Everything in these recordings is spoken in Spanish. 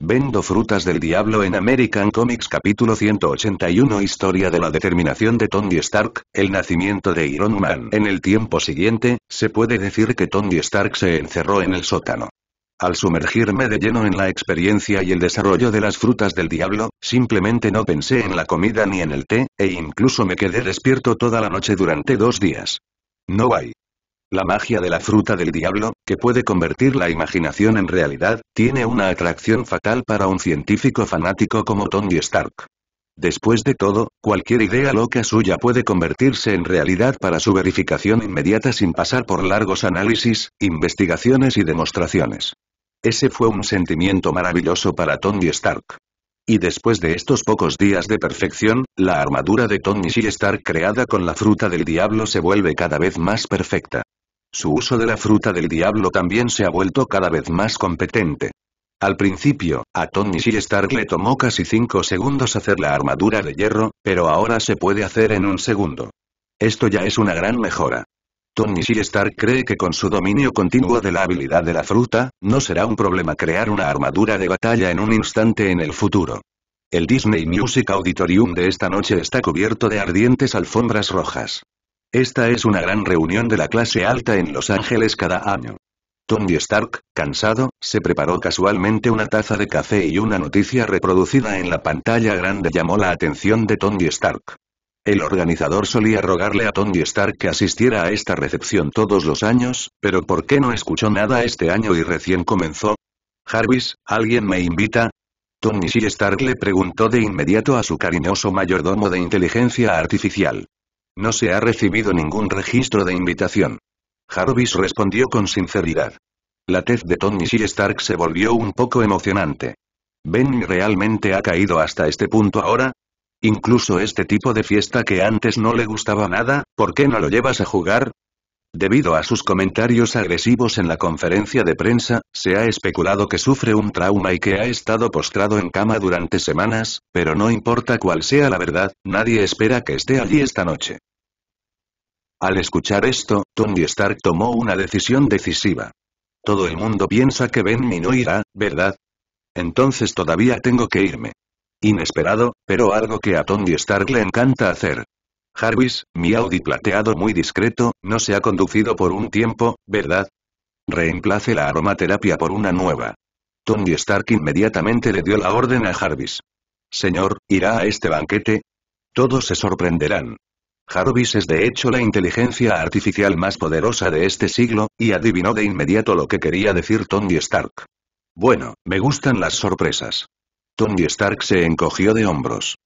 Vendo frutas del diablo en American Comics capítulo 181 Historia de la determinación de Tony Stark, el nacimiento de Iron Man En el tiempo siguiente, se puede decir que Tony Stark se encerró en el sótano. Al sumergirme de lleno en la experiencia y el desarrollo de las frutas del diablo, simplemente no pensé en la comida ni en el té, e incluso me quedé despierto toda la noche durante dos días. No hay la magia de la fruta del diablo, que puede convertir la imaginación en realidad, tiene una atracción fatal para un científico fanático como Tony Stark. Después de todo, cualquier idea loca suya puede convertirse en realidad para su verificación inmediata sin pasar por largos análisis, investigaciones y demostraciones. Ese fue un sentimiento maravilloso para Tony Stark. Y después de estos pocos días de perfección, la armadura de Tony Stark creada con la fruta del diablo se vuelve cada vez más perfecta. Su uso de la fruta del diablo también se ha vuelto cada vez más competente. Al principio, a Tony Stark le tomó casi 5 segundos hacer la armadura de hierro, pero ahora se puede hacer en un segundo. Esto ya es una gran mejora. Tony Stark cree que con su dominio continuo de la habilidad de la fruta, no será un problema crear una armadura de batalla en un instante en el futuro. El Disney Music Auditorium de esta noche está cubierto de ardientes alfombras rojas. Esta es una gran reunión de la clase alta en Los Ángeles cada año. Tony Stark, cansado, se preparó casualmente una taza de café y una noticia reproducida en la pantalla grande llamó la atención de Tony Stark. El organizador solía rogarle a Tony Stark que asistiera a esta recepción todos los años, pero ¿por qué no escuchó nada este año y recién comenzó? Jarvis, ¿alguien me invita? Tony Stark le preguntó de inmediato a su cariñoso mayordomo de inteligencia artificial. No se ha recibido ningún registro de invitación. Jarvis respondió con sinceridad. La tez de Tony y Stark se volvió un poco emocionante. Ben realmente ha caído hasta este punto ahora? Incluso este tipo de fiesta que antes no le gustaba nada, ¿por qué no lo llevas a jugar? Debido a sus comentarios agresivos en la conferencia de prensa, se ha especulado que sufre un trauma y que ha estado postrado en cama durante semanas, pero no importa cuál sea la verdad, nadie espera que esté allí esta noche. Al escuchar esto, Tony Stark tomó una decisión decisiva. Todo el mundo piensa que Benny no irá, ¿verdad? Entonces todavía tengo que irme. Inesperado, pero algo que a Tony Stark le encanta hacer. Jarvis, mi Audi plateado muy discreto, no se ha conducido por un tiempo, ¿verdad? Reemplace la aromaterapia por una nueva. Tony Stark inmediatamente le dio la orden a Jarvis. Señor, ¿irá a este banquete? Todos se sorprenderán. Jarvis es de hecho la inteligencia artificial más poderosa de este siglo, y adivinó de inmediato lo que quería decir Tony Stark. Bueno, me gustan las sorpresas. Tony Stark se encogió de hombros.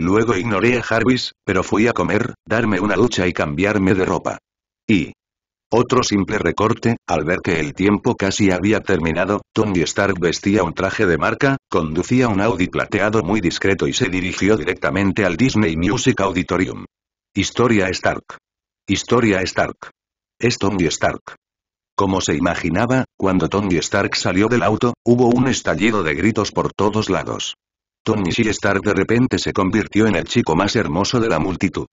Luego ignoré a Jarvis, pero fui a comer, darme una ducha y cambiarme de ropa. Y... Otro simple recorte, al ver que el tiempo casi había terminado, Tony Stark vestía un traje de marca, conducía un Audi plateado muy discreto y se dirigió directamente al Disney Music Auditorium. Historia Stark. Historia Stark. Es Tony Stark. Como se imaginaba, cuando Tony Stark salió del auto, hubo un estallido de gritos por todos lados. Tony Stark de repente se convirtió en el chico más hermoso de la multitud.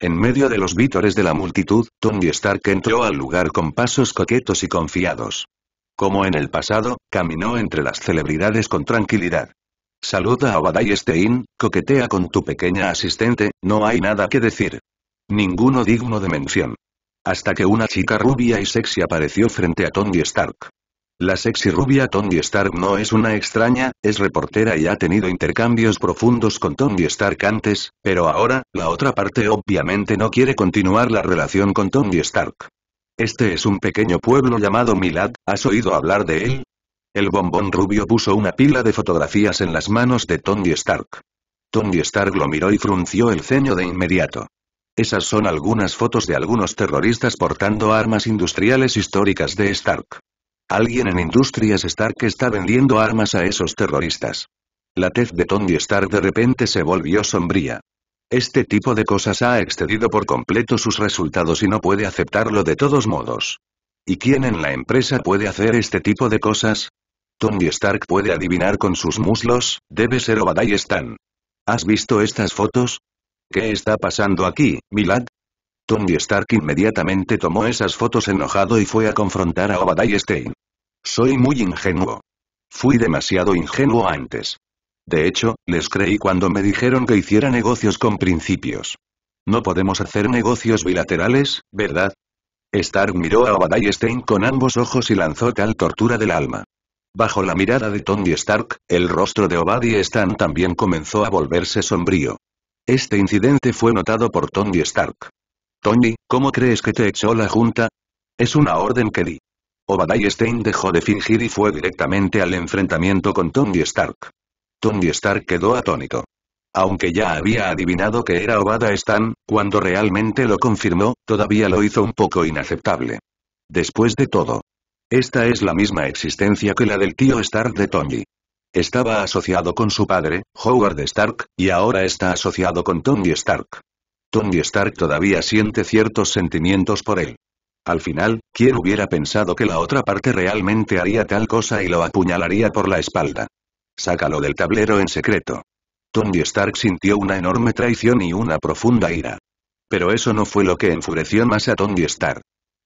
En medio de los vítores de la multitud, Tony Stark entró al lugar con pasos coquetos y confiados. Como en el pasado, caminó entre las celebridades con tranquilidad. Saluda a Baday Stein, coquetea con tu pequeña asistente, no hay nada que decir. Ninguno digno de mención. Hasta que una chica rubia y sexy apareció frente a Tony Stark. La sexy rubia Tony Stark no es una extraña, es reportera y ha tenido intercambios profundos con Tony Stark antes, pero ahora, la otra parte obviamente no quiere continuar la relación con Tony Stark. Este es un pequeño pueblo llamado Milad, ¿has oído hablar de él? El bombón rubio puso una pila de fotografías en las manos de Tony Stark. Tony Stark lo miró y frunció el ceño de inmediato. Esas son algunas fotos de algunos terroristas portando armas industriales históricas de Stark. Alguien en Industrias Stark está vendiendo armas a esos terroristas. La tez de Tony Stark de repente se volvió sombría. Este tipo de cosas ha excedido por completo sus resultados y no puede aceptarlo de todos modos. ¿Y quién en la empresa puede hacer este tipo de cosas? Tony Stark puede adivinar con sus muslos, debe ser Obadiah Stan. ¿Has visto estas fotos? ¿Qué está pasando aquí, Milad? Tony Stark inmediatamente tomó esas fotos enojado y fue a confrontar a Obadiah Stein. Soy muy ingenuo. Fui demasiado ingenuo antes. De hecho, les creí cuando me dijeron que hiciera negocios con principios. No podemos hacer negocios bilaterales, ¿verdad? Stark miró a Obadiah Stein con ambos ojos y lanzó tal tortura del alma. Bajo la mirada de Tony Stark, el rostro de Obadiah Stan también comenzó a volverse sombrío. Este incidente fue notado por Tony Stark. Tony, ¿cómo crees que te echó la junta? Es una orden que di. Obadiah Stane dejó de fingir y fue directamente al enfrentamiento con Tony Stark. Tony Stark quedó atónito. Aunque ya había adivinado que era Obadiah Stan, cuando realmente lo confirmó, todavía lo hizo un poco inaceptable. Después de todo, esta es la misma existencia que la del tío Stark de Tony. Estaba asociado con su padre, Howard Stark, y ahora está asociado con Tony Stark. Tony Stark todavía siente ciertos sentimientos por él. Al final, ¿quién hubiera pensado que la otra parte realmente haría tal cosa y lo apuñalaría por la espalda? Sácalo del tablero en secreto. Tony Stark sintió una enorme traición y una profunda ira. Pero eso no fue lo que enfureció más a Tony Stark.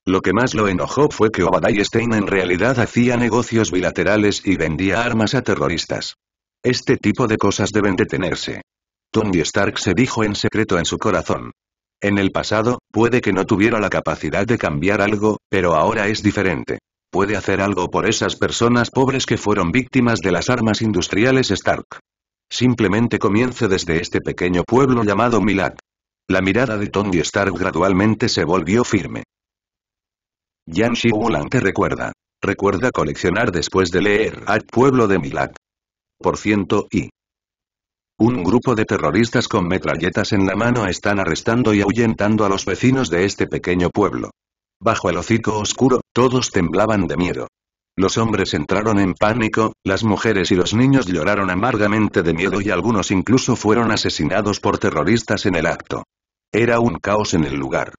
Lo que más lo enojó fue que Obadiah Stein en realidad hacía negocios bilaterales y vendía armas a terroristas. Este tipo de cosas deben detenerse. Tony Stark se dijo en secreto en su corazón. En el pasado, puede que no tuviera la capacidad de cambiar algo, pero ahora es diferente. Puede hacer algo por esas personas pobres que fueron víctimas de las armas industriales Stark. Simplemente comience desde este pequeño pueblo llamado Milad. La mirada de Tony Stark gradualmente se volvió firme. Yan Shi que recuerda. Recuerda coleccionar después de leer Al pueblo de Milak. Por ciento y... Un grupo de terroristas con metralletas en la mano están arrestando y ahuyentando a los vecinos de este pequeño pueblo. Bajo el hocico oscuro, todos temblaban de miedo. Los hombres entraron en pánico, las mujeres y los niños lloraron amargamente de miedo y algunos incluso fueron asesinados por terroristas en el acto. Era un caos en el lugar.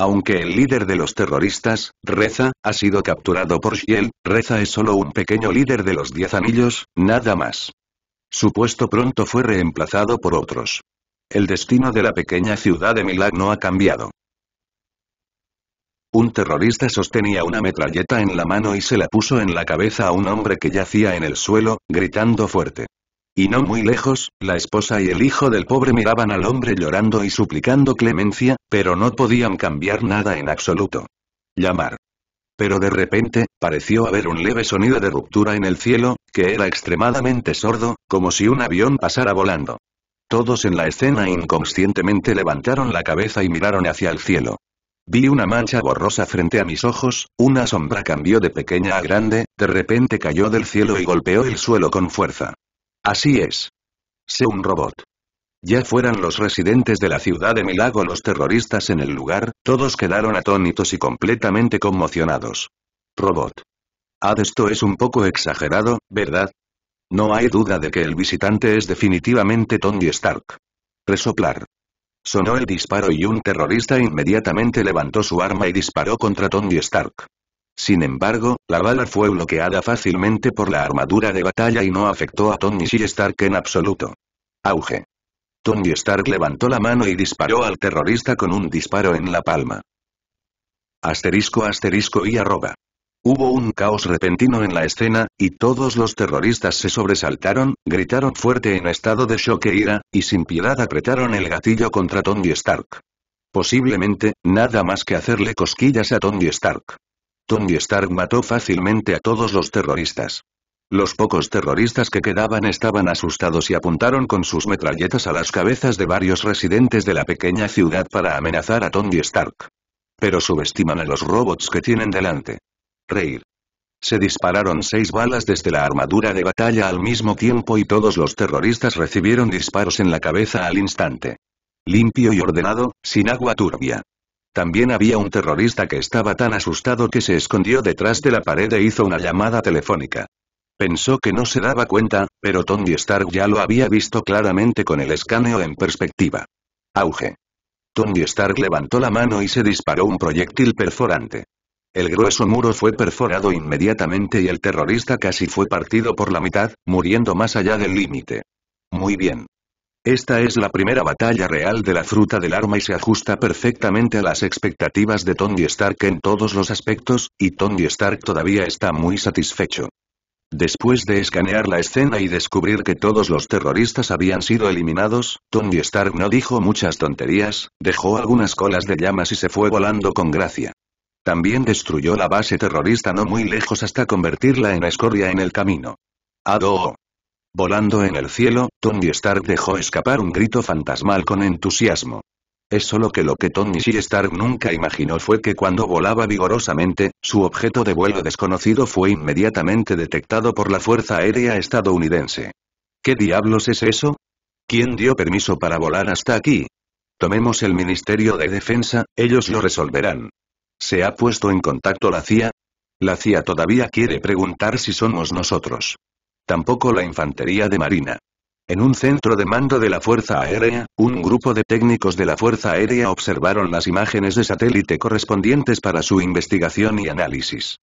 Aunque el líder de los terroristas, Reza, ha sido capturado por Shiel, Reza es solo un pequeño líder de los Diez Anillos, nada más. Su puesto pronto fue reemplazado por otros. El destino de la pequeña ciudad de Milag no ha cambiado. Un terrorista sostenía una metralleta en la mano y se la puso en la cabeza a un hombre que yacía en el suelo, gritando fuerte. Y no muy lejos, la esposa y el hijo del pobre miraban al hombre llorando y suplicando clemencia, pero no podían cambiar nada en absoluto. Llamar. Pero de repente, pareció haber un leve sonido de ruptura en el cielo, que era extremadamente sordo, como si un avión pasara volando. Todos en la escena inconscientemente levantaron la cabeza y miraron hacia el cielo. Vi una mancha borrosa frente a mis ojos, una sombra cambió de pequeña a grande, de repente cayó del cielo y golpeó el suelo con fuerza. Así es. Sé un robot. Ya fueran los residentes de la ciudad de Milago los terroristas en el lugar, todos quedaron atónitos y completamente conmocionados. Robot. Ad, ah, esto es un poco exagerado, ¿verdad? No hay duda de que el visitante es definitivamente Tony Stark. Resoplar. Sonó el disparo y un terrorista inmediatamente levantó su arma y disparó contra Tony Stark. Sin embargo, la bala fue bloqueada fácilmente por la armadura de batalla y no afectó a Tony Stark en absoluto. Auge. Tony Stark levantó la mano y disparó al terrorista con un disparo en la palma. Asterisco asterisco y arroba. Hubo un caos repentino en la escena, y todos los terroristas se sobresaltaron, gritaron fuerte en estado de shock e ira, y sin piedad apretaron el gatillo contra Tony Stark. Posiblemente, nada más que hacerle cosquillas a Tony Stark. Tony Stark mató fácilmente a todos los terroristas. Los pocos terroristas que quedaban estaban asustados y apuntaron con sus metralletas a las cabezas de varios residentes de la pequeña ciudad para amenazar a Tony Stark. Pero subestiman a los robots que tienen delante. Reír. Se dispararon seis balas desde la armadura de batalla al mismo tiempo y todos los terroristas recibieron disparos en la cabeza al instante. Limpio y ordenado, sin agua turbia. También había un terrorista que estaba tan asustado que se escondió detrás de la pared e hizo una llamada telefónica. Pensó que no se daba cuenta, pero Tony Stark ya lo había visto claramente con el escaneo en perspectiva. Auge. Tony Stark levantó la mano y se disparó un proyectil perforante. El grueso muro fue perforado inmediatamente y el terrorista casi fue partido por la mitad, muriendo más allá del límite. Muy bien. Esta es la primera batalla real de la fruta del arma y se ajusta perfectamente a las expectativas de Tony Stark en todos los aspectos, y Tony Stark todavía está muy satisfecho. Después de escanear la escena y descubrir que todos los terroristas habían sido eliminados, Tony Stark no dijo muchas tonterías, dejó algunas colas de llamas y se fue volando con gracia. También destruyó la base terrorista no muy lejos hasta convertirla en escoria en el camino. Ado. Volando en el cielo, Tony Stark dejó escapar un grito fantasmal con entusiasmo. Es solo que lo que Tony Stark nunca imaginó fue que cuando volaba vigorosamente, su objeto de vuelo desconocido fue inmediatamente detectado por la Fuerza Aérea estadounidense. ¿Qué diablos es eso? ¿Quién dio permiso para volar hasta aquí? Tomemos el Ministerio de Defensa, ellos lo resolverán. ¿Se ha puesto en contacto la CIA? La CIA todavía quiere preguntar si somos nosotros tampoco la infantería de marina. En un centro de mando de la Fuerza Aérea, un grupo de técnicos de la Fuerza Aérea observaron las imágenes de satélite correspondientes para su investigación y análisis.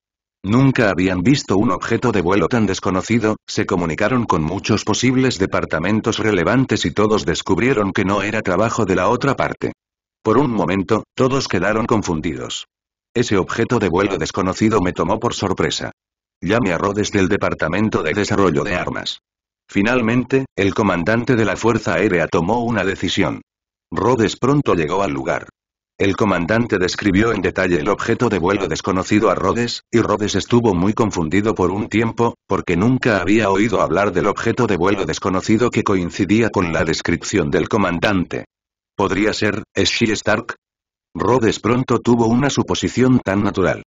Nunca habían visto un objeto de vuelo tan desconocido, se comunicaron con muchos posibles departamentos relevantes y todos descubrieron que no era trabajo de la otra parte. Por un momento, todos quedaron confundidos. Ese objeto de vuelo desconocido me tomó por sorpresa. Llame a Rhodes del Departamento de Desarrollo de Armas. Finalmente, el comandante de la Fuerza Aérea tomó una decisión. Rhodes pronto llegó al lugar. El comandante describió en detalle el objeto de vuelo desconocido a Rhodes, y Rhodes estuvo muy confundido por un tiempo, porque nunca había oído hablar del objeto de vuelo desconocido que coincidía con la descripción del comandante. ¿Podría ser, es She Stark? Rhodes pronto tuvo una suposición tan natural.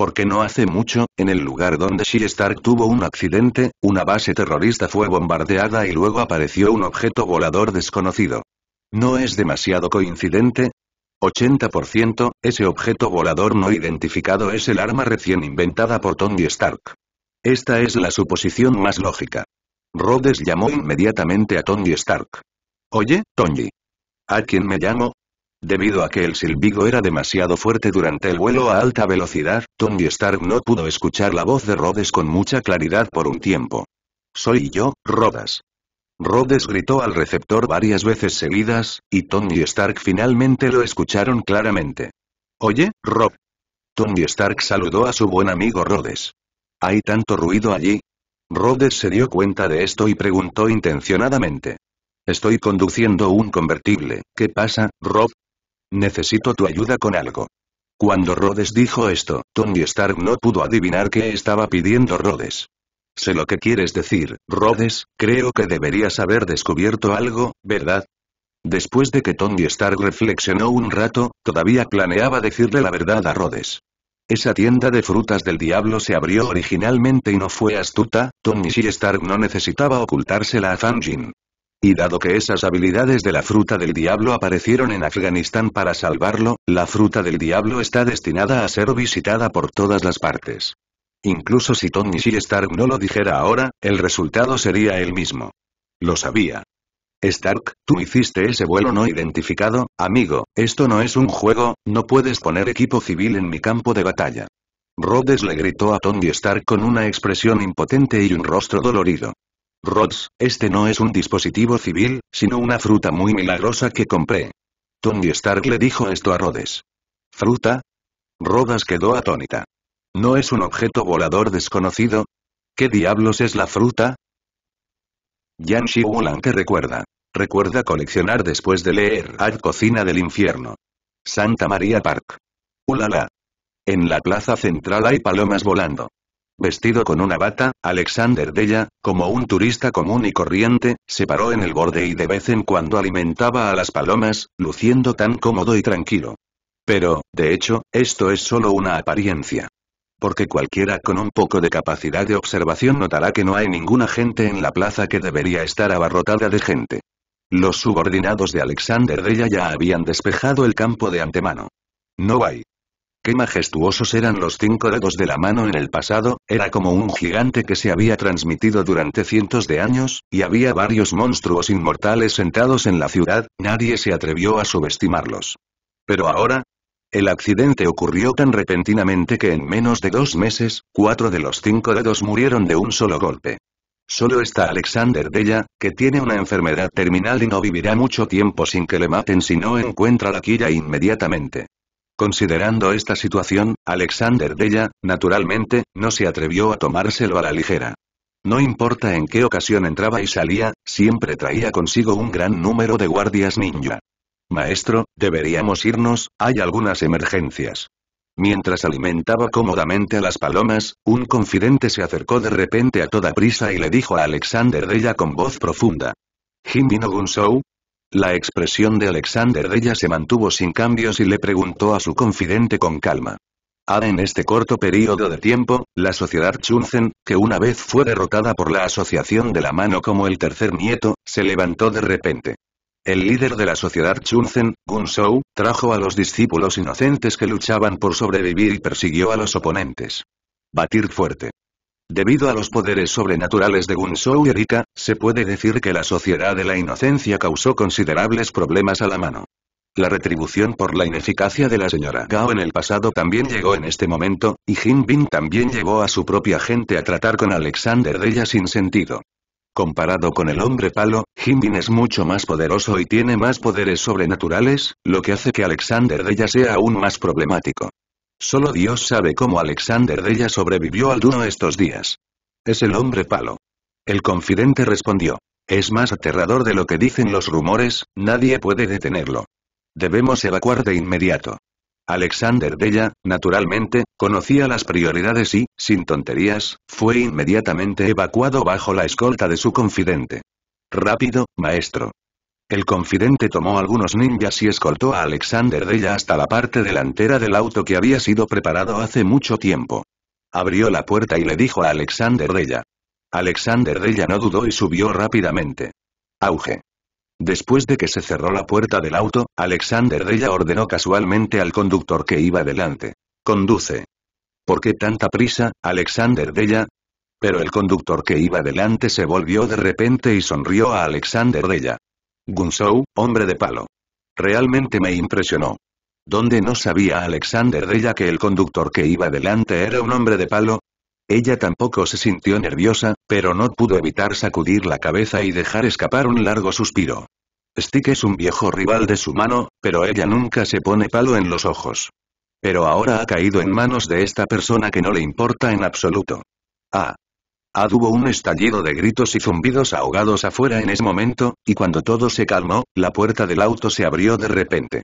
Porque no hace mucho, en el lugar donde She Stark tuvo un accidente, una base terrorista fue bombardeada y luego apareció un objeto volador desconocido. ¿No es demasiado coincidente? 80%, ese objeto volador no identificado es el arma recién inventada por Tony Stark. Esta es la suposición más lógica. Rhodes llamó inmediatamente a Tony Stark. Oye, Tony. ¿A quién me llamo? Debido a que el silbido era demasiado fuerte durante el vuelo a alta velocidad, Tony Stark no pudo escuchar la voz de Rhodes con mucha claridad por un tiempo. Soy yo, Rhodes. Rhodes gritó al receptor varias veces seguidas, y Tony Stark finalmente lo escucharon claramente. Oye, Rob. Tony Stark saludó a su buen amigo Rhodes. Hay tanto ruido allí. Rhodes se dio cuenta de esto y preguntó intencionadamente. Estoy conduciendo un convertible, ¿qué pasa, Rob? Necesito tu ayuda con algo. Cuando Rhodes dijo esto, Tony Stark no pudo adivinar qué estaba pidiendo Rhodes. Sé lo que quieres decir, Rhodes, creo que deberías haber descubierto algo, ¿verdad? Después de que Tony Stark reflexionó un rato, todavía planeaba decirle la verdad a Rhodes. Esa tienda de frutas del diablo se abrió originalmente y no fue astuta, Tony Stark no necesitaba ocultársela a Fanjin. Y dado que esas habilidades de la fruta del diablo aparecieron en Afganistán para salvarlo, la fruta del diablo está destinada a ser visitada por todas las partes. Incluso si Tony Stark no lo dijera ahora, el resultado sería el mismo. Lo sabía. Stark, tú hiciste ese vuelo no identificado, amigo, esto no es un juego, no puedes poner equipo civil en mi campo de batalla. Rhodes le gritó a Tony Stark con una expresión impotente y un rostro dolorido. Rhodes, este no es un dispositivo civil, sino una fruta muy milagrosa que compré. Tony Stark le dijo esto a Rhodes. ¿Fruta? Rhodes quedó atónita. ¿No es un objeto volador desconocido? ¿Qué diablos es la fruta? Yan Shi que recuerda. Recuerda coleccionar después de leer Ad Cocina del Infierno. Santa María Park. ¡Ulala! En la plaza central hay palomas volando vestido con una bata, Alexander Della, como un turista común y corriente, se paró en el borde y de vez en cuando alimentaba a las palomas, luciendo tan cómodo y tranquilo. Pero, de hecho, esto es solo una apariencia. Porque cualquiera con un poco de capacidad de observación notará que no hay ninguna gente en la plaza que debería estar abarrotada de gente. Los subordinados de Alexander Della ya habían despejado el campo de antemano. No hay. Qué majestuosos eran los cinco dedos de la mano en el pasado, era como un gigante que se había transmitido durante cientos de años, y había varios monstruos inmortales sentados en la ciudad, nadie se atrevió a subestimarlos. Pero ahora... El accidente ocurrió tan repentinamente que en menos de dos meses, cuatro de los cinco dedos murieron de un solo golpe. Solo está Alexander Della, que tiene una enfermedad terminal y no vivirá mucho tiempo sin que le maten si no encuentra la quilla inmediatamente. Considerando esta situación, Alexander Della, naturalmente, no se atrevió a tomárselo a la ligera. No importa en qué ocasión entraba y salía, siempre traía consigo un gran número de guardias ninja. Maestro, deberíamos irnos, hay algunas emergencias. Mientras alimentaba cómodamente a las palomas, un confidente se acercó de repente a toda prisa y le dijo a Alexander Della con voz profunda. Jimmy no la expresión de Alexander ella se mantuvo sin cambios y le preguntó a su confidente con calma. Ah en este corto periodo de tiempo, la sociedad Chunzen, que una vez fue derrotada por la asociación de la mano como el tercer nieto, se levantó de repente. El líder de la sociedad Chunzen, Gun trajo a los discípulos inocentes que luchaban por sobrevivir y persiguió a los oponentes. Batir fuerte. Debido a los poderes sobrenaturales de Gunsou y Erika, se puede decir que la Sociedad de la Inocencia causó considerables problemas a la mano. La retribución por la ineficacia de la señora Gao en el pasado también llegó en este momento, y Bin también llevó a su propia gente a tratar con Alexander Della sin sentido. Comparado con el hombre palo, Jinbin es mucho más poderoso y tiene más poderes sobrenaturales, lo que hace que Alexander Della sea aún más problemático. Solo Dios sabe cómo Alexander Della sobrevivió al Duno estos días. Es el hombre palo. El confidente respondió. Es más aterrador de lo que dicen los rumores, nadie puede detenerlo. Debemos evacuar de inmediato. Alexander Della, naturalmente, conocía las prioridades y, sin tonterías, fue inmediatamente evacuado bajo la escolta de su confidente. Rápido, maestro. El confidente tomó algunos ninjas y escoltó a Alexander Della hasta la parte delantera del auto que había sido preparado hace mucho tiempo. Abrió la puerta y le dijo a Alexander Della. Alexander Della no dudó y subió rápidamente. Auge. Después de que se cerró la puerta del auto, Alexander Della ordenó casualmente al conductor que iba delante. Conduce. ¿Por qué tanta prisa, Alexander Della? Pero el conductor que iba delante se volvió de repente y sonrió a Alexander Della. Gunsou, hombre de palo. Realmente me impresionó. ¿Dónde no sabía Alexander de ella que el conductor que iba delante era un hombre de palo? Ella tampoco se sintió nerviosa, pero no pudo evitar sacudir la cabeza y dejar escapar un largo suspiro. Stick es un viejo rival de su mano, pero ella nunca se pone palo en los ojos. Pero ahora ha caído en manos de esta persona que no le importa en absoluto. Ah, Adubo ah, un estallido de gritos y zumbidos ahogados afuera en ese momento, y cuando todo se calmó, la puerta del auto se abrió de repente.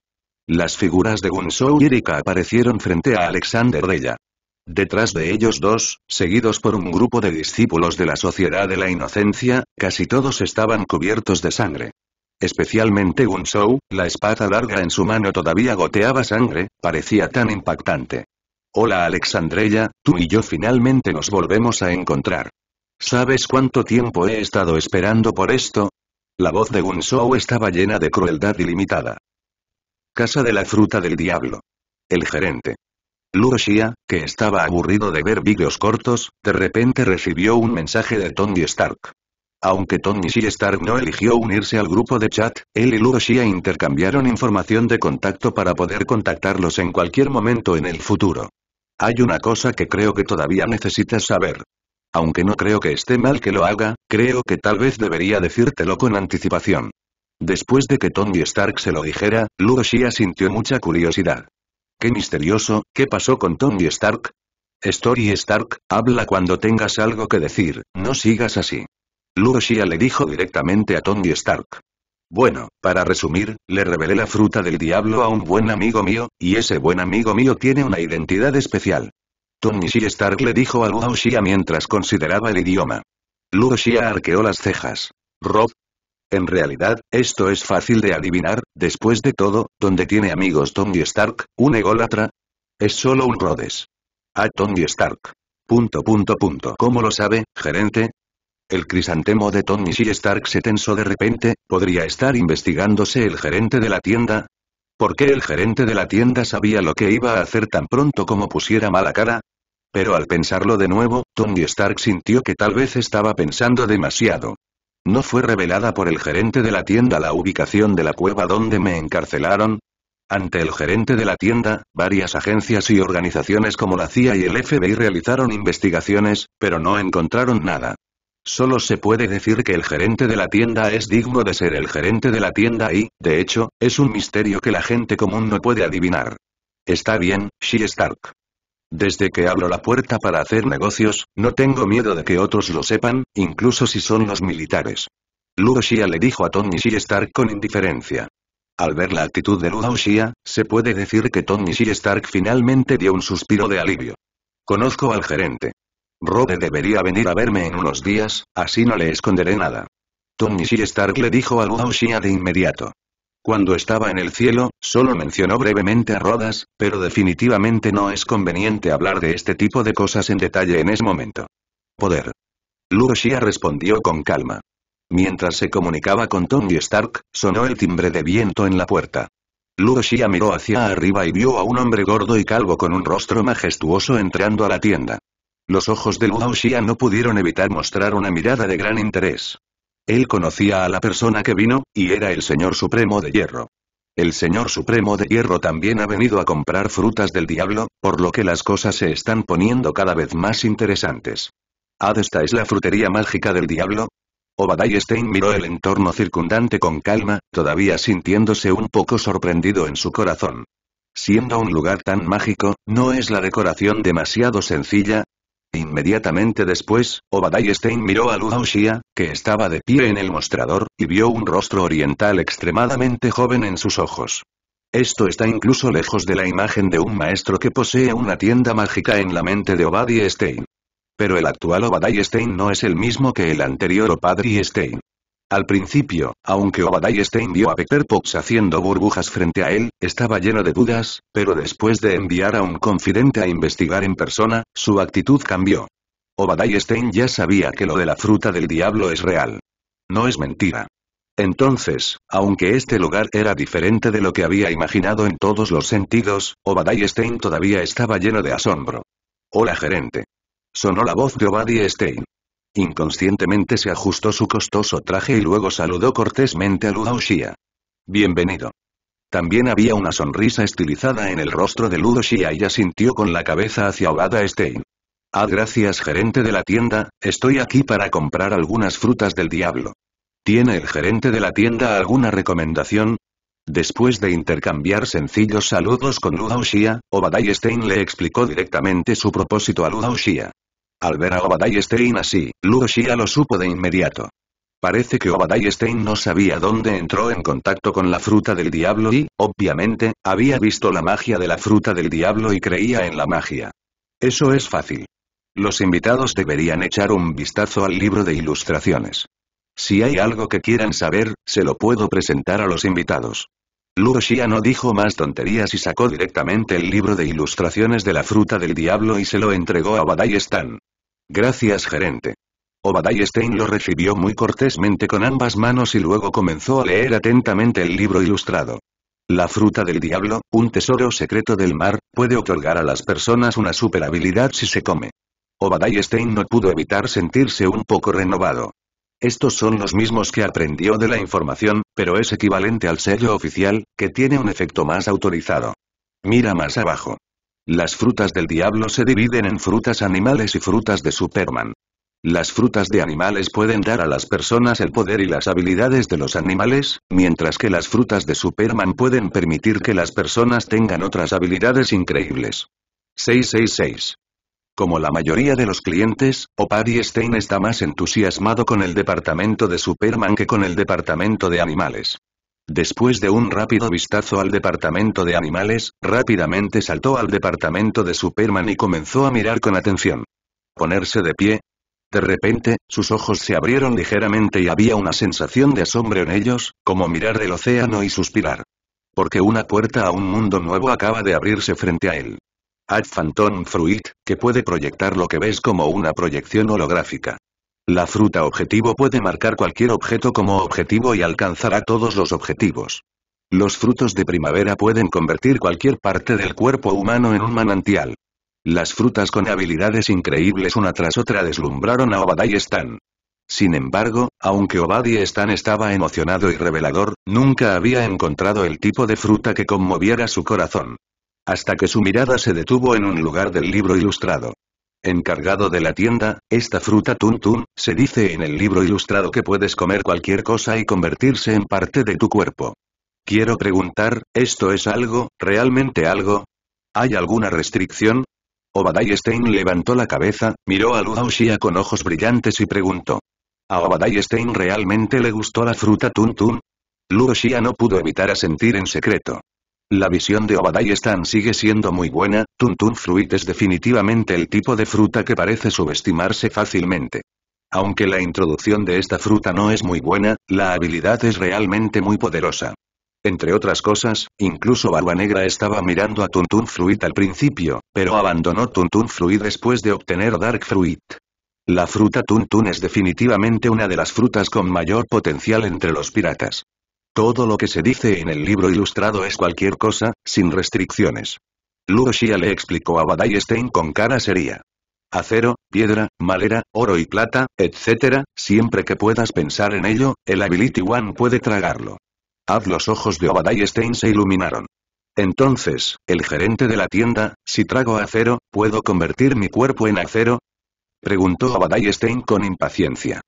Las figuras de Gunsou y Erika aparecieron frente a Alexander Della. Detrás de ellos dos, seguidos por un grupo de discípulos de la Sociedad de la Inocencia, casi todos estaban cubiertos de sangre. Especialmente Gunsou, la espada larga en su mano todavía goteaba sangre, parecía tan impactante. Hola Alexandrella, tú y yo finalmente nos volvemos a encontrar. ¿Sabes cuánto tiempo he estado esperando por esto? La voz de Gunsou estaba llena de crueldad ilimitada. Casa de la fruta del diablo. El gerente. Luroshia, que estaba aburrido de ver vídeos cortos, de repente recibió un mensaje de Tony Stark. Aunque Tony Stark no eligió unirse al grupo de chat, él y Luroshia intercambiaron información de contacto para poder contactarlos en cualquier momento en el futuro. Hay una cosa que creo que todavía necesitas saber. Aunque no creo que esté mal que lo haga, creo que tal vez debería decírtelo con anticipación. Después de que Tony Stark se lo dijera, Luo sintió mucha curiosidad. Qué misterioso, ¿qué pasó con Tony Stark? Story Stark, habla cuando tengas algo que decir, no sigas así. Luo le dijo directamente a Tony Stark. Bueno, para resumir, le revelé la fruta del diablo a un buen amigo mío, y ese buen amigo mío tiene una identidad especial. Tony Stark le dijo a Luo mientras consideraba el idioma. Luo arqueó las cejas. Rob. En realidad, esto es fácil de adivinar, después de todo, donde tiene amigos Tony Stark, un ególatra? Es solo un Rhodes. A Tony Stark. Punto punto punto. ¿Cómo lo sabe, gerente? El crisantemo de Tony Stark se tensó de repente, ¿podría estar investigándose el gerente de la tienda? ¿Por qué el gerente de la tienda sabía lo que iba a hacer tan pronto como pusiera mala cara? Pero al pensarlo de nuevo, Tony Stark sintió que tal vez estaba pensando demasiado. ¿No fue revelada por el gerente de la tienda la ubicación de la cueva donde me encarcelaron? Ante el gerente de la tienda, varias agencias y organizaciones como la CIA y el FBI realizaron investigaciones, pero no encontraron nada. Solo se puede decir que el gerente de la tienda es digno de ser el gerente de la tienda y, de hecho, es un misterio que la gente común no puede adivinar. Está bien, She Stark. Desde que abro la puerta para hacer negocios, no tengo miedo de que otros lo sepan, incluso si son los militares. Ludo Xia le dijo a Tony shi Stark con indiferencia. Al ver la actitud de Luo se puede decir que Tony shi Stark finalmente dio un suspiro de alivio. Conozco al gerente. Rode debería venir a verme en unos días, así no le esconderé nada. Tony Stark le dijo a Guo de inmediato. Cuando estaba en el cielo, solo mencionó brevemente a Rodas, pero definitivamente no es conveniente hablar de este tipo de cosas en detalle en ese momento. Poder. Luo Xia respondió con calma. Mientras se comunicaba con Tony Stark, sonó el timbre de viento en la puerta. Luo miró hacia arriba y vio a un hombre gordo y calvo con un rostro majestuoso entrando a la tienda. Los ojos de Luo Xia no pudieron evitar mostrar una mirada de gran interés. Él conocía a la persona que vino, y era el Señor Supremo de Hierro. El Señor Supremo de Hierro también ha venido a comprar frutas del diablo, por lo que las cosas se están poniendo cada vez más interesantes. esta es la frutería mágica del diablo? Obadiah Stein miró el entorno circundante con calma, todavía sintiéndose un poco sorprendido en su corazón. Siendo un lugar tan mágico, ¿no es la decoración demasiado sencilla? Inmediatamente después, Obadiah Stein miró a Lu que estaba de pie en el mostrador, y vio un rostro oriental extremadamente joven en sus ojos. Esto está incluso lejos de la imagen de un maestro que posee una tienda mágica en la mente de Obadiah Stein. Pero el actual Obadiah Stein no es el mismo que el anterior Obadiah Stein. Al principio, aunque Obadiah Stein vio a Peter Pox haciendo burbujas frente a él, estaba lleno de dudas, pero después de enviar a un confidente a investigar en persona, su actitud cambió. Obadiah Stein ya sabía que lo de la fruta del diablo es real. No es mentira. Entonces, aunque este lugar era diferente de lo que había imaginado en todos los sentidos, Obadiah Stein todavía estaba lleno de asombro. Hola gerente. Sonó la voz de Obadiah Stein. Inconscientemente se ajustó su costoso traje y luego saludó cortésmente a Ludo Bienvenido. También había una sonrisa estilizada en el rostro de Ludo Xia y asintió con la cabeza hacia Obada Stein. Ah gracias gerente de la tienda, estoy aquí para comprar algunas frutas del diablo. ¿Tiene el gerente de la tienda alguna recomendación? Después de intercambiar sencillos saludos con Ludo Obada Obadai Stein le explicó directamente su propósito a Ludo al ver a Obadiah Stein así, Luo Xia lo supo de inmediato. Parece que Obadiah Stein no sabía dónde entró en contacto con la fruta del diablo y, obviamente, había visto la magia de la fruta del diablo y creía en la magia. Eso es fácil. Los invitados deberían echar un vistazo al libro de ilustraciones. Si hay algo que quieran saber, se lo puedo presentar a los invitados. Xia no dijo más tonterías y sacó directamente el libro de ilustraciones de la fruta del diablo y se lo entregó a Obadai Gracias gerente. Obaday lo recibió muy cortésmente con ambas manos y luego comenzó a leer atentamente el libro ilustrado. La fruta del diablo, un tesoro secreto del mar, puede otorgar a las personas una habilidad si se come. Obadai no pudo evitar sentirse un poco renovado. Estos son los mismos que aprendió de la información, pero es equivalente al sello oficial, que tiene un efecto más autorizado. Mira más abajo. Las frutas del diablo se dividen en frutas animales y frutas de Superman. Las frutas de animales pueden dar a las personas el poder y las habilidades de los animales, mientras que las frutas de Superman pueden permitir que las personas tengan otras habilidades increíbles. 666. Como la mayoría de los clientes, Opadi Stein está más entusiasmado con el departamento de Superman que con el departamento de animales. Después de un rápido vistazo al departamento de animales, rápidamente saltó al departamento de Superman y comenzó a mirar con atención. Ponerse de pie. De repente, sus ojos se abrieron ligeramente y había una sensación de asombro en ellos, como mirar el océano y suspirar. Porque una puerta a un mundo nuevo acaba de abrirse frente a él. Ad Phantom Fruit, que puede proyectar lo que ves como una proyección holográfica. La fruta objetivo puede marcar cualquier objeto como objetivo y alcanzará todos los objetivos. Los frutos de primavera pueden convertir cualquier parte del cuerpo humano en un manantial. Las frutas con habilidades increíbles una tras otra deslumbraron a Obadiah Stan. Sin embargo, aunque Obadiah Stan estaba emocionado y revelador, nunca había encontrado el tipo de fruta que conmoviera su corazón. Hasta que su mirada se detuvo en un lugar del libro ilustrado. Encargado de la tienda, esta fruta tun, se dice en el libro ilustrado que puedes comer cualquier cosa y convertirse en parte de tu cuerpo. Quiero preguntar, ¿esto es algo, realmente algo? ¿Hay alguna restricción? Obadiah Stein levantó la cabeza, miró a Luo Xia con ojos brillantes y preguntó. ¿A Obadai Stein realmente le gustó la fruta tun Luo Xia no pudo evitar asentir en secreto. La visión de Obadai Stan sigue siendo muy buena, Tuntun Fruit es definitivamente el tipo de fruta que parece subestimarse fácilmente. Aunque la introducción de esta fruta no es muy buena, la habilidad es realmente muy poderosa. Entre otras cosas, incluso Barba Negra estaba mirando a Tuntun Fruit al principio, pero abandonó Tuntun Fruit después de obtener Dark Fruit. La fruta Tuntun es definitivamente una de las frutas con mayor potencial entre los piratas. Todo lo que se dice en el libro ilustrado es cualquier cosa, sin restricciones. Luo le explicó a Badai Stein con cara seria. Acero, piedra, madera, oro y plata, etc., siempre que puedas pensar en ello, el Ability One puede tragarlo. Haz los ojos de Obadiah Stein se iluminaron. Entonces, el gerente de la tienda, si trago acero, ¿puedo convertir mi cuerpo en acero? Preguntó a Stein con impaciencia.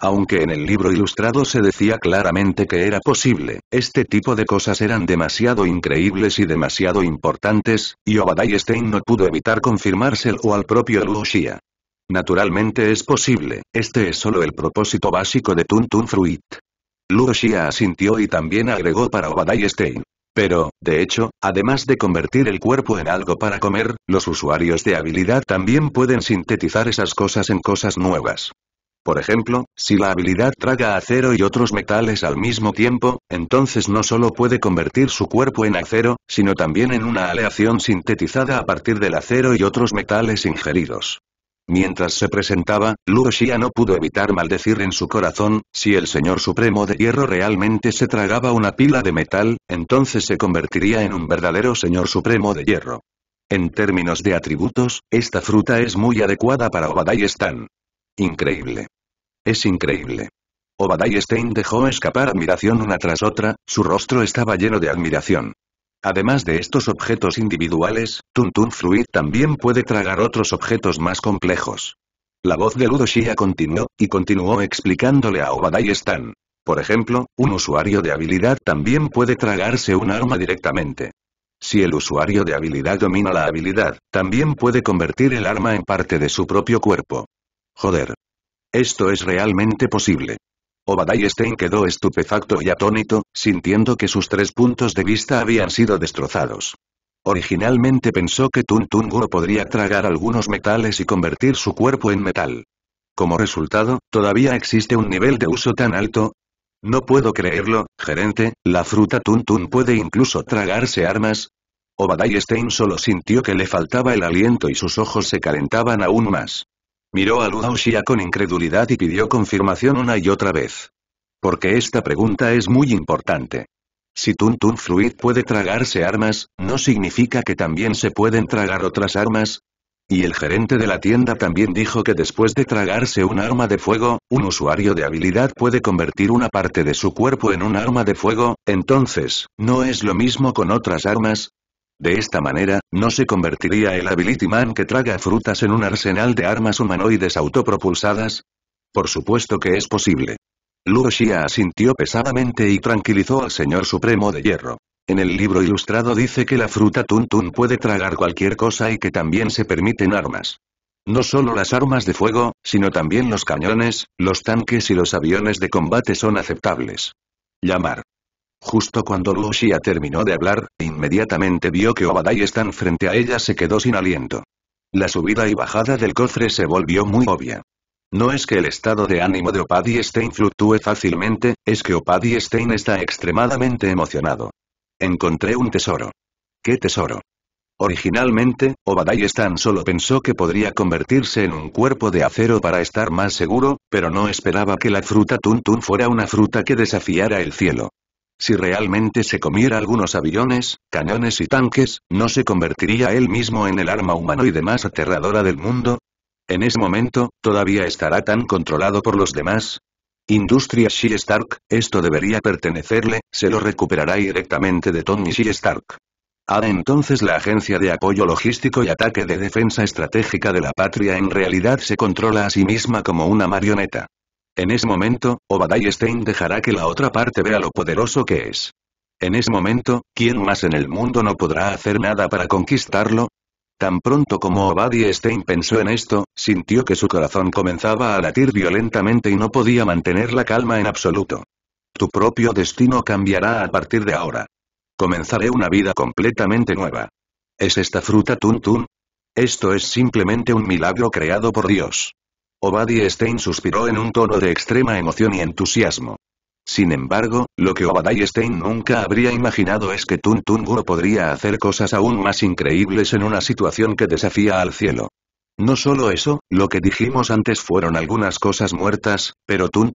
Aunque en el libro ilustrado se decía claramente que era posible, este tipo de cosas eran demasiado increíbles y demasiado importantes, y Obadai Stein no pudo evitar confirmárselo al propio Xia. Naturalmente es posible, este es solo el propósito básico de Tun Tun Fruit. Xia asintió y también agregó para Obadai Stein. Pero, de hecho, además de convertir el cuerpo en algo para comer, los usuarios de habilidad también pueden sintetizar esas cosas en cosas nuevas. Por ejemplo, si la habilidad traga acero y otros metales al mismo tiempo, entonces no solo puede convertir su cuerpo en acero, sino también en una aleación sintetizada a partir del acero y otros metales ingeridos. Mientras se presentaba, Luo no pudo evitar maldecir en su corazón, si el Señor Supremo de Hierro realmente se tragaba una pila de metal, entonces se convertiría en un verdadero Señor Supremo de Hierro. En términos de atributos, esta fruta es muy adecuada para Obadai Stan. Increíble. Es increíble. Obadai Stein dejó escapar admiración una tras otra, su rostro estaba lleno de admiración. Además de estos objetos individuales, Tuntun Fluid también puede tragar otros objetos más complejos. La voz de Ludo Shia continuó, y continuó explicándole a Obadai Stan. Por ejemplo, un usuario de habilidad también puede tragarse un arma directamente. Si el usuario de habilidad domina la habilidad, también puede convertir el arma en parte de su propio cuerpo. Joder. Esto es realmente posible. Obadai Stein quedó estupefacto y atónito, sintiendo que sus tres puntos de vista habían sido destrozados. Originalmente pensó que Tun podría tragar algunos metales y convertir su cuerpo en metal. Como resultado, todavía existe un nivel de uso tan alto. No puedo creerlo, gerente, la fruta Tuntun puede incluso tragarse armas. Obadai Stein solo sintió que le faltaba el aliento y sus ojos se calentaban aún más. Miró a Lu con incredulidad y pidió confirmación una y otra vez. Porque esta pregunta es muy importante. Si Tun Tun puede tragarse armas, ¿no significa que también se pueden tragar otras armas? Y el gerente de la tienda también dijo que después de tragarse un arma de fuego, un usuario de habilidad puede convertir una parte de su cuerpo en un arma de fuego, entonces, ¿no es lo mismo con otras armas? De esta manera, no se convertiría el Ability Man que traga frutas en un arsenal de armas humanoides autopropulsadas. Por supuesto que es posible. Luo Xia asintió pesadamente y tranquilizó al Señor Supremo de Hierro. En el libro ilustrado dice que la fruta Tuntun puede tragar cualquier cosa y que también se permiten armas. No solo las armas de fuego, sino también los cañones, los tanques y los aviones de combate son aceptables. Llamar. Justo cuando Lucia terminó de hablar, inmediatamente vio que Obadiah Stan frente a ella se quedó sin aliento. La subida y bajada del cofre se volvió muy obvia. No es que el estado de ánimo de Obadiah Stein fluctúe fácilmente, es que Obadiah Stein está extremadamente emocionado. Encontré un tesoro. ¿Qué tesoro? Originalmente, Obadiah Stan solo pensó que podría convertirse en un cuerpo de acero para estar más seguro, pero no esperaba que la fruta Tuntun fuera una fruta que desafiara el cielo. Si realmente se comiera algunos aviones, cañones y tanques, ¿no se convertiría él mismo en el arma humanoide más aterradora del mundo? En ese momento, ¿todavía estará tan controlado por los demás? Industria She Stark, esto debería pertenecerle, se lo recuperará directamente de Tony She Stark. Ah, entonces la Agencia de Apoyo Logístico y Ataque de Defensa Estratégica de la Patria en realidad se controla a sí misma como una marioneta? En ese momento, Obadiah Stein dejará que la otra parte vea lo poderoso que es. En ese momento, ¿quién más en el mundo no podrá hacer nada para conquistarlo? Tan pronto como Obadiah Stein pensó en esto, sintió que su corazón comenzaba a latir violentamente y no podía mantener la calma en absoluto. Tu propio destino cambiará a partir de ahora. Comenzaré una vida completamente nueva. ¿Es esta fruta Tuntun? Esto es simplemente un milagro creado por Dios. Obadiah Stein suspiró en un tono de extrema emoción y entusiasmo. Sin embargo, lo que Obadiah Stein nunca habría imaginado es que Tuntun podría hacer cosas aún más increíbles en una situación que desafía al cielo. No solo eso, lo que dijimos antes fueron algunas cosas muertas, pero Tun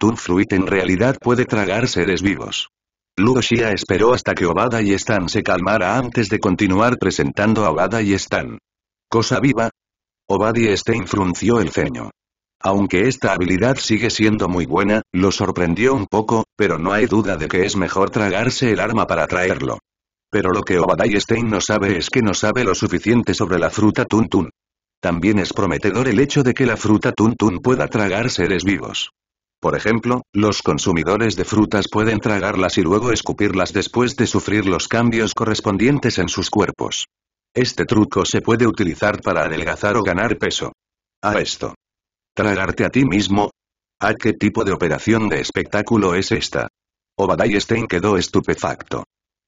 en realidad puede tragar seres vivos. Lugo esperó hasta que Obada y se calmara antes de continuar presentando a Obada y ¿Cosa viva? Obadi Stein frunció el ceño. Aunque esta habilidad sigue siendo muy buena, lo sorprendió un poco, pero no hay duda de que es mejor tragarse el arma para traerlo. Pero lo que Obadiah Stein no sabe es que no sabe lo suficiente sobre la fruta tuntun. También es prometedor el hecho de que la fruta tuntun pueda tragar seres vivos. Por ejemplo, los consumidores de frutas pueden tragarlas y luego escupirlas después de sufrir los cambios correspondientes en sus cuerpos. Este truco se puede utilizar para adelgazar o ganar peso. A esto. ¿Tragarte a ti mismo? ¿A qué tipo de operación de espectáculo es esta? Obadiah Stein quedó estupefacto.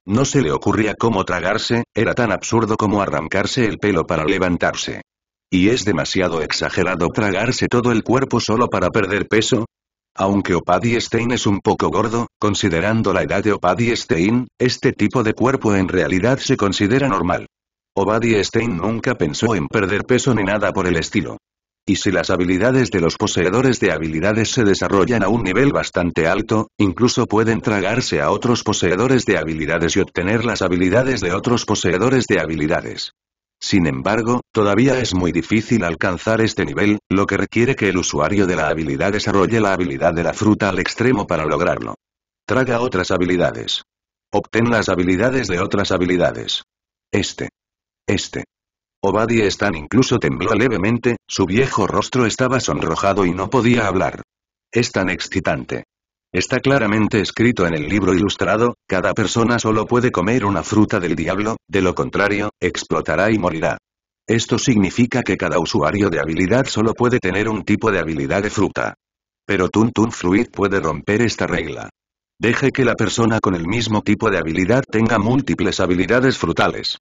No se le ocurría cómo tragarse, era tan absurdo como arrancarse el pelo para levantarse. ¿Y es demasiado exagerado tragarse todo el cuerpo solo para perder peso? Aunque Obadiah Stein es un poco gordo, considerando la edad de Obadiah Stein, este tipo de cuerpo en realidad se considera normal. Obadiah Stein nunca pensó en perder peso ni nada por el estilo. Y si las habilidades de los poseedores de habilidades se desarrollan a un nivel bastante alto, incluso pueden tragarse a otros poseedores de habilidades y obtener las habilidades de otros poseedores de habilidades. Sin embargo, todavía es muy difícil alcanzar este nivel, lo que requiere que el usuario de la habilidad desarrolle la habilidad de la fruta al extremo para lograrlo. Traga otras habilidades. Obtén las habilidades de otras habilidades. Este. Este. Obadiah Stan incluso tembló levemente, su viejo rostro estaba sonrojado y no podía hablar. Es tan excitante. Está claramente escrito en el libro ilustrado, cada persona solo puede comer una fruta del diablo, de lo contrario, explotará y morirá. Esto significa que cada usuario de habilidad solo puede tener un tipo de habilidad de fruta. Pero Tun Fluid puede romper esta regla. Deje que la persona con el mismo tipo de habilidad tenga múltiples habilidades frutales.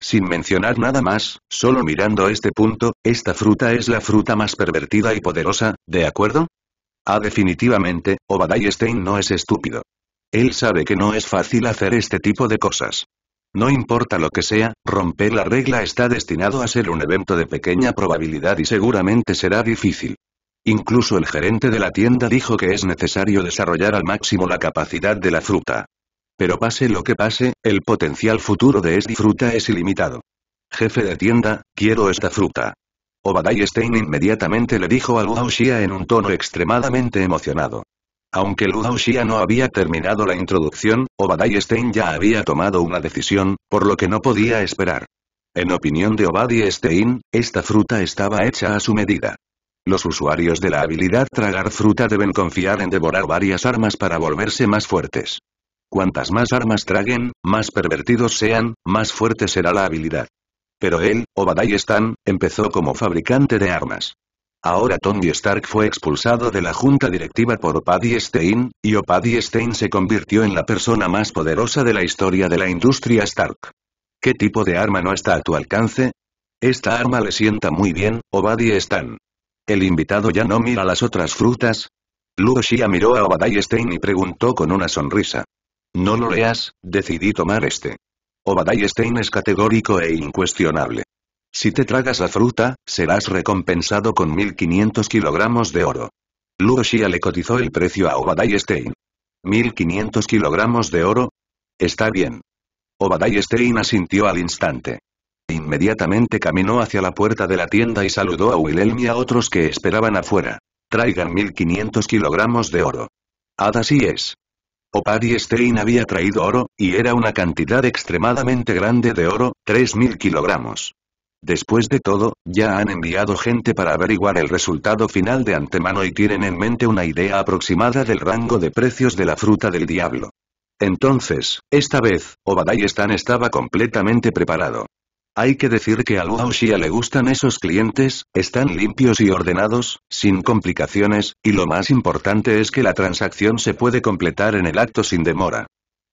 Sin mencionar nada más, solo mirando este punto, esta fruta es la fruta más pervertida y poderosa, ¿de acuerdo? Ah definitivamente, Obadiah Stein no es estúpido. Él sabe que no es fácil hacer este tipo de cosas. No importa lo que sea, romper la regla está destinado a ser un evento de pequeña probabilidad y seguramente será difícil. Incluso el gerente de la tienda dijo que es necesario desarrollar al máximo la capacidad de la fruta. Pero pase lo que pase, el potencial futuro de esta fruta es ilimitado. Jefe de tienda, quiero esta fruta. Obadiah Stein inmediatamente le dijo a Luo en un tono extremadamente emocionado. Aunque Luo Xia no había terminado la introducción, Obadiah Stein ya había tomado una decisión, por lo que no podía esperar. En opinión de Obadiah Stein, esta fruta estaba hecha a su medida. Los usuarios de la habilidad tragar fruta deben confiar en devorar varias armas para volverse más fuertes. Cuantas más armas traguen, más pervertidos sean, más fuerte será la habilidad. Pero él, Obadiah Stan, empezó como fabricante de armas. Ahora Tony Stark fue expulsado de la junta directiva por Opadi Stein, y Opadi Stein se convirtió en la persona más poderosa de la historia de la industria Stark. ¿Qué tipo de arma no está a tu alcance? Esta arma le sienta muy bien, Obadiah Stan. El invitado ya no mira las otras frutas. Luo miró a Obadiah Stein y preguntó con una sonrisa. No lo leas, decidí tomar este. Obadai Stein es categórico e incuestionable. Si te tragas la fruta, serás recompensado con 1500 kilogramos de oro. Lucia le cotizó el precio a Obadiah Stein. ¿1500 kilogramos de oro? Está bien. Obadai Stein asintió al instante. Inmediatamente caminó hacia la puerta de la tienda y saludó a Wilhelm y a otros que esperaban afuera. Traigan 1500 kilogramos de oro. Así es. Opari Stein había traído oro, y era una cantidad extremadamente grande de oro, 3.000 kilogramos. Después de todo, ya han enviado gente para averiguar el resultado final de antemano y tienen en mente una idea aproximada del rango de precios de la fruta del diablo. Entonces, esta vez, Obadai Stan estaba completamente preparado. Hay que decir que a Luo Xia le gustan esos clientes, están limpios y ordenados, sin complicaciones, y lo más importante es que la transacción se puede completar en el acto sin demora.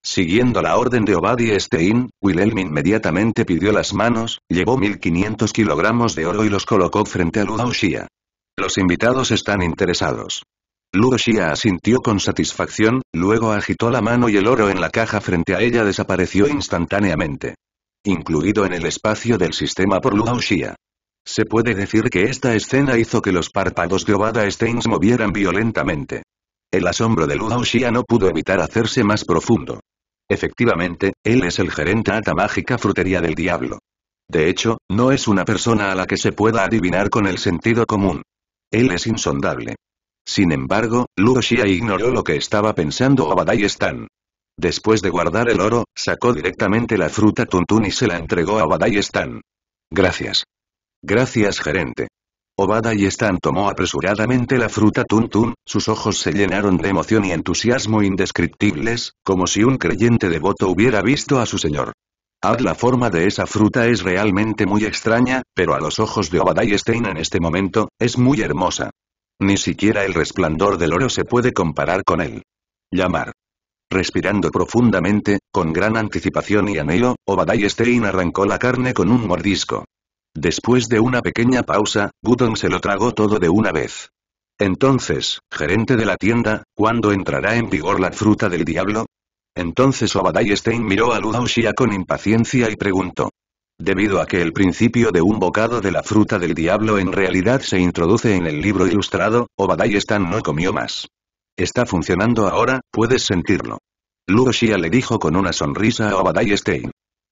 Siguiendo la orden de Obadi Stein, Wilhelm inmediatamente pidió las manos, llevó 1500 kilogramos de oro y los colocó frente a Luo Los invitados están interesados. Luo asintió con satisfacción, luego agitó la mano y el oro en la caja frente a ella desapareció instantáneamente incluido en el espacio del sistema por Xia. Se puede decir que esta escena hizo que los párpados de Obada se movieran violentamente. El asombro de Xia no pudo evitar hacerse más profundo. Efectivamente, él es el gerente Ata Mágica Frutería del Diablo. De hecho, no es una persona a la que se pueda adivinar con el sentido común. Él es insondable. Sin embargo, Xia ignoró lo que estaba pensando y Stan. Después de guardar el oro, sacó directamente la fruta tuntún y se la entregó a Obadai Gracias. Gracias gerente. Obadai tomó apresuradamente la fruta tuntún, sus ojos se llenaron de emoción y entusiasmo indescriptibles, como si un creyente devoto hubiera visto a su señor. Ad la forma de esa fruta es realmente muy extraña, pero a los ojos de Obadai Stein en este momento, es muy hermosa. Ni siquiera el resplandor del oro se puede comparar con él. Llamar. Respirando profundamente, con gran anticipación y anhelo, Obadai Stein arrancó la carne con un mordisco. Después de una pequeña pausa, Gudon se lo tragó todo de una vez. Entonces, gerente de la tienda, ¿cuándo entrará en vigor la fruta del diablo? Entonces Obadai Stein miró a Xia con impaciencia y preguntó. Debido a que el principio de un bocado de la fruta del diablo en realidad se introduce en el libro ilustrado, Obadai Stein no comió más. Está funcionando ahora, puedes sentirlo. Luroshia le dijo con una sonrisa a Obadiah Stein.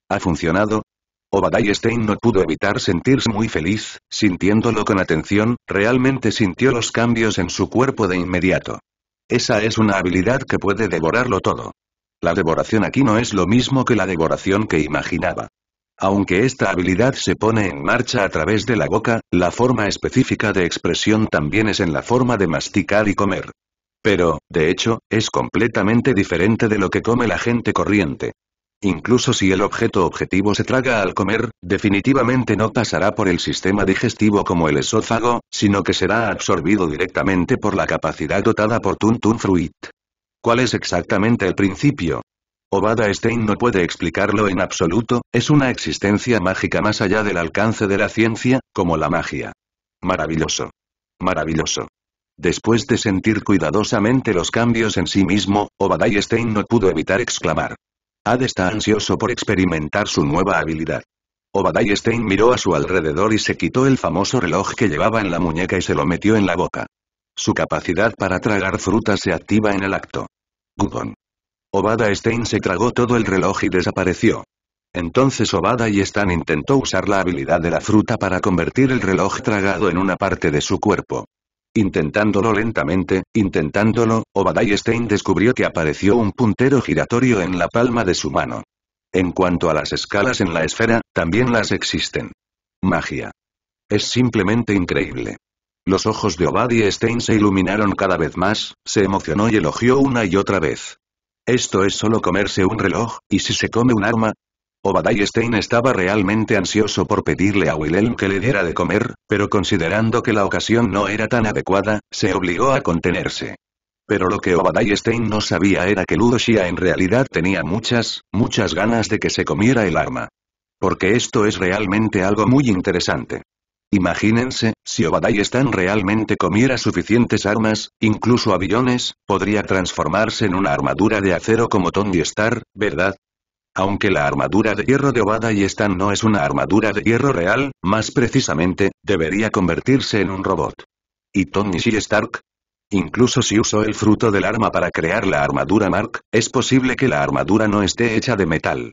¿Ha funcionado? Obadiah Stein no pudo evitar sentirse muy feliz, sintiéndolo con atención, realmente sintió los cambios en su cuerpo de inmediato. Esa es una habilidad que puede devorarlo todo. La devoración aquí no es lo mismo que la devoración que imaginaba. Aunque esta habilidad se pone en marcha a través de la boca, la forma específica de expresión también es en la forma de masticar y comer. Pero, de hecho, es completamente diferente de lo que come la gente corriente. Incluso si el objeto objetivo se traga al comer, definitivamente no pasará por el sistema digestivo como el esófago, sino que será absorbido directamente por la capacidad dotada por Tun Fruit. ¿Cuál es exactamente el principio? Obada Stein no puede explicarlo en absoluto, es una existencia mágica más allá del alcance de la ciencia, como la magia. Maravilloso. Maravilloso. Después de sentir cuidadosamente los cambios en sí mismo, Obadai Stein no pudo evitar exclamar. Ad está ansioso por experimentar su nueva habilidad. Obadai Stein miró a su alrededor y se quitó el famoso reloj que llevaba en la muñeca y se lo metió en la boca. Su capacidad para tragar fruta se activa en el acto. Gubon. Obada Stein se tragó todo el reloj y desapareció. Entonces Obada y intentó usar la habilidad de la fruta para convertir el reloj tragado en una parte de su cuerpo. Intentándolo lentamente, intentándolo, Obadiah Stein descubrió que apareció un puntero giratorio en la palma de su mano. En cuanto a las escalas en la esfera, también las existen. Magia. Es simplemente increíble. Los ojos de Obadiah Stein se iluminaron cada vez más, se emocionó y elogió una y otra vez. Esto es solo comerse un reloj, y si se come un arma, Obadai Stein estaba realmente ansioso por pedirle a Wilhelm que le diera de comer, pero considerando que la ocasión no era tan adecuada, se obligó a contenerse. Pero lo que Obadai Stein no sabía era que Ludoshia en realidad tenía muchas, muchas ganas de que se comiera el arma. Porque esto es realmente algo muy interesante. Imagínense, si Obadai Stein realmente comiera suficientes armas, incluso aviones, podría transformarse en una armadura de acero como Tony Stark, ¿verdad? Aunque la armadura de hierro de Obada y Stan no es una armadura de hierro real, más precisamente, debería convertirse en un robot. ¿Y Tony Stark? Incluso si usó el fruto del arma para crear la armadura Mark, es posible que la armadura no esté hecha de metal.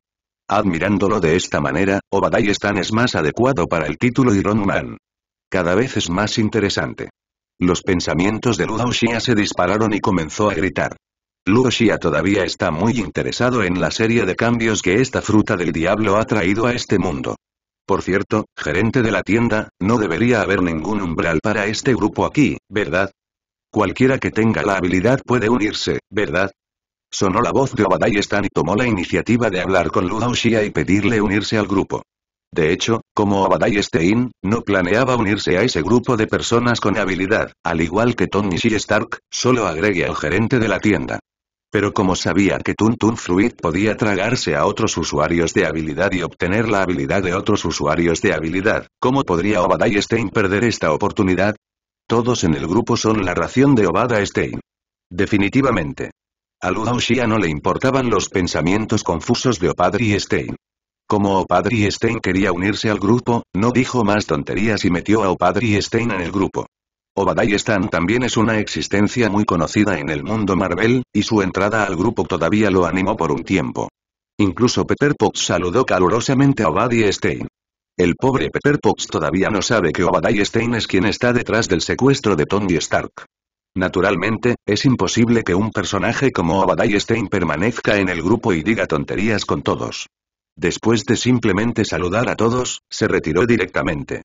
Admirándolo de esta manera, y Stan es más adecuado para el título Iron Man. Cada vez es más interesante. Los pensamientos de Xia se dispararon y comenzó a gritar. Luo Xia todavía está muy interesado en la serie de cambios que esta fruta del diablo ha traído a este mundo. Por cierto, gerente de la tienda, no debería haber ningún umbral para este grupo aquí, ¿verdad? Cualquiera que tenga la habilidad puede unirse, ¿verdad? Sonó la voz de Obadai Stan y tomó la iniciativa de hablar con Luo Xia y pedirle unirse al grupo. De hecho, como Obadai Stein, no planeaba unirse a ese grupo de personas con habilidad, al igual que Tony C. Stark, solo agregue al gerente de la tienda. Pero como sabía que Tuntun Fluid podía tragarse a otros usuarios de habilidad y obtener la habilidad de otros usuarios de habilidad, ¿cómo podría Obadai y Stein perder esta oportunidad? Todos en el grupo son la ración de Obada Stein. Definitivamente. A Lu no le importaban los pensamientos confusos de Opadri Stein. Como Opadri Stein quería unirse al grupo, no dijo más tonterías y metió a Opadri Stein en el grupo. Obadiah Stan también es una existencia muy conocida en el mundo Marvel, y su entrada al grupo todavía lo animó por un tiempo. Incluso Pepper Potts saludó calurosamente a Obadiah Stein. El pobre Pepper Potts todavía no sabe que Obadiah Stein es quien está detrás del secuestro de Tony Stark. Naturalmente, es imposible que un personaje como Obadiah Stein permanezca en el grupo y diga tonterías con todos. Después de simplemente saludar a todos, se retiró directamente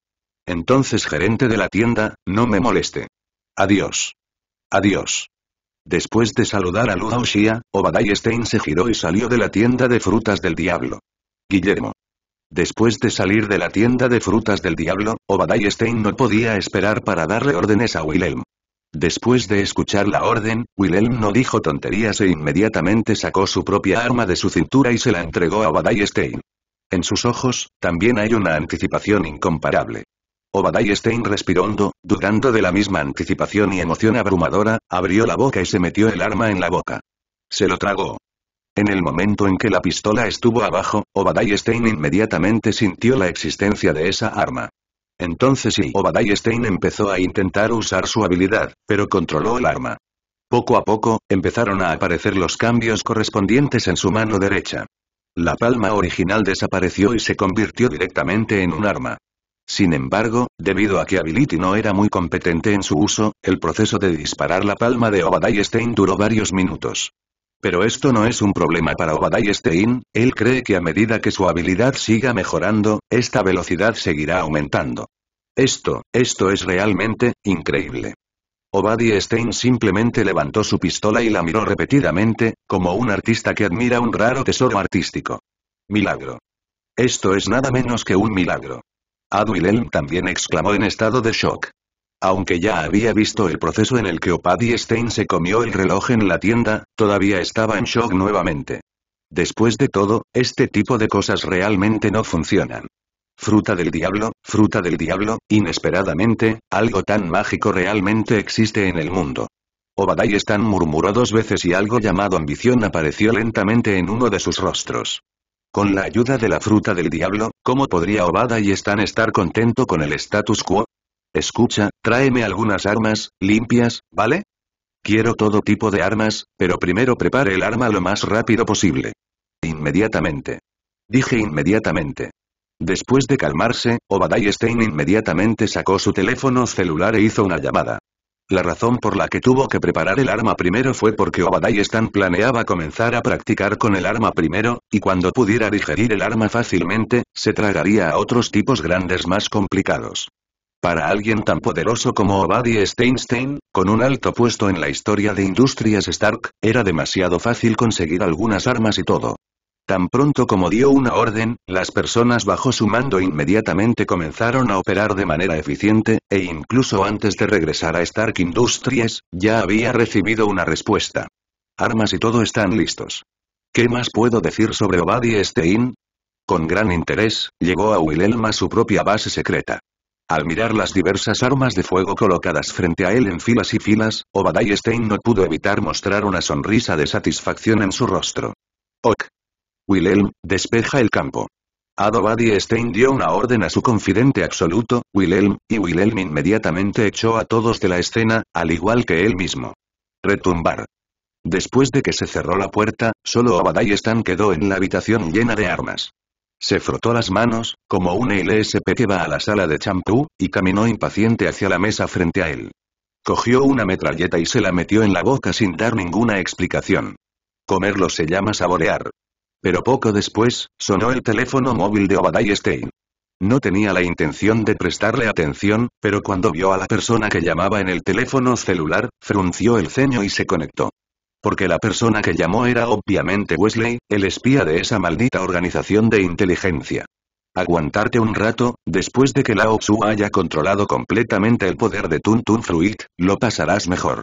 entonces gerente de la tienda, no me moleste. Adiós. Adiós. Después de saludar a Luda Shia, Obadiah Stein se giró y salió de la tienda de frutas del diablo. Guillermo. Después de salir de la tienda de frutas del diablo, Obadiah Stein no podía esperar para darle órdenes a Wilhelm. Después de escuchar la orden, Wilhelm no dijo tonterías e inmediatamente sacó su propia arma de su cintura y se la entregó a Obadiah Stein. En sus ojos, también hay una anticipación incomparable. Obadai Stein respiró dudando de la misma anticipación y emoción abrumadora, abrió la boca y se metió el arma en la boca. Se lo tragó. En el momento en que la pistola estuvo abajo, Obadiah Stein inmediatamente sintió la existencia de esa arma. Entonces sí, Obadiah Stein empezó a intentar usar su habilidad, pero controló el arma. Poco a poco, empezaron a aparecer los cambios correspondientes en su mano derecha. La palma original desapareció y se convirtió directamente en un arma. Sin embargo, debido a que Ability no era muy competente en su uso, el proceso de disparar la palma de Obadiah Stein duró varios minutos. Pero esto no es un problema para Obadiah Stein, él cree que a medida que su habilidad siga mejorando, esta velocidad seguirá aumentando. Esto, esto es realmente, increíble. Obadiah Stein simplemente levantó su pistola y la miró repetidamente, como un artista que admira un raro tesoro artístico. Milagro. Esto es nada menos que un milagro. Aduilel también exclamó en estado de shock. Aunque ya había visto el proceso en el que Opadi Stein se comió el reloj en la tienda, todavía estaba en shock nuevamente. Después de todo, este tipo de cosas realmente no funcionan. Fruta del diablo, fruta del diablo, inesperadamente, algo tan mágico realmente existe en el mundo. Obadai Stan murmuró dos veces y algo llamado ambición apareció lentamente en uno de sus rostros. Con la ayuda de la fruta del diablo, ¿cómo podría Obada y Stan estar contento con el status quo? Escucha, tráeme algunas armas, limpias, ¿vale? Quiero todo tipo de armas, pero primero prepare el arma lo más rápido posible. Inmediatamente. Dije inmediatamente. Después de calmarse, y Stein inmediatamente sacó su teléfono celular e hizo una llamada. La razón por la que tuvo que preparar el arma primero fue porque Obadai Stan planeaba comenzar a practicar con el arma primero, y cuando pudiera digerir el arma fácilmente, se tragaría a otros tipos grandes más complicados. Para alguien tan poderoso como Obadiah Steinstein, con un alto puesto en la historia de Industrias Stark, era demasiado fácil conseguir algunas armas y todo. Tan pronto como dio una orden, las personas bajo su mando inmediatamente comenzaron a operar de manera eficiente, e incluso antes de regresar a Stark Industries, ya había recibido una respuesta. Armas y todo están listos. ¿Qué más puedo decir sobre Obadiah Stein? Con gran interés, llegó a Wilhelm a su propia base secreta. Al mirar las diversas armas de fuego colocadas frente a él en filas y filas, Obadiah Stein no pudo evitar mostrar una sonrisa de satisfacción en su rostro. Ok, Wilhelm, despeja el campo. Adobadi Stein dio una orden a su confidente absoluto, Wilhelm, y Wilhelm inmediatamente echó a todos de la escena, al igual que él mismo. Retumbar. Después de que se cerró la puerta, solo y Stan quedó en la habitación llena de armas. Se frotó las manos, como un LSP que va a la sala de champú, y caminó impaciente hacia la mesa frente a él. Cogió una metralleta y se la metió en la boca sin dar ninguna explicación. Comerlo se llama saborear. Pero poco después, sonó el teléfono móvil de Obadiah Stein. No tenía la intención de prestarle atención, pero cuando vio a la persona que llamaba en el teléfono celular, frunció el ceño y se conectó. Porque la persona que llamó era obviamente Wesley, el espía de esa maldita organización de inteligencia. Aguantarte un rato, después de que Lao Tzu haya controlado completamente el poder de Tun Tun Fruit, lo pasarás mejor.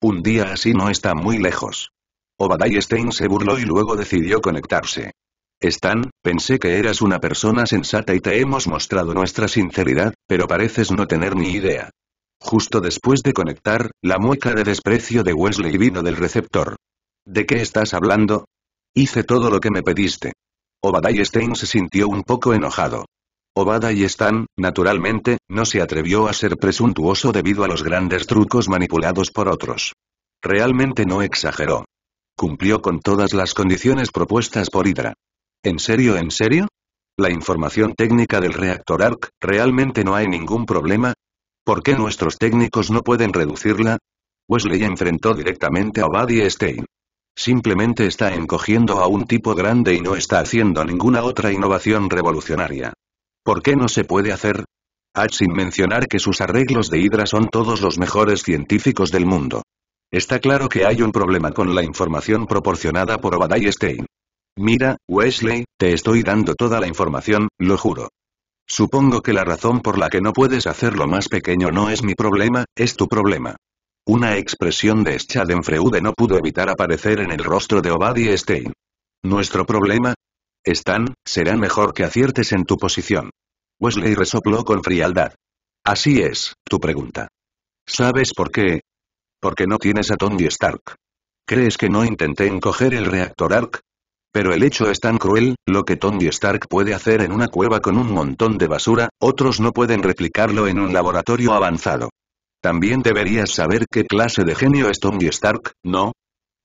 Un día así no está muy lejos. Obadiah Stein se burló y luego decidió conectarse. Stan, pensé que eras una persona sensata y te hemos mostrado nuestra sinceridad, pero pareces no tener ni idea. Justo después de conectar, la mueca de desprecio de Wesley vino del receptor. ¿De qué estás hablando? Hice todo lo que me pediste. Obadiah Stein se sintió un poco enojado. Obadiah Stan, naturalmente, no se atrevió a ser presuntuoso debido a los grandes trucos manipulados por otros. Realmente no exageró. Cumplió con todas las condiciones propuestas por Hydra. ¿En serio, en serio? La información técnica del reactor ARC, ¿realmente no hay ningún problema? ¿Por qué nuestros técnicos no pueden reducirla? Wesley enfrentó directamente a Buddy Stein. Simplemente está encogiendo a un tipo grande y no está haciendo ninguna otra innovación revolucionaria. ¿Por qué no se puede hacer? Hatch sin mencionar que sus arreglos de Hydra son todos los mejores científicos del mundo. Está claro que hay un problema con la información proporcionada por Obadiah Stein. Mira, Wesley, te estoy dando toda la información, lo juro. Supongo que la razón por la que no puedes hacerlo más pequeño no es mi problema, es tu problema. Una expresión de Schadenfreude no pudo evitar aparecer en el rostro de Obadiah Stein. ¿Nuestro problema? Stan, será mejor que aciertes en tu posición. Wesley resopló con frialdad. Así es, tu pregunta. ¿Sabes por qué, porque no tienes a Tony Stark. ¿Crees que no intenté encoger el reactor ARC? Pero el hecho es tan cruel, lo que Tony Stark puede hacer en una cueva con un montón de basura, otros no pueden replicarlo en un laboratorio avanzado. También deberías saber qué clase de genio es Tony Stark, ¿no?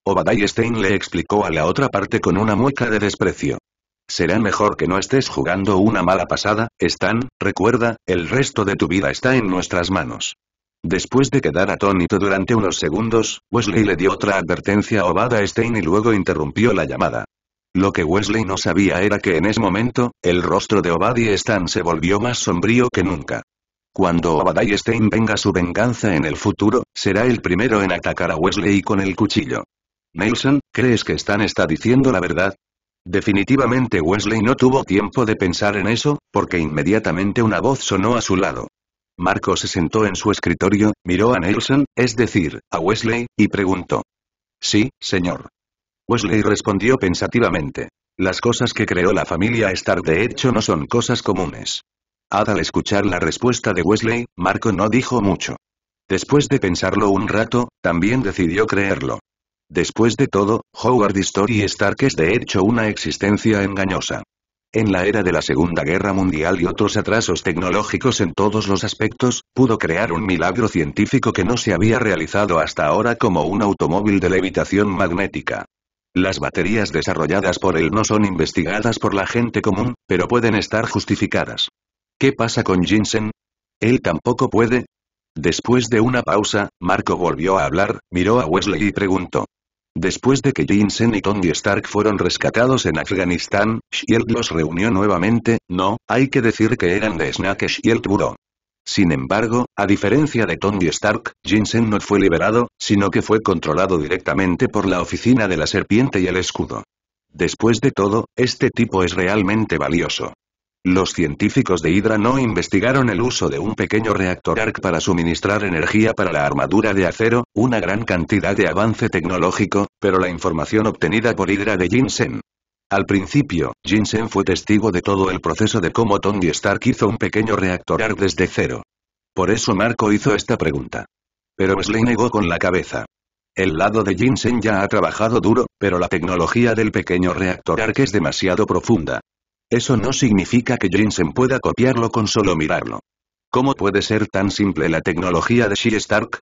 Obadiah Stein le explicó a la otra parte con una mueca de desprecio. Será mejor que no estés jugando una mala pasada, Stan, recuerda, el resto de tu vida está en nuestras manos. Después de quedar atónito durante unos segundos, Wesley le dio otra advertencia a Obadiah Stein y luego interrumpió la llamada. Lo que Wesley no sabía era que en ese momento, el rostro de Obadiah Stein se volvió más sombrío que nunca. Cuando Obadiah Stein venga su venganza en el futuro, será el primero en atacar a Wesley con el cuchillo. Nelson, ¿crees que Stan está diciendo la verdad? Definitivamente Wesley no tuvo tiempo de pensar en eso, porque inmediatamente una voz sonó a su lado. Marco se sentó en su escritorio, miró a Nelson, es decir, a Wesley, y preguntó. Sí, señor. Wesley respondió pensativamente. Las cosas que creó la familia Stark de hecho no son cosas comunes. al escuchar la respuesta de Wesley, Marco no dijo mucho. Después de pensarlo un rato, también decidió creerlo. Después de todo, Howard Story Stark es de hecho una existencia engañosa en la era de la Segunda Guerra Mundial y otros atrasos tecnológicos en todos los aspectos, pudo crear un milagro científico que no se había realizado hasta ahora como un automóvil de levitación magnética. Las baterías desarrolladas por él no son investigadas por la gente común, pero pueden estar justificadas. ¿Qué pasa con Jensen? Él tampoco puede. Después de una pausa, Marco volvió a hablar, miró a Wesley y preguntó. Después de que Jensen y Tony Stark fueron rescatados en Afganistán, S.H.I.E.L.D. los reunió nuevamente, no, hay que decir que eran de Snake S.H.I.E.L.D. Bureau. Sin embargo, a diferencia de Tony Stark, Jensen no fue liberado, sino que fue controlado directamente por la oficina de la serpiente y el escudo. Después de todo, este tipo es realmente valioso. Los científicos de Hydra no investigaron el uso de un pequeño reactor ARC para suministrar energía para la armadura de acero, una gran cantidad de avance tecnológico, pero la información obtenida por Hydra de Jinsen. Al principio, Jinsen fue testigo de todo el proceso de cómo Tony Stark hizo un pequeño reactor ARC desde cero. Por eso Marco hizo esta pregunta. Pero Wesley negó con la cabeza. El lado de Jinsen ya ha trabajado duro, pero la tecnología del pequeño reactor ARC es demasiado profunda. Eso no significa que Jensen pueda copiarlo con solo mirarlo. ¿Cómo puede ser tan simple la tecnología de She Stark?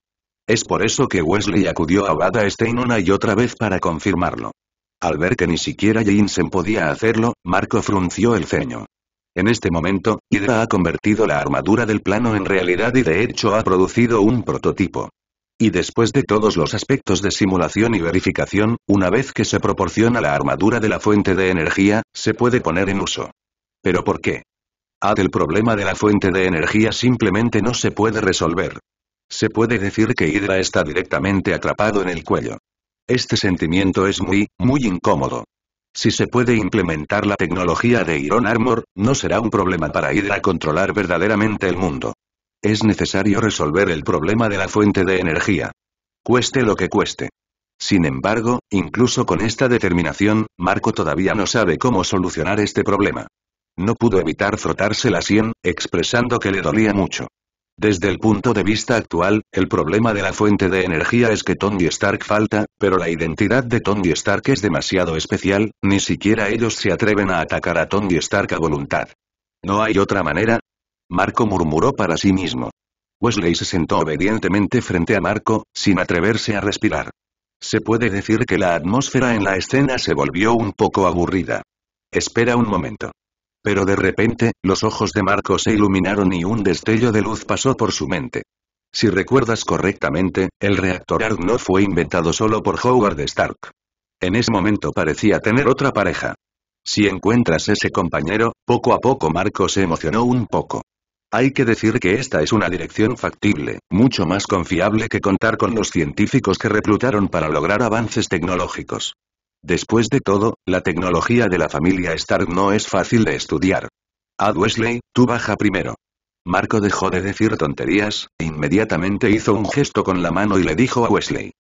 Es por eso que Wesley acudió a Bada Stein una y otra vez para confirmarlo. Al ver que ni siquiera Jensen podía hacerlo, Marco frunció el ceño. En este momento, Hydra ha convertido la armadura del plano en realidad y de hecho ha producido un prototipo. Y después de todos los aspectos de simulación y verificación, una vez que se proporciona la armadura de la fuente de energía, se puede poner en uso. ¿Pero por qué? Ah, el problema de la fuente de energía simplemente no se puede resolver. Se puede decir que Hydra está directamente atrapado en el cuello. Este sentimiento es muy, muy incómodo. Si se puede implementar la tecnología de Iron Armor, no será un problema para Hydra controlar verdaderamente el mundo. Es necesario resolver el problema de la fuente de energía. Cueste lo que cueste. Sin embargo, incluso con esta determinación, Marco todavía no sabe cómo solucionar este problema. No pudo evitar frotarse la sien, expresando que le dolía mucho. Desde el punto de vista actual, el problema de la fuente de energía es que Tony Stark falta, pero la identidad de Tony Stark es demasiado especial, ni siquiera ellos se atreven a atacar a Tony Stark a voluntad. No hay otra manera, Marco murmuró para sí mismo. Wesley se sentó obedientemente frente a Marco, sin atreverse a respirar. Se puede decir que la atmósfera en la escena se volvió un poco aburrida. Espera un momento. Pero de repente, los ojos de Marco se iluminaron y un destello de luz pasó por su mente. Si recuerdas correctamente, el reactor ARC no fue inventado solo por Howard Stark. En ese momento parecía tener otra pareja. Si encuentras ese compañero, poco a poco Marco se emocionó un poco. Hay que decir que esta es una dirección factible, mucho más confiable que contar con los científicos que reclutaron para lograr avances tecnológicos. Después de todo, la tecnología de la familia Stark no es fácil de estudiar. Ad Wesley, tú baja primero. Marco dejó de decir tonterías, e inmediatamente hizo un gesto con la mano y le dijo a Wesley.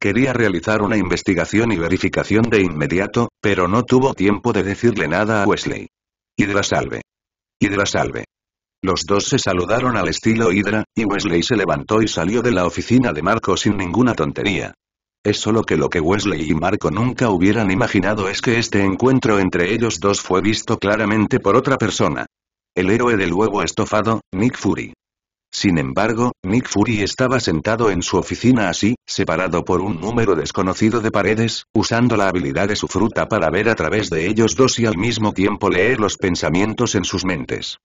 Quería realizar una investigación y verificación de inmediato, pero no tuvo tiempo de decirle nada a Wesley. Y de la salve. Y de la salve. Los dos se saludaron al estilo Hydra, y Wesley se levantó y salió de la oficina de Marco sin ninguna tontería. Es solo que lo que Wesley y Marco nunca hubieran imaginado es que este encuentro entre ellos dos fue visto claramente por otra persona. El héroe del huevo estofado, Nick Fury. Sin embargo, Nick Fury estaba sentado en su oficina así, separado por un número desconocido de paredes, usando la habilidad de su fruta para ver a través de ellos dos y al mismo tiempo leer los pensamientos en sus mentes.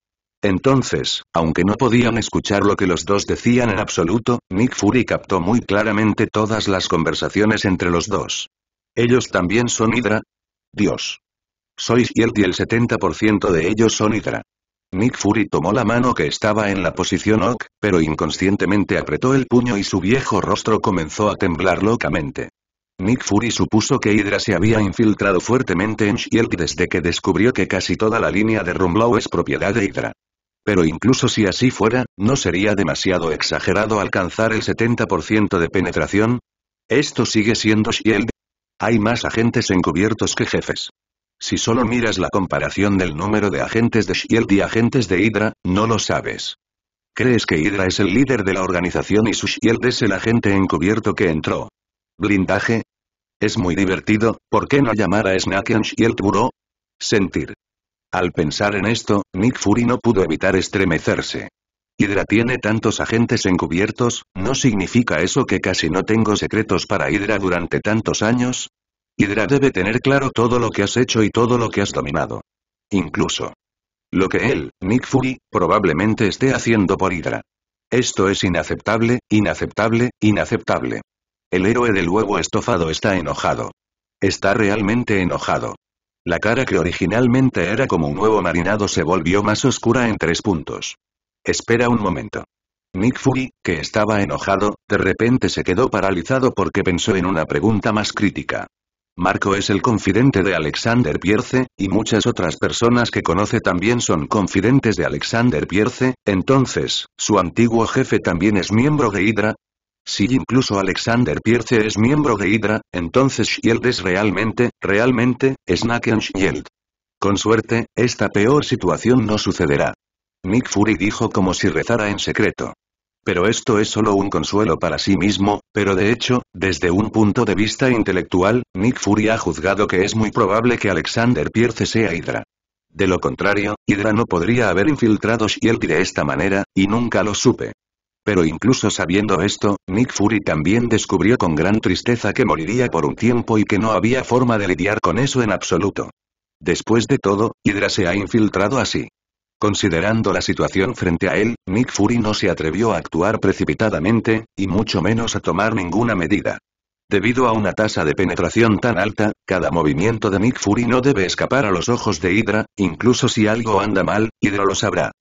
Entonces, aunque no podían escuchar lo que los dos decían en absoluto, Nick Fury captó muy claramente todas las conversaciones entre los dos. ¿Ellos también son Hydra? Dios. Soy Shield y el 70% de ellos son Hydra. Nick Fury tomó la mano que estaba en la posición Ok, pero inconscientemente apretó el puño y su viejo rostro comenzó a temblar locamente. Nick Fury supuso que Hydra se había infiltrado fuertemente en S.H.I.E.L.D. desde que descubrió que casi toda la línea de Rumblow es propiedad de Hydra. Pero incluso si así fuera, ¿no sería demasiado exagerado alcanzar el 70% de penetración? Esto sigue siendo Shield. Hay más agentes encubiertos que jefes. Si solo miras la comparación del número de agentes de Shield y agentes de Hydra, no lo sabes. ¿Crees que Hydra es el líder de la organización y su Shield es el agente encubierto que entró? ¿Blindaje? Es muy divertido, ¿por qué no llamar a Snack and Shield Bureau? Sentir. Al pensar en esto, Nick Fury no pudo evitar estremecerse. Hydra tiene tantos agentes encubiertos, ¿no significa eso que casi no tengo secretos para Hydra durante tantos años? Hydra debe tener claro todo lo que has hecho y todo lo que has dominado. Incluso. Lo que él, Nick Fury, probablemente esté haciendo por Hydra. Esto es inaceptable, inaceptable, inaceptable. El héroe del huevo estofado está enojado. Está realmente enojado. La cara que originalmente era como un huevo marinado se volvió más oscura en tres puntos. Espera un momento. Nick Fury, que estaba enojado, de repente se quedó paralizado porque pensó en una pregunta más crítica. Marco es el confidente de Alexander Pierce, y muchas otras personas que conoce también son confidentes de Alexander Pierce, entonces, ¿su antiguo jefe también es miembro de Hydra? Si incluso Alexander Pierce es miembro de Hydra, entonces Shield es realmente, realmente, Snake and Shield. Con suerte, esta peor situación no sucederá. Nick Fury dijo como si rezara en secreto. Pero esto es solo un consuelo para sí mismo, pero de hecho, desde un punto de vista intelectual, Nick Fury ha juzgado que es muy probable que Alexander Pierce sea Hydra. De lo contrario, Hydra no podría haber infiltrado Shield de esta manera, y nunca lo supe. Pero incluso sabiendo esto, Nick Fury también descubrió con gran tristeza que moriría por un tiempo y que no había forma de lidiar con eso en absoluto. Después de todo, Hydra se ha infiltrado así. Considerando la situación frente a él, Nick Fury no se atrevió a actuar precipitadamente, y mucho menos a tomar ninguna medida. Debido a una tasa de penetración tan alta, cada movimiento de Nick Fury no debe escapar a los ojos de Hydra, incluso si algo anda mal, Hydra lo sabrá.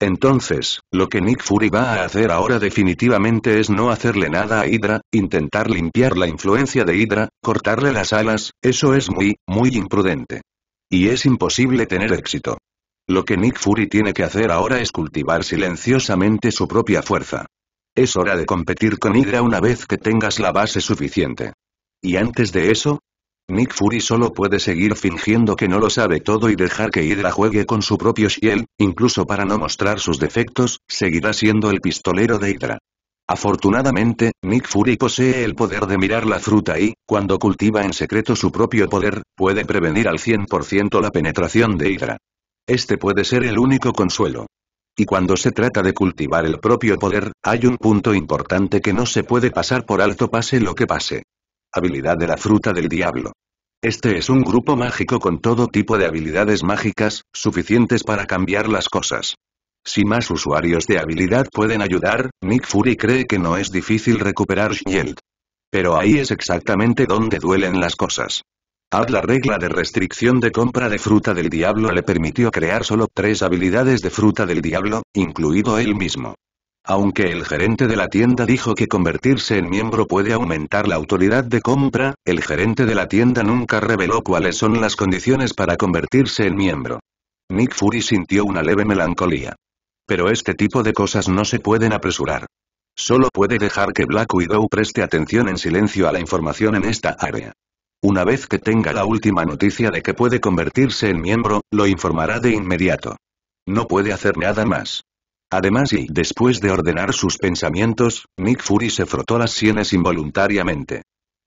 Entonces, lo que Nick Fury va a hacer ahora definitivamente es no hacerle nada a Hydra, intentar limpiar la influencia de Hydra, cortarle las alas, eso es muy, muy imprudente. Y es imposible tener éxito. Lo que Nick Fury tiene que hacer ahora es cultivar silenciosamente su propia fuerza. Es hora de competir con Hydra una vez que tengas la base suficiente. Y antes de eso, Nick Fury solo puede seguir fingiendo que no lo sabe todo y dejar que Hydra juegue con su propio Shield, incluso para no mostrar sus defectos, seguirá siendo el pistolero de Hydra. Afortunadamente, Nick Fury posee el poder de mirar la fruta y, cuando cultiva en secreto su propio poder, puede prevenir al 100% la penetración de Hydra. Este puede ser el único consuelo. Y cuando se trata de cultivar el propio poder, hay un punto importante que no se puede pasar por alto pase lo que pase. Habilidad de la fruta del diablo. Este es un grupo mágico con todo tipo de habilidades mágicas, suficientes para cambiar las cosas. Si más usuarios de habilidad pueden ayudar, Nick Fury cree que no es difícil recuperar Shield. Pero ahí es exactamente donde duelen las cosas. Ad la regla de restricción de compra de fruta del diablo le permitió crear solo tres habilidades de fruta del diablo, incluido él mismo. Aunque el gerente de la tienda dijo que convertirse en miembro puede aumentar la autoridad de compra, el gerente de la tienda nunca reveló cuáles son las condiciones para convertirse en miembro. Nick Fury sintió una leve melancolía. Pero este tipo de cosas no se pueden apresurar. Solo puede dejar que Black Widow preste atención en silencio a la información en esta área. Una vez que tenga la última noticia de que puede convertirse en miembro, lo informará de inmediato. No puede hacer nada más. Además y después de ordenar sus pensamientos, Nick Fury se frotó las sienes involuntariamente.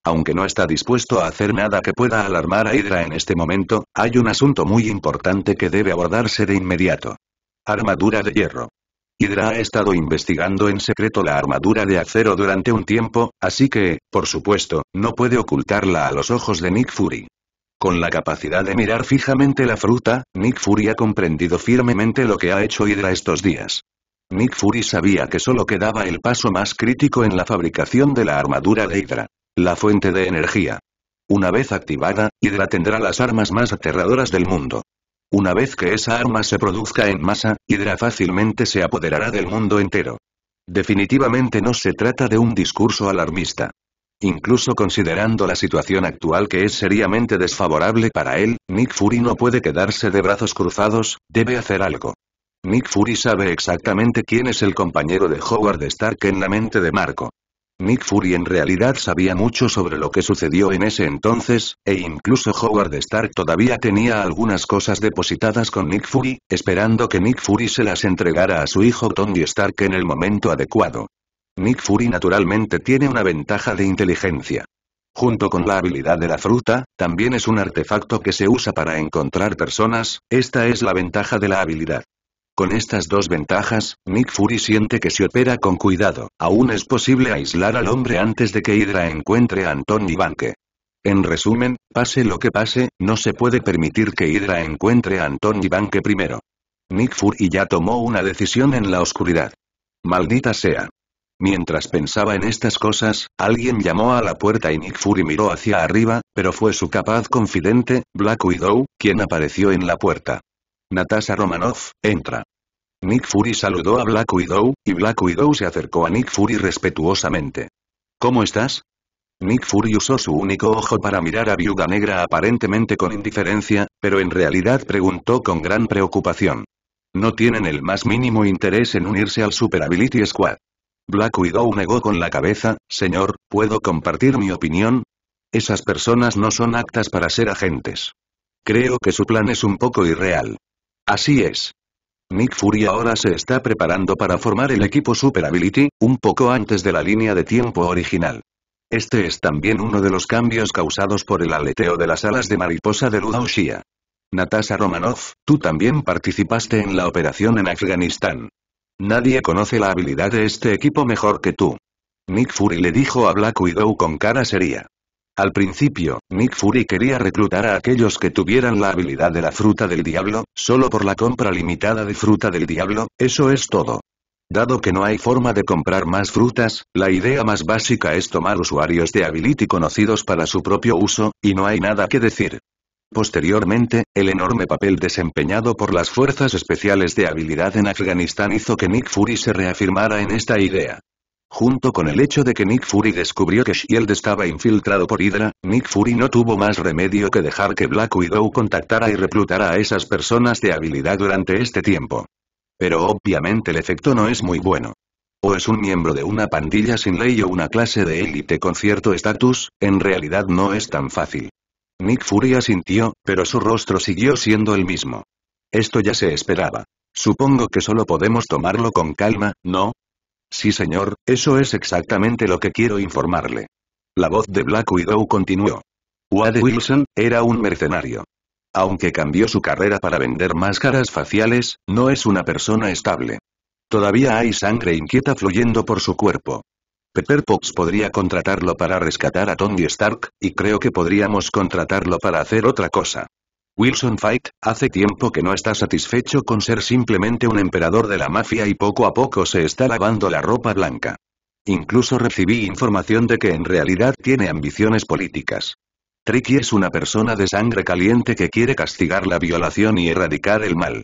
Aunque no está dispuesto a hacer nada que pueda alarmar a Hydra en este momento, hay un asunto muy importante que debe abordarse de inmediato. Armadura de hierro. Hydra ha estado investigando en secreto la armadura de acero durante un tiempo, así que, por supuesto, no puede ocultarla a los ojos de Nick Fury. Con la capacidad de mirar fijamente la fruta, Nick Fury ha comprendido firmemente lo que ha hecho Hydra estos días. Nick Fury sabía que solo quedaba el paso más crítico en la fabricación de la armadura de Hydra. La fuente de energía. Una vez activada, Hydra tendrá las armas más aterradoras del mundo. Una vez que esa arma se produzca en masa, Hydra fácilmente se apoderará del mundo entero. Definitivamente no se trata de un discurso alarmista. Incluso considerando la situación actual que es seriamente desfavorable para él, Nick Fury no puede quedarse de brazos cruzados, debe hacer algo. Nick Fury sabe exactamente quién es el compañero de Howard Stark en la mente de Marco. Nick Fury en realidad sabía mucho sobre lo que sucedió en ese entonces, e incluso Howard Stark todavía tenía algunas cosas depositadas con Nick Fury, esperando que Nick Fury se las entregara a su hijo Tony Stark en el momento adecuado. Nick Fury naturalmente tiene una ventaja de inteligencia. Junto con la habilidad de la fruta, también es un artefacto que se usa para encontrar personas, esta es la ventaja de la habilidad. Con estas dos ventajas, Nick Fury siente que si opera con cuidado, aún es posible aislar al hombre antes de que Hydra encuentre a Anton y En resumen, pase lo que pase, no se puede permitir que Hydra encuentre a Anton y primero. Nick Fury ya tomó una decisión en la oscuridad. Maldita sea. Mientras pensaba en estas cosas, alguien llamó a la puerta y Nick Fury miró hacia arriba, pero fue su capaz confidente, Black Widow, quien apareció en la puerta. Natasha Romanoff, entra. Nick Fury saludó a Black Widow, y Black Widow se acercó a Nick Fury respetuosamente. ¿Cómo estás? Nick Fury usó su único ojo para mirar a Viuda Negra aparentemente con indiferencia, pero en realidad preguntó con gran preocupación. No tienen el más mínimo interés en unirse al Super Ability Squad. Black Widow negó con la cabeza, señor, ¿puedo compartir mi opinión? Esas personas no son aptas para ser agentes. Creo que su plan es un poco irreal. Así es. Nick Fury ahora se está preparando para formar el equipo Super Ability, un poco antes de la línea de tiempo original. Este es también uno de los cambios causados por el aleteo de las alas de mariposa de Luda Natasha Romanoff, tú también participaste en la operación en Afganistán. Nadie conoce la habilidad de este equipo mejor que tú. Nick Fury le dijo a Black Widow con cara seria. Al principio, Nick Fury quería reclutar a aquellos que tuvieran la habilidad de la fruta del diablo, solo por la compra limitada de fruta del diablo, eso es todo. Dado que no hay forma de comprar más frutas, la idea más básica es tomar usuarios de Ability conocidos para su propio uso, y no hay nada que decir. Posteriormente, el enorme papel desempeñado por las fuerzas especiales de habilidad en Afganistán hizo que Nick Fury se reafirmara en esta idea. Junto con el hecho de que Nick Fury descubrió que S.H.I.E.L.D. estaba infiltrado por Hydra, Nick Fury no tuvo más remedio que dejar que Black Widow contactara y reclutara a esas personas de habilidad durante este tiempo. Pero obviamente el efecto no es muy bueno. O es un miembro de una pandilla sin ley o una clase de élite con cierto estatus, en realidad no es tan fácil. Nick Fury asintió, pero su rostro siguió siendo el mismo. Esto ya se esperaba. Supongo que solo podemos tomarlo con calma, ¿no? Sí señor, eso es exactamente lo que quiero informarle. La voz de Black Widow continuó. Wade Wilson, era un mercenario. Aunque cambió su carrera para vender máscaras faciales, no es una persona estable. Todavía hay sangre inquieta fluyendo por su cuerpo. Pepper Potts podría contratarlo para rescatar a Tony Stark, y creo que podríamos contratarlo para hacer otra cosa. Wilson Fight, hace tiempo que no está satisfecho con ser simplemente un emperador de la mafia y poco a poco se está lavando la ropa blanca. Incluso recibí información de que en realidad tiene ambiciones políticas. Tricky es una persona de sangre caliente que quiere castigar la violación y erradicar el mal.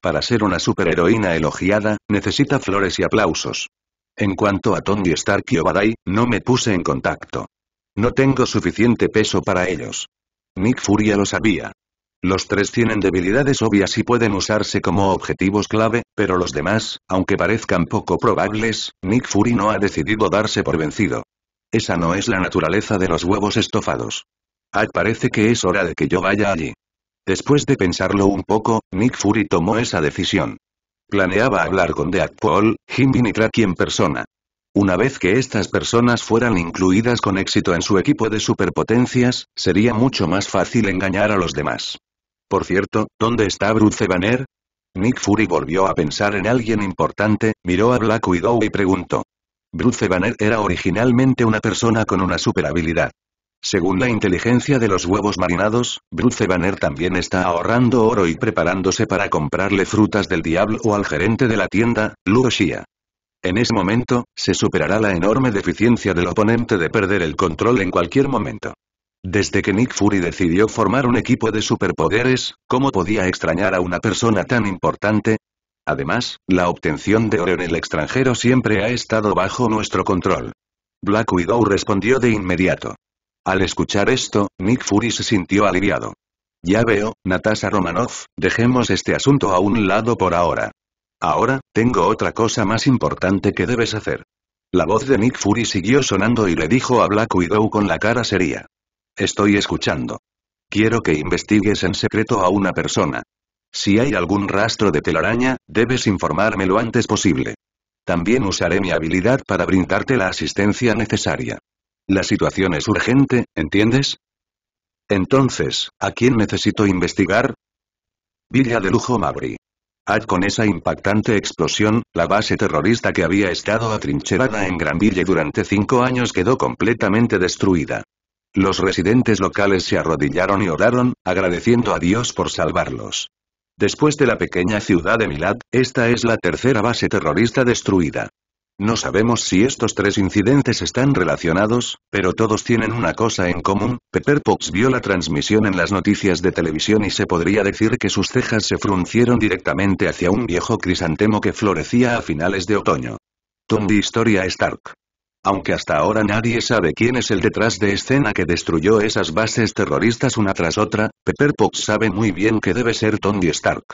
Para ser una superheroína elogiada, necesita flores y aplausos. En cuanto a Tony Stark y Obadai, no me puse en contacto. No tengo suficiente peso para ellos. Nick Furia lo sabía. Los tres tienen debilidades obvias y pueden usarse como objetivos clave, pero los demás, aunque parezcan poco probables, Nick Fury no ha decidido darse por vencido. Esa no es la naturaleza de los huevos estofados. Ah, parece que es hora de que yo vaya allí. Después de pensarlo un poco, Nick Fury tomó esa decisión. Planeaba hablar con Paul, Jimbin y Nitraki en persona. Una vez que estas personas fueran incluidas con éxito en su equipo de superpotencias, sería mucho más fácil engañar a los demás. Por cierto, ¿dónde está Bruce Banner? Nick Fury volvió a pensar en alguien importante, miró a Black Widow y preguntó. Bruce Banner era originalmente una persona con una super habilidad. Según la inteligencia de los huevos marinados, Bruce Banner también está ahorrando oro y preparándose para comprarle frutas del diablo o al gerente de la tienda, Luo En ese momento, se superará la enorme deficiencia del oponente de perder el control en cualquier momento. Desde que Nick Fury decidió formar un equipo de superpoderes, ¿cómo podía extrañar a una persona tan importante? Además, la obtención de oro en el extranjero siempre ha estado bajo nuestro control. Black Widow respondió de inmediato. Al escuchar esto, Nick Fury se sintió aliviado. Ya veo, Natasha Romanoff, dejemos este asunto a un lado por ahora. Ahora, tengo otra cosa más importante que debes hacer. La voz de Nick Fury siguió sonando y le dijo a Black Widow con la cara seria. Estoy escuchando. Quiero que investigues en secreto a una persona. Si hay algún rastro de telaraña, debes informarme lo antes posible. También usaré mi habilidad para brindarte la asistencia necesaria. La situación es urgente, ¿entiendes? Entonces, ¿a quién necesito investigar? Villa de Lujo Mabry. Haz con esa impactante explosión, la base terrorista que había estado atrincherada en Granville durante cinco años quedó completamente destruida. Los residentes locales se arrodillaron y oraron, agradeciendo a Dios por salvarlos. Después de la pequeña ciudad de Milad, esta es la tercera base terrorista destruida. No sabemos si estos tres incidentes están relacionados, pero todos tienen una cosa en común, Pepper Potts vio la transmisión en las noticias de televisión y se podría decir que sus cejas se fruncieron directamente hacia un viejo crisantemo que florecía a finales de otoño. Tom Historia Stark aunque hasta ahora nadie sabe quién es el detrás de escena que destruyó esas bases terroristas una tras otra, Pepper Potts sabe muy bien que debe ser Tony Stark.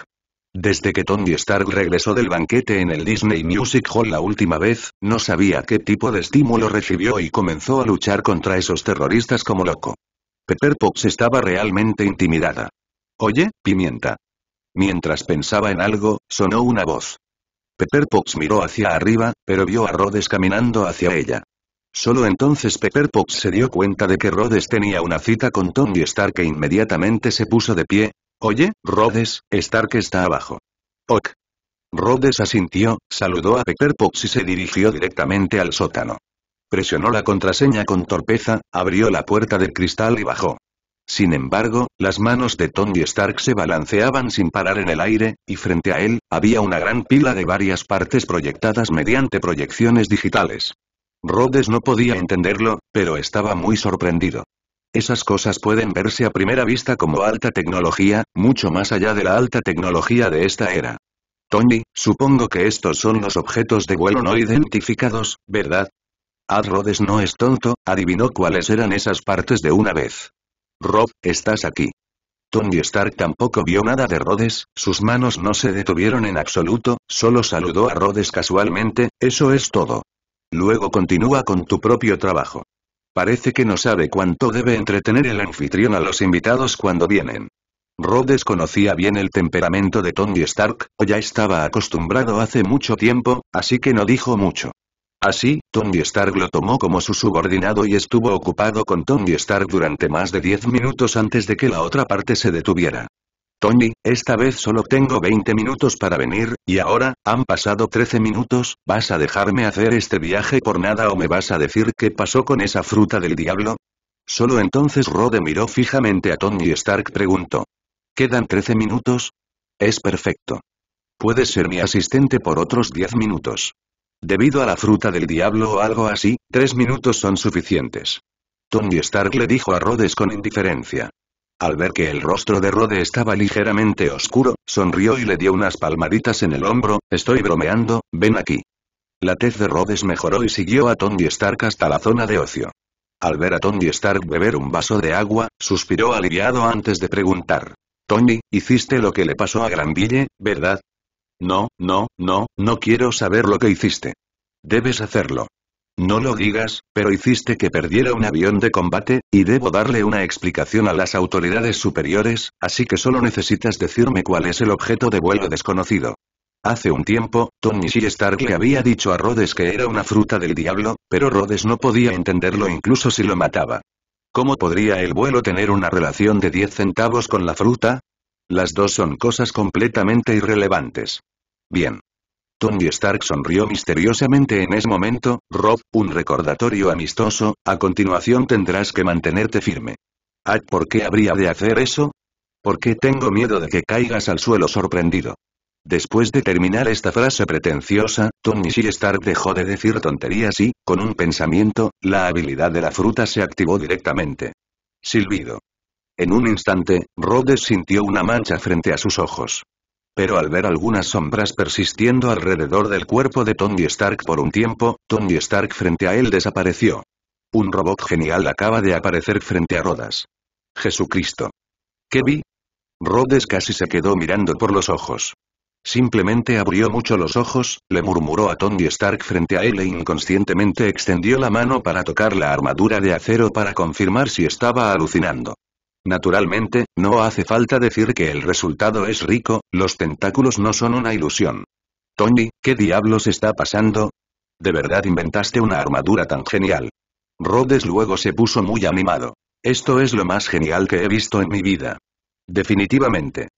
Desde que Tony Stark regresó del banquete en el Disney Music Hall la última vez, no sabía qué tipo de estímulo recibió y comenzó a luchar contra esos terroristas como loco. Pepper Potts estaba realmente intimidada. Oye, pimienta. Mientras pensaba en algo, sonó una voz. Pepper miró hacia arriba, pero vio a Rhodes caminando hacia ella. Solo entonces Pepper se dio cuenta de que Rhodes tenía una cita con Tony Stark e inmediatamente se puso de pie. Oye, Rhodes, Stark está abajo. Ok. Rhodes asintió, saludó a Pepper y se dirigió directamente al sótano. Presionó la contraseña con torpeza, abrió la puerta del cristal y bajó. Sin embargo, las manos de Tony Stark se balanceaban sin parar en el aire, y frente a él, había una gran pila de varias partes proyectadas mediante proyecciones digitales. Rhodes no podía entenderlo, pero estaba muy sorprendido. Esas cosas pueden verse a primera vista como alta tecnología, mucho más allá de la alta tecnología de esta era. Tony, supongo que estos son los objetos de vuelo no identificados, ¿verdad? Ad Rhodes no es tonto, adivinó cuáles eran esas partes de una vez. Rob, estás aquí. Tony Stark tampoco vio nada de Rhodes, sus manos no se detuvieron en absoluto, solo saludó a Rhodes casualmente, eso es todo. Luego continúa con tu propio trabajo. Parece que no sabe cuánto debe entretener el anfitrión a los invitados cuando vienen. Rhodes conocía bien el temperamento de Tony Stark, o ya estaba acostumbrado hace mucho tiempo, así que no dijo mucho. Así, Tony Stark lo tomó como su subordinado y estuvo ocupado con Tony Stark durante más de 10 minutos antes de que la otra parte se detuviera. Tony, esta vez solo tengo 20 minutos para venir, y ahora, han pasado 13 minutos, ¿vas a dejarme hacer este viaje por nada o me vas a decir qué pasó con esa fruta del diablo? Solo entonces Rode miró fijamente a Tony Stark preguntó. ¿Quedan 13 minutos? Es perfecto. Puedes ser mi asistente por otros 10 minutos. Debido a la fruta del diablo o algo así, tres minutos son suficientes. Tony Stark le dijo a Rhodes con indiferencia. Al ver que el rostro de Rhodes estaba ligeramente oscuro, sonrió y le dio unas palmaditas en el hombro, estoy bromeando, ven aquí. La tez de Rhodes mejoró y siguió a Tony Stark hasta la zona de ocio. Al ver a Tony Stark beber un vaso de agua, suspiró aliviado antes de preguntar. Tony, hiciste lo que le pasó a Granville, ¿verdad? No, no, no, no quiero saber lo que hiciste. Debes hacerlo. No lo digas, pero hiciste que perdiera un avión de combate, y debo darle una explicación a las autoridades superiores, así que solo necesitas decirme cuál es el objeto de vuelo desconocido. Hace un tiempo, Tony Stark le había dicho a Rhodes que era una fruta del diablo, pero Rhodes no podía entenderlo incluso si lo mataba. ¿Cómo podría el vuelo tener una relación de 10 centavos con la fruta? Las dos son cosas completamente irrelevantes. Bien. Tony Stark sonrió misteriosamente en ese momento, Rob, un recordatorio amistoso, a continuación tendrás que mantenerte firme. por qué habría de hacer eso? Porque tengo miedo de que caigas al suelo sorprendido. Después de terminar esta frase pretenciosa, Tony Stark dejó de decir tonterías y, con un pensamiento, la habilidad de la fruta se activó directamente. Silbido. En un instante, Rhodes sintió una mancha frente a sus ojos. Pero al ver algunas sombras persistiendo alrededor del cuerpo de Tony Stark por un tiempo, Tony Stark frente a él desapareció. Un robot genial acaba de aparecer frente a Rhodes. Jesucristo. ¿Qué vi? Rhodes casi se quedó mirando por los ojos. Simplemente abrió mucho los ojos, le murmuró a Tony Stark frente a él e inconscientemente extendió la mano para tocar la armadura de acero para confirmar si estaba alucinando. Naturalmente, no hace falta decir que el resultado es rico, los tentáculos no son una ilusión. Tony, ¿qué diablos está pasando? De verdad inventaste una armadura tan genial. Rhodes luego se puso muy animado. Esto es lo más genial que he visto en mi vida. Definitivamente.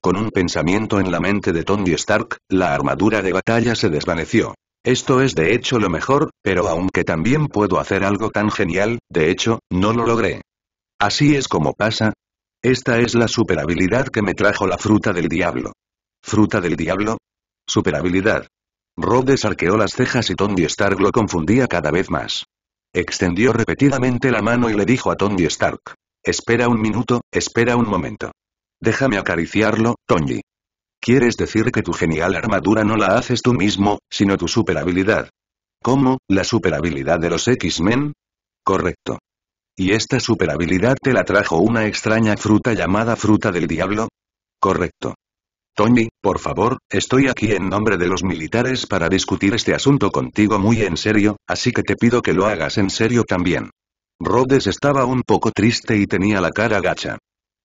Con un pensamiento en la mente de Tony Stark, la armadura de batalla se desvaneció. Esto es de hecho lo mejor, pero aunque también puedo hacer algo tan genial, de hecho, no lo logré. Así es como pasa. Esta es la superhabilidad que me trajo la fruta del diablo. ¿Fruta del diablo? Superhabilidad. Rob desarqueó las cejas y Tony Stark lo confundía cada vez más. Extendió repetidamente la mano y le dijo a Tony Stark. Espera un minuto, espera un momento. Déjame acariciarlo, Tony. ¿Quieres decir que tu genial armadura no la haces tú mismo, sino tu superhabilidad? ¿Cómo, la superhabilidad de los X-Men? Correcto. ¿Y esta superabilidad te la trajo una extraña fruta llamada fruta del diablo? Correcto. Tony, por favor, estoy aquí en nombre de los militares para discutir este asunto contigo muy en serio, así que te pido que lo hagas en serio también. Rhodes estaba un poco triste y tenía la cara gacha.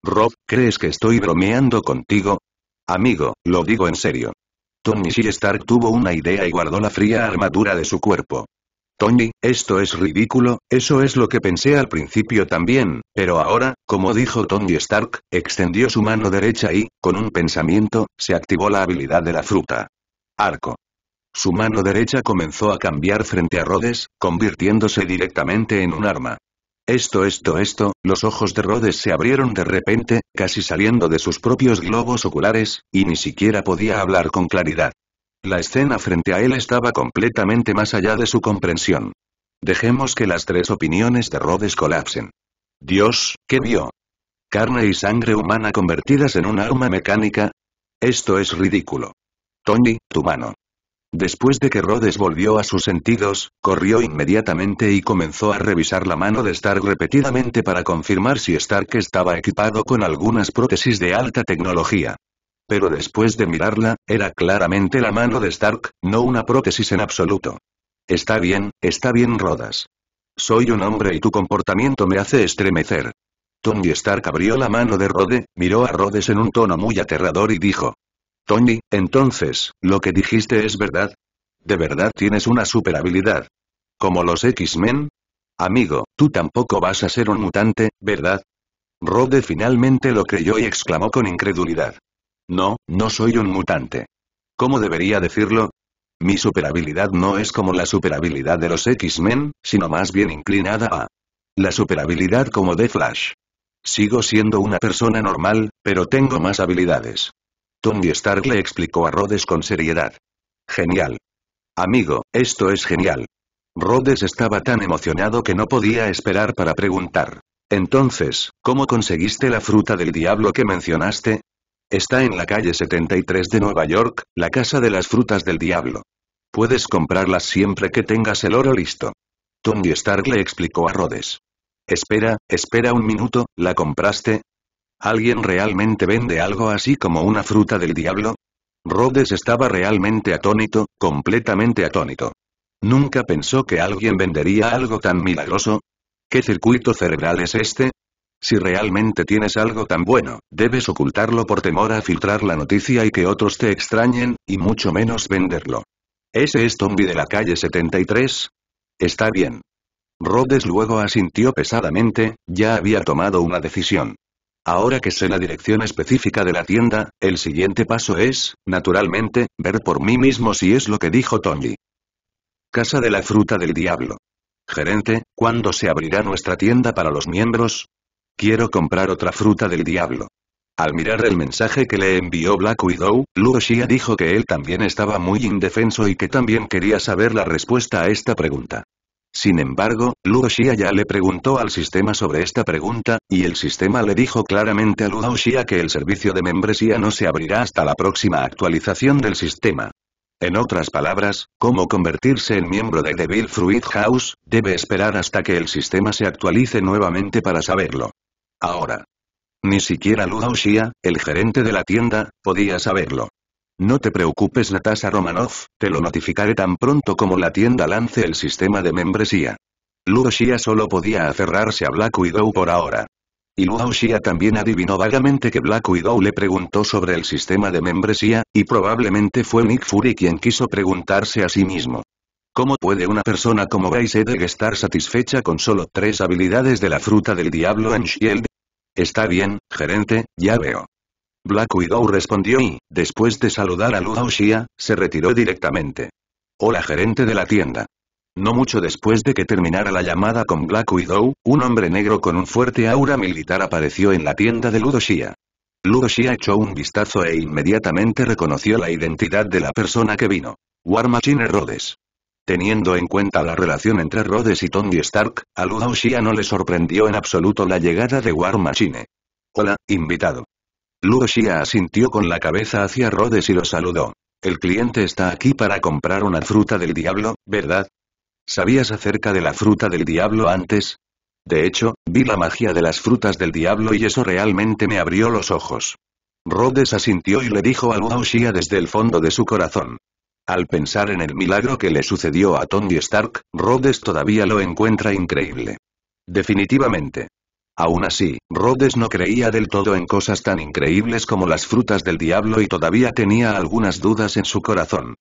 Rob, ¿crees que estoy bromeando contigo? Amigo, lo digo en serio. Tony g Stark tuvo una idea y guardó la fría armadura de su cuerpo. Tony, esto es ridículo, eso es lo que pensé al principio también, pero ahora, como dijo Tony Stark, extendió su mano derecha y, con un pensamiento, se activó la habilidad de la fruta. Arco. Su mano derecha comenzó a cambiar frente a Rhodes, convirtiéndose directamente en un arma. Esto, esto, esto, los ojos de Rhodes se abrieron de repente, casi saliendo de sus propios globos oculares, y ni siquiera podía hablar con claridad. La escena frente a él estaba completamente más allá de su comprensión. Dejemos que las tres opiniones de Rhodes colapsen. Dios, ¿qué vio? ¿Carne y sangre humana convertidas en un arma mecánica? Esto es ridículo. Tony, tu mano. Después de que Rhodes volvió a sus sentidos, corrió inmediatamente y comenzó a revisar la mano de Stark repetidamente para confirmar si Stark estaba equipado con algunas prótesis de alta tecnología pero después de mirarla, era claramente la mano de Stark, no una prótesis en absoluto. Está bien, está bien Rodas. Soy un hombre y tu comportamiento me hace estremecer. Tony Stark abrió la mano de Rode, miró a Rhodes en un tono muy aterrador y dijo. Tony, entonces, lo que dijiste es verdad. De verdad tienes una super habilidad. ¿Como los X-Men? Amigo, tú tampoco vas a ser un mutante, ¿verdad? Rode finalmente lo creyó y exclamó con incredulidad. No, no soy un mutante. ¿Cómo debería decirlo? Mi superhabilidad no es como la superhabilidad de los X-Men, sino más bien inclinada a la superhabilidad como de Flash. Sigo siendo una persona normal, pero tengo más habilidades. Tony Stark le explicó a Rhodes con seriedad. Genial. Amigo, esto es genial. Rhodes estaba tan emocionado que no podía esperar para preguntar. Entonces, ¿cómo conseguiste la fruta del diablo que mencionaste? Está en la calle 73 de Nueva York, la casa de las frutas del diablo. Puedes comprarlas siempre que tengas el oro listo. Tony Stark le explicó a Rhodes. Espera, espera un minuto, ¿la compraste? ¿Alguien realmente vende algo así como una fruta del diablo? Rhodes estaba realmente atónito, completamente atónito. Nunca pensó que alguien vendería algo tan milagroso. ¿Qué circuito cerebral es este? Si realmente tienes algo tan bueno, debes ocultarlo por temor a filtrar la noticia y que otros te extrañen, y mucho menos venderlo. ¿Ese es Tombi de la calle 73? Está bien. Rhodes luego asintió pesadamente, ya había tomado una decisión. Ahora que sé la dirección específica de la tienda, el siguiente paso es, naturalmente, ver por mí mismo si es lo que dijo Tommy. Casa de la Fruta del Diablo. Gerente, ¿cuándo se abrirá nuestra tienda para los miembros? Quiero comprar otra fruta del diablo. Al mirar el mensaje que le envió Black Widow, Luo dijo que él también estaba muy indefenso y que también quería saber la respuesta a esta pregunta. Sin embargo, Luo ya le preguntó al sistema sobre esta pregunta, y el sistema le dijo claramente a Luo que el servicio de membresía no se abrirá hasta la próxima actualización del sistema. En otras palabras, cómo convertirse en miembro de Devil Fruit House, debe esperar hasta que el sistema se actualice nuevamente para saberlo. Ahora. Ni siquiera Lu el gerente de la tienda, podía saberlo. No te preocupes Natasha Romanoff, te lo notificaré tan pronto como la tienda lance el sistema de membresía. Lu Xia solo podía aferrarse a Black Widow por ahora. Y Lu Xia también adivinó vagamente que Black Widow le preguntó sobre el sistema de membresía, y probablemente fue Nick Fury quien quiso preguntarse a sí mismo. ¿Cómo puede una persona como Edeg estar satisfecha con solo tres habilidades de la fruta del diablo en Shield? Está bien, gerente, ya veo. Black Widow respondió y, después de saludar a Ludoxia, se retiró directamente. Hola gerente de la tienda. No mucho después de que terminara la llamada con Black Widow, un hombre negro con un fuerte aura militar apareció en la tienda de Ludo Xia. echó un vistazo e inmediatamente reconoció la identidad de la persona que vino. War Machine Rhodes. Teniendo en cuenta la relación entre Rhodes y Tony Stark, a Luo Xia no le sorprendió en absoluto la llegada de War Machine. Hola, invitado. Luo Xia asintió con la cabeza hacia Rhodes y lo saludó. El cliente está aquí para comprar una fruta del diablo, ¿verdad? ¿Sabías acerca de la fruta del diablo antes? De hecho, vi la magia de las frutas del diablo y eso realmente me abrió los ojos. Rhodes asintió y le dijo a Luo Xia desde el fondo de su corazón. Al pensar en el milagro que le sucedió a Tony Stark, Rhodes todavía lo encuentra increíble. Definitivamente. Aún así, Rhodes no creía del todo en cosas tan increíbles como las frutas del diablo y todavía tenía algunas dudas en su corazón.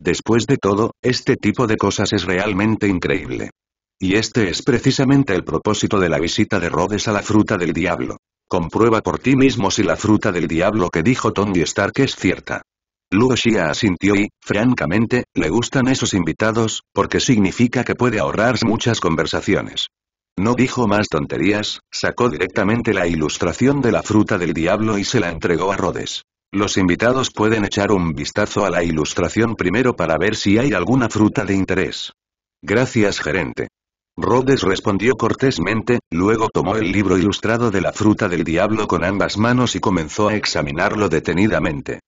Después de todo, este tipo de cosas es realmente increíble. Y este es precisamente el propósito de la visita de Rhodes a la fruta del diablo. Comprueba por ti mismo si la fruta del diablo que dijo Tony Stark es cierta. Luo asintió y, francamente, le gustan esos invitados, porque significa que puede ahorrar muchas conversaciones. No dijo más tonterías, sacó directamente la ilustración de la fruta del diablo y se la entregó a Rhodes. Los invitados pueden echar un vistazo a la ilustración primero para ver si hay alguna fruta de interés. Gracias gerente. Rhodes respondió cortésmente, luego tomó el libro ilustrado de la fruta del diablo con ambas manos y comenzó a examinarlo detenidamente.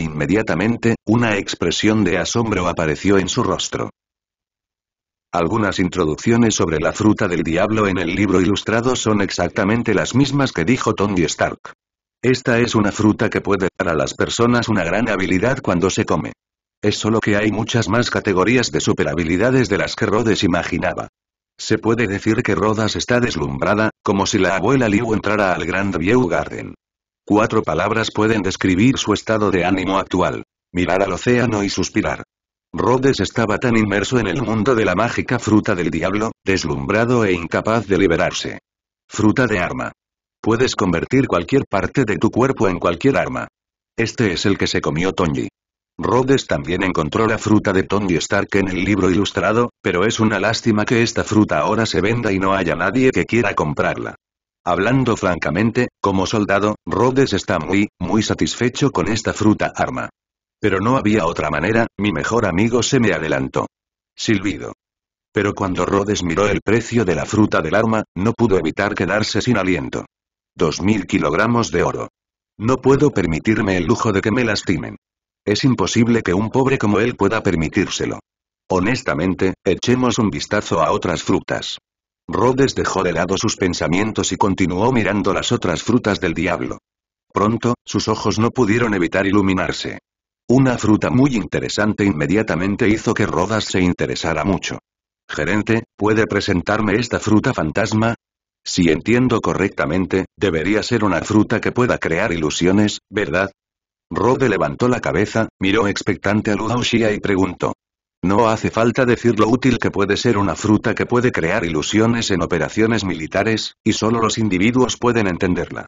Inmediatamente, una expresión de asombro apareció en su rostro. Algunas introducciones sobre la fruta del diablo en el libro ilustrado son exactamente las mismas que dijo Tony Stark. Esta es una fruta que puede dar a las personas una gran habilidad cuando se come. Es solo que hay muchas más categorías de superhabilidades de las que Rhodes imaginaba. Se puede decir que Rhodes está deslumbrada, como si la abuela Liu entrara al Grand View Garden. Cuatro palabras pueden describir su estado de ánimo actual. Mirar al océano y suspirar. Rhodes estaba tan inmerso en el mundo de la mágica fruta del diablo, deslumbrado e incapaz de liberarse. Fruta de arma. Puedes convertir cualquier parte de tu cuerpo en cualquier arma. Este es el que se comió Tonji. Rhodes también encontró la fruta de Tony Stark en el libro ilustrado, pero es una lástima que esta fruta ahora se venda y no haya nadie que quiera comprarla. Hablando francamente, como soldado, Rhodes está muy, muy satisfecho con esta fruta arma. Pero no había otra manera, mi mejor amigo se me adelantó. Silbido. Pero cuando Rhodes miró el precio de la fruta del arma, no pudo evitar quedarse sin aliento. Dos mil kilogramos de oro. No puedo permitirme el lujo de que me lastimen. Es imposible que un pobre como él pueda permitírselo. Honestamente, echemos un vistazo a otras frutas. Rhodes dejó de lado sus pensamientos y continuó mirando las otras frutas del diablo. Pronto, sus ojos no pudieron evitar iluminarse. Una fruta muy interesante inmediatamente hizo que Rodas se interesara mucho. Gerente, ¿puede presentarme esta fruta fantasma? Si entiendo correctamente, debería ser una fruta que pueda crear ilusiones, ¿verdad? Rode levantó la cabeza, miró expectante a Xia y preguntó. No hace falta decir lo útil que puede ser una fruta que puede crear ilusiones en operaciones militares, y solo los individuos pueden entenderla.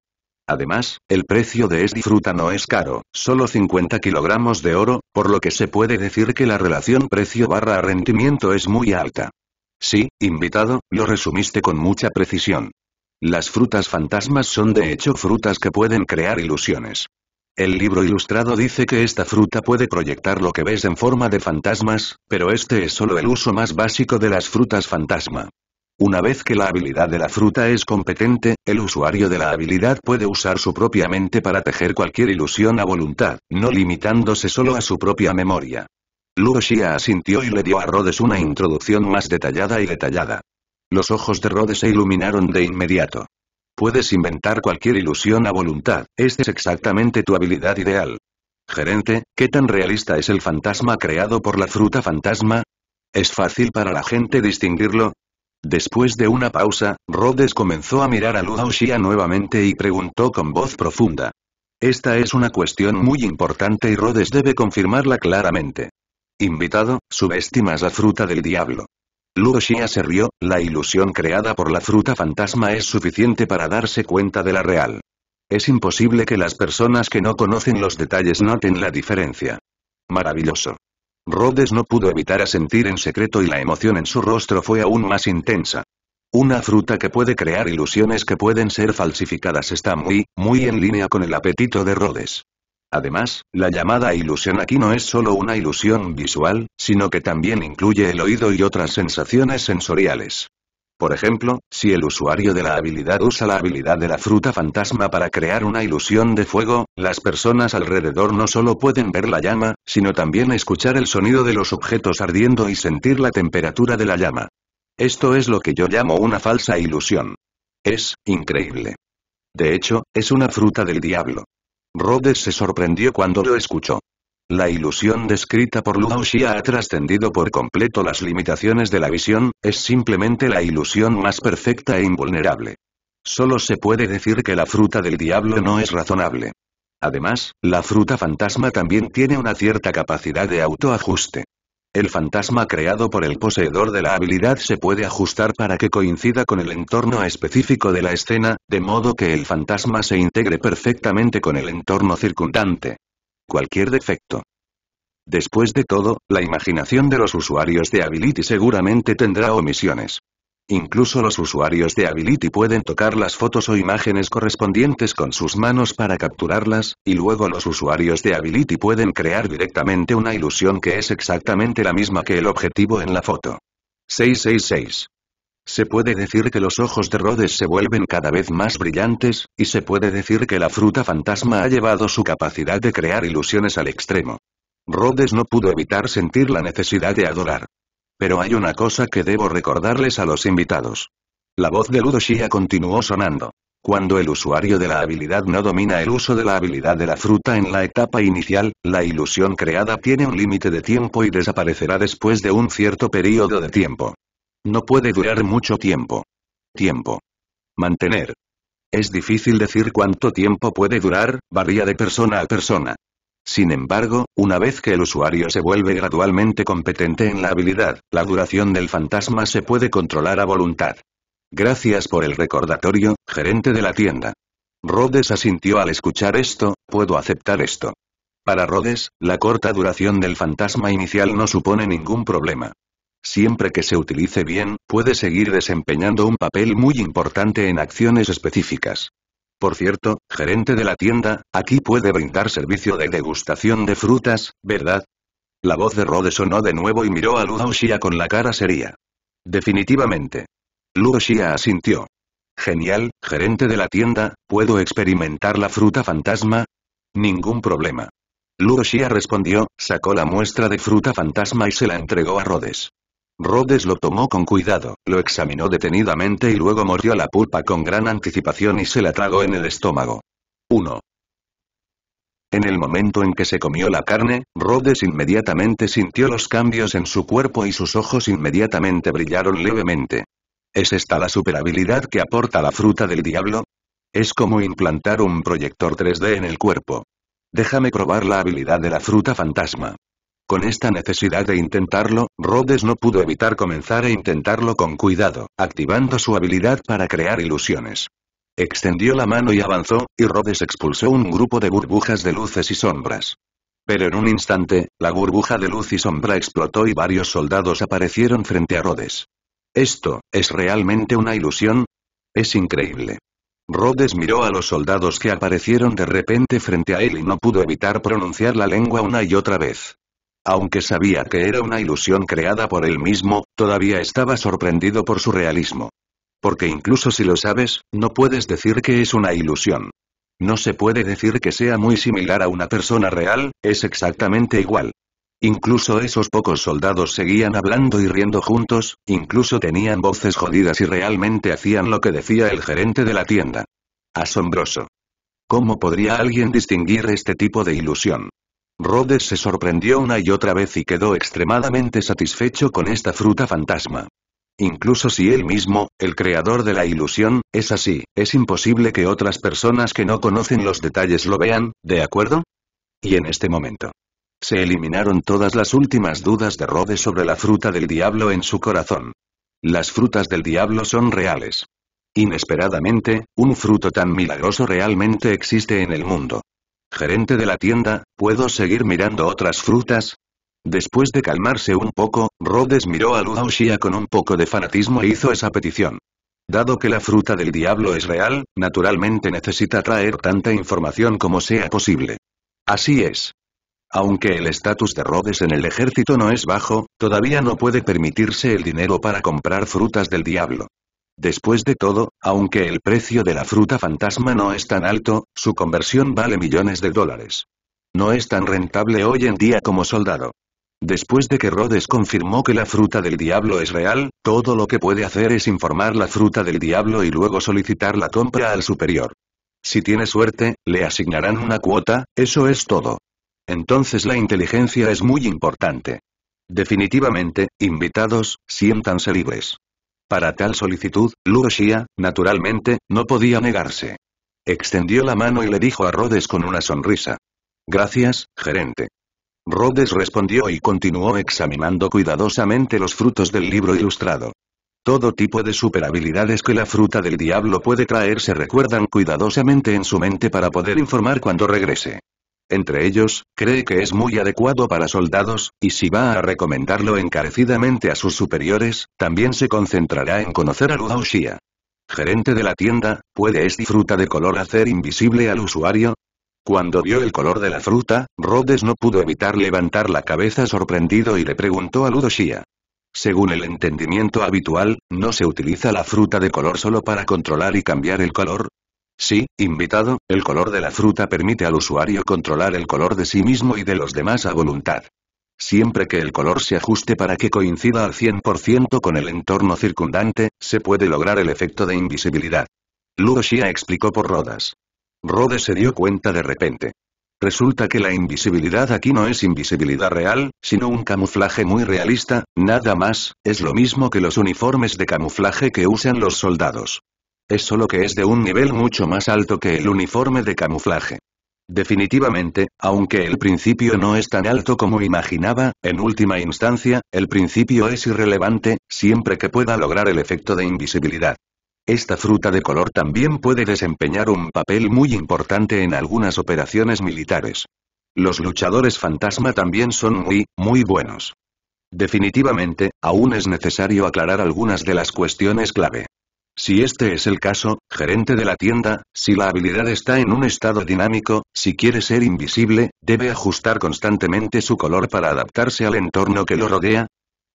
Además, el precio de esta fruta no es caro, solo 50 kilogramos de oro, por lo que se puede decir que la relación precio barra rendimiento es muy alta. Sí, invitado, lo resumiste con mucha precisión. Las frutas fantasmas son de hecho frutas que pueden crear ilusiones. El libro ilustrado dice que esta fruta puede proyectar lo que ves en forma de fantasmas, pero este es solo el uso más básico de las frutas fantasma. Una vez que la habilidad de la fruta es competente, el usuario de la habilidad puede usar su propia mente para tejer cualquier ilusión a voluntad, no limitándose solo a su propia memoria. Luo asintió y le dio a Rhodes una introducción más detallada y detallada. Los ojos de Rhodes se iluminaron de inmediato. Puedes inventar cualquier ilusión a voluntad, esta es exactamente tu habilidad ideal. Gerente, ¿qué tan realista es el fantasma creado por la fruta fantasma? ¿Es fácil para la gente distinguirlo? Después de una pausa, Rhodes comenzó a mirar a Luo Xia nuevamente y preguntó con voz profunda. Esta es una cuestión muy importante y Rhodes debe confirmarla claramente. Invitado, subestimas la fruta del diablo. Luoxia se rió, la ilusión creada por la fruta fantasma es suficiente para darse cuenta de la real. Es imposible que las personas que no conocen los detalles noten la diferencia. Maravilloso. Rhodes no pudo evitar sentir en secreto y la emoción en su rostro fue aún más intensa. Una fruta que puede crear ilusiones que pueden ser falsificadas está muy, muy en línea con el apetito de Rhodes. Además, la llamada ilusión aquí no es solo una ilusión visual, sino que también incluye el oído y otras sensaciones sensoriales. Por ejemplo, si el usuario de la habilidad usa la habilidad de la fruta fantasma para crear una ilusión de fuego, las personas alrededor no solo pueden ver la llama, sino también escuchar el sonido de los objetos ardiendo y sentir la temperatura de la llama. Esto es lo que yo llamo una falsa ilusión. Es increíble. De hecho, es una fruta del diablo. Rhodes se sorprendió cuando lo escuchó. La ilusión descrita por Luo Xia ha trascendido por completo las limitaciones de la visión, es simplemente la ilusión más perfecta e invulnerable. Solo se puede decir que la fruta del diablo no es razonable. Además, la fruta fantasma también tiene una cierta capacidad de autoajuste. El fantasma creado por el poseedor de la habilidad se puede ajustar para que coincida con el entorno específico de la escena, de modo que el fantasma se integre perfectamente con el entorno circundante. Cualquier defecto. Después de todo, la imaginación de los usuarios de Ability seguramente tendrá omisiones. Incluso los usuarios de Ability pueden tocar las fotos o imágenes correspondientes con sus manos para capturarlas, y luego los usuarios de Ability pueden crear directamente una ilusión que es exactamente la misma que el objetivo en la foto. 666. Se puede decir que los ojos de Rhodes se vuelven cada vez más brillantes, y se puede decir que la fruta fantasma ha llevado su capacidad de crear ilusiones al extremo. Rhodes no pudo evitar sentir la necesidad de adorar. Pero hay una cosa que debo recordarles a los invitados. La voz de Ludo continuó sonando. Cuando el usuario de la habilidad no domina el uso de la habilidad de la fruta en la etapa inicial, la ilusión creada tiene un límite de tiempo y desaparecerá después de un cierto período de tiempo. No puede durar mucho tiempo. Tiempo. Mantener. Es difícil decir cuánto tiempo puede durar, varía de persona a persona. Sin embargo, una vez que el usuario se vuelve gradualmente competente en la habilidad, la duración del fantasma se puede controlar a voluntad. Gracias por el recordatorio, gerente de la tienda. Rhodes asintió al escuchar esto, puedo aceptar esto. Para Rhodes, la corta duración del fantasma inicial no supone ningún problema. Siempre que se utilice bien, puede seguir desempeñando un papel muy importante en acciones específicas. Por cierto, gerente de la tienda, aquí puede brindar servicio de degustación de frutas, ¿verdad? La voz de Rode sonó de nuevo y miró a Luo con la cara seria. Definitivamente. Luo Xia asintió. Genial, gerente de la tienda, ¿puedo experimentar la fruta fantasma? Ningún problema. Luo Xia respondió, sacó la muestra de fruta fantasma y se la entregó a Rhodes. Rhodes lo tomó con cuidado, lo examinó detenidamente y luego mordió la pulpa con gran anticipación y se la tragó en el estómago. 1. En el momento en que se comió la carne, Rhodes inmediatamente sintió los cambios en su cuerpo y sus ojos inmediatamente brillaron levemente. ¿Es esta la superabilidad que aporta la fruta del diablo? Es como implantar un proyector 3D en el cuerpo. Déjame probar la habilidad de la fruta fantasma. Con esta necesidad de intentarlo, Rhodes no pudo evitar comenzar a intentarlo con cuidado, activando su habilidad para crear ilusiones. Extendió la mano y avanzó, y Rhodes expulsó un grupo de burbujas de luces y sombras. Pero en un instante, la burbuja de luz y sombra explotó y varios soldados aparecieron frente a Rhodes. ¿Esto, es realmente una ilusión? Es increíble. Rhodes miró a los soldados que aparecieron de repente frente a él y no pudo evitar pronunciar la lengua una y otra vez. Aunque sabía que era una ilusión creada por él mismo, todavía estaba sorprendido por su realismo. Porque incluso si lo sabes, no puedes decir que es una ilusión. No se puede decir que sea muy similar a una persona real, es exactamente igual. Incluso esos pocos soldados seguían hablando y riendo juntos, incluso tenían voces jodidas y realmente hacían lo que decía el gerente de la tienda. Asombroso. ¿Cómo podría alguien distinguir este tipo de ilusión? Rhodes se sorprendió una y otra vez y quedó extremadamente satisfecho con esta fruta fantasma. Incluso si él mismo, el creador de la ilusión, es así, es imposible que otras personas que no conocen los detalles lo vean, ¿de acuerdo? Y en este momento. Se eliminaron todas las últimas dudas de Rhodes sobre la fruta del diablo en su corazón. Las frutas del diablo son reales. Inesperadamente, un fruto tan milagroso realmente existe en el mundo. Gerente de la tienda, ¿puedo seguir mirando otras frutas? Después de calmarse un poco, Rhodes miró a Luauxia con un poco de fanatismo e hizo esa petición. Dado que la fruta del diablo es real, naturalmente necesita traer tanta información como sea posible. Así es. Aunque el estatus de Rhodes en el ejército no es bajo, todavía no puede permitirse el dinero para comprar frutas del diablo. Después de todo, aunque el precio de la fruta fantasma no es tan alto, su conversión vale millones de dólares. No es tan rentable hoy en día como soldado. Después de que Rhodes confirmó que la fruta del diablo es real, todo lo que puede hacer es informar la fruta del diablo y luego solicitar la compra al superior. Si tiene suerte, le asignarán una cuota, eso es todo. Entonces la inteligencia es muy importante. Definitivamente, invitados, siéntanse libres. Para tal solicitud, Luo naturalmente, no podía negarse. Extendió la mano y le dijo a Rhodes con una sonrisa. Gracias, gerente. Rhodes respondió y continuó examinando cuidadosamente los frutos del libro ilustrado. Todo tipo de superhabilidades que la fruta del diablo puede traer se recuerdan cuidadosamente en su mente para poder informar cuando regrese entre ellos, cree que es muy adecuado para soldados, y si va a recomendarlo encarecidamente a sus superiores, también se concentrará en conocer a Ludo Gerente de la tienda, ¿puede esta fruta de color hacer invisible al usuario? Cuando vio el color de la fruta, Rhodes no pudo evitar levantar la cabeza sorprendido y le preguntó a Ludo Según el entendimiento habitual, no se utiliza la fruta de color solo para controlar y cambiar el color, Sí, invitado, el color de la fruta permite al usuario controlar el color de sí mismo y de los demás a voluntad. Siempre que el color se ajuste para que coincida al 100% con el entorno circundante, se puede lograr el efecto de invisibilidad. Luo explicó por Rodas. Rodas se dio cuenta de repente. Resulta que la invisibilidad aquí no es invisibilidad real, sino un camuflaje muy realista, nada más, es lo mismo que los uniformes de camuflaje que usan los soldados es solo que es de un nivel mucho más alto que el uniforme de camuflaje. Definitivamente, aunque el principio no es tan alto como imaginaba, en última instancia, el principio es irrelevante, siempre que pueda lograr el efecto de invisibilidad. Esta fruta de color también puede desempeñar un papel muy importante en algunas operaciones militares. Los luchadores fantasma también son muy, muy buenos. Definitivamente, aún es necesario aclarar algunas de las cuestiones clave. Si este es el caso, gerente de la tienda, si la habilidad está en un estado dinámico, si quiere ser invisible, debe ajustar constantemente su color para adaptarse al entorno que lo rodea.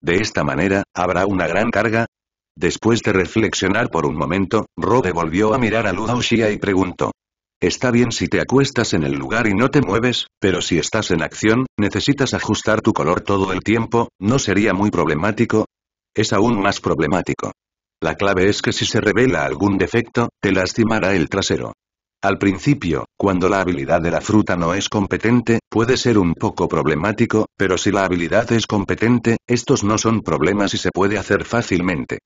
De esta manera, habrá una gran carga. Después de reflexionar por un momento, Rode volvió a mirar a Lu Xia y preguntó. Está bien si te acuestas en el lugar y no te mueves, pero si estás en acción, necesitas ajustar tu color todo el tiempo, ¿no sería muy problemático? Es aún más problemático. La clave es que si se revela algún defecto, te lastimará el trasero. Al principio, cuando la habilidad de la fruta no es competente, puede ser un poco problemático, pero si la habilidad es competente, estos no son problemas y se puede hacer fácilmente.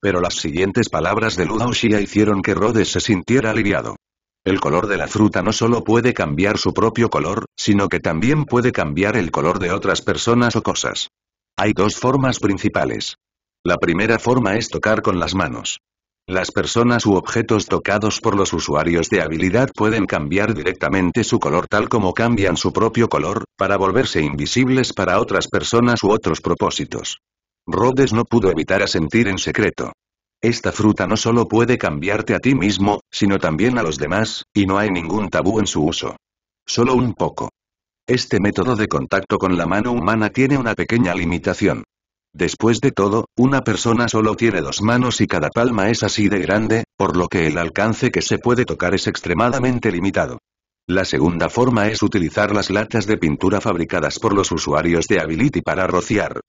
Pero las siguientes palabras de Lu Xia hicieron que Rhodes se sintiera aliviado. El color de la fruta no solo puede cambiar su propio color, sino que también puede cambiar el color de otras personas o cosas. Hay dos formas principales. La primera forma es tocar con las manos. Las personas u objetos tocados por los usuarios de habilidad pueden cambiar directamente su color tal como cambian su propio color, para volverse invisibles para otras personas u otros propósitos. Rhodes no pudo evitar asentir en secreto. Esta fruta no solo puede cambiarte a ti mismo, sino también a los demás, y no hay ningún tabú en su uso. Solo un poco. Este método de contacto con la mano humana tiene una pequeña limitación. Después de todo, una persona solo tiene dos manos y cada palma es así de grande, por lo que el alcance que se puede tocar es extremadamente limitado. La segunda forma es utilizar las latas de pintura fabricadas por los usuarios de Ability para rociar.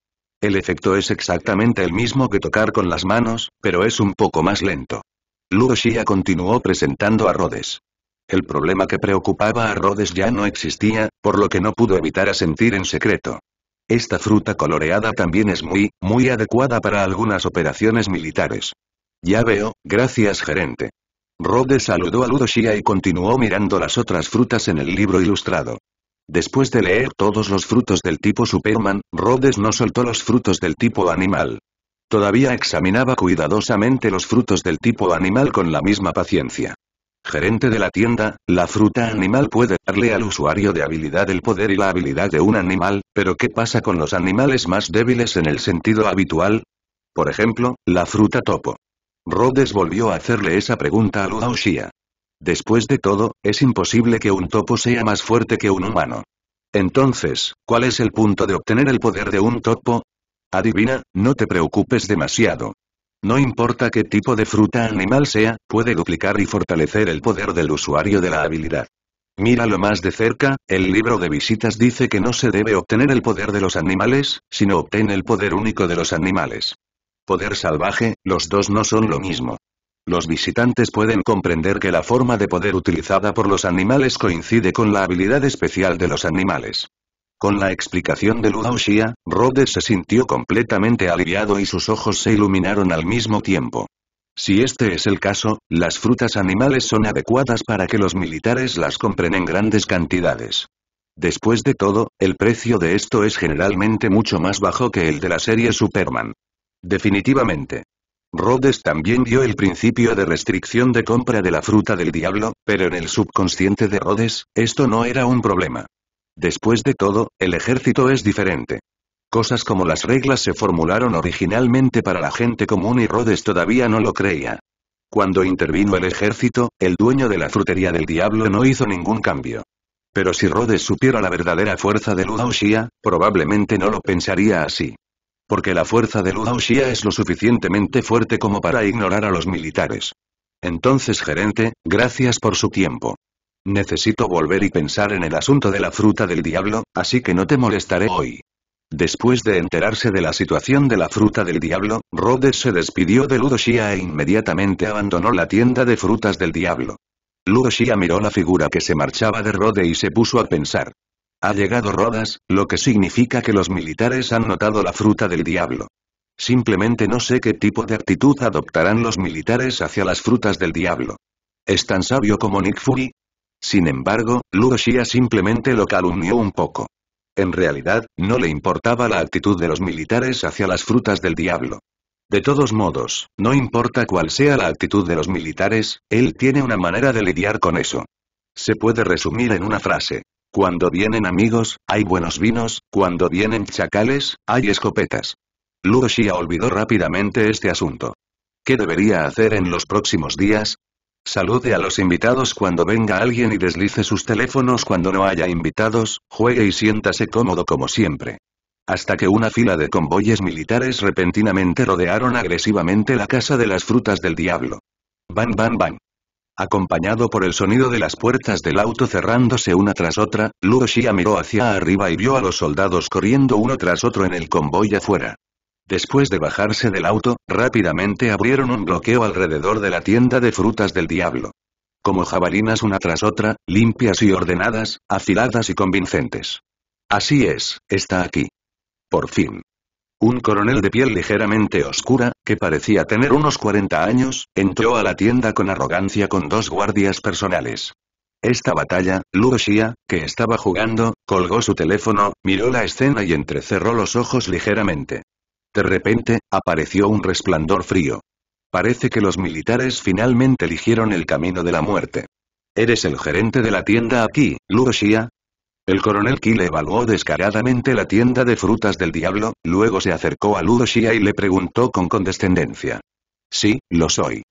El efecto es exactamente el mismo que tocar con las manos, pero es un poco más lento. Luo continuó presentando a Rhodes. El problema que preocupaba a Rhodes ya no existía, por lo que no pudo evitar sentir en secreto. Esta fruta coloreada también es muy, muy adecuada para algunas operaciones militares. Ya veo, gracias gerente. Rhodes saludó a Ludoshia y continuó mirando las otras frutas en el libro ilustrado. Después de leer todos los frutos del tipo Superman, Rhodes no soltó los frutos del tipo animal. Todavía examinaba cuidadosamente los frutos del tipo animal con la misma paciencia. Gerente de la tienda, la fruta animal puede darle al usuario de habilidad el poder y la habilidad de un animal, pero ¿qué pasa con los animales más débiles en el sentido habitual? Por ejemplo, la fruta topo. Rhodes volvió a hacerle esa pregunta a Xia. Después de todo, es imposible que un topo sea más fuerte que un humano. Entonces, ¿cuál es el punto de obtener el poder de un topo? Adivina, no te preocupes demasiado. No importa qué tipo de fruta animal sea, puede duplicar y fortalecer el poder del usuario de la habilidad. Míralo más de cerca, el libro de visitas dice que no se debe obtener el poder de los animales, sino obtener el poder único de los animales. Poder salvaje, los dos no son lo mismo. Los visitantes pueden comprender que la forma de poder utilizada por los animales coincide con la habilidad especial de los animales. Con la explicación de Lu Xia, Rhodes se sintió completamente aliviado y sus ojos se iluminaron al mismo tiempo. Si este es el caso, las frutas animales son adecuadas para que los militares las compren en grandes cantidades. Después de todo, el precio de esto es generalmente mucho más bajo que el de la serie Superman. Definitivamente. Rhodes también vio el principio de restricción de compra de la fruta del diablo, pero en el subconsciente de Rhodes, esto no era un problema. Después de todo, el ejército es diferente. Cosas como las reglas se formularon originalmente para la gente común y Rhodes todavía no lo creía. Cuando intervino el ejército, el dueño de la frutería del diablo no hizo ningún cambio. Pero si Rhodes supiera la verdadera fuerza de Xia, probablemente no lo pensaría así. Porque la fuerza de Xia es lo suficientemente fuerte como para ignorar a los militares. Entonces gerente, gracias por su tiempo. Necesito volver y pensar en el asunto de la fruta del diablo, así que no te molestaré hoy. Después de enterarse de la situación de la fruta del diablo, Rhodes se despidió de Ludoshia e inmediatamente abandonó la tienda de frutas del diablo. Ludoshia miró la figura que se marchaba de rode y se puso a pensar. Ha llegado Rodas, lo que significa que los militares han notado la fruta del diablo. Simplemente no sé qué tipo de actitud adoptarán los militares hacia las frutas del diablo. Es tan sabio como Nick Fury, sin embargo, Luo simplemente lo calumnió un poco. En realidad, no le importaba la actitud de los militares hacia las frutas del diablo. De todos modos, no importa cuál sea la actitud de los militares, él tiene una manera de lidiar con eso. Se puede resumir en una frase. Cuando vienen amigos, hay buenos vinos, cuando vienen chacales, hay escopetas. Luo olvidó rápidamente este asunto. ¿Qué debería hacer en los próximos días? Salude a los invitados cuando venga alguien y deslice sus teléfonos cuando no haya invitados, juegue y siéntase cómodo como siempre. Hasta que una fila de convoyes militares repentinamente rodearon agresivamente la casa de las frutas del diablo. Bam bam bam. Acompañado por el sonido de las puertas del auto cerrándose una tras otra, Luo miró hacia arriba y vio a los soldados corriendo uno tras otro en el convoy afuera. Después de bajarse del auto, rápidamente abrieron un bloqueo alrededor de la tienda de frutas del diablo. Como jabalinas una tras otra, limpias y ordenadas, afiladas y convincentes. Así es, está aquí. Por fin. Un coronel de piel ligeramente oscura, que parecía tener unos 40 años, entró a la tienda con arrogancia con dos guardias personales. Esta batalla, Luo que estaba jugando, colgó su teléfono, miró la escena y entrecerró los ojos ligeramente. De repente, apareció un resplandor frío. Parece que los militares finalmente eligieron el camino de la muerte. ¿Eres el gerente de la tienda aquí, Ludoshia? El coronel le evaluó descaradamente la tienda de frutas del diablo, luego se acercó a Shia y le preguntó con condescendencia. Sí, lo soy.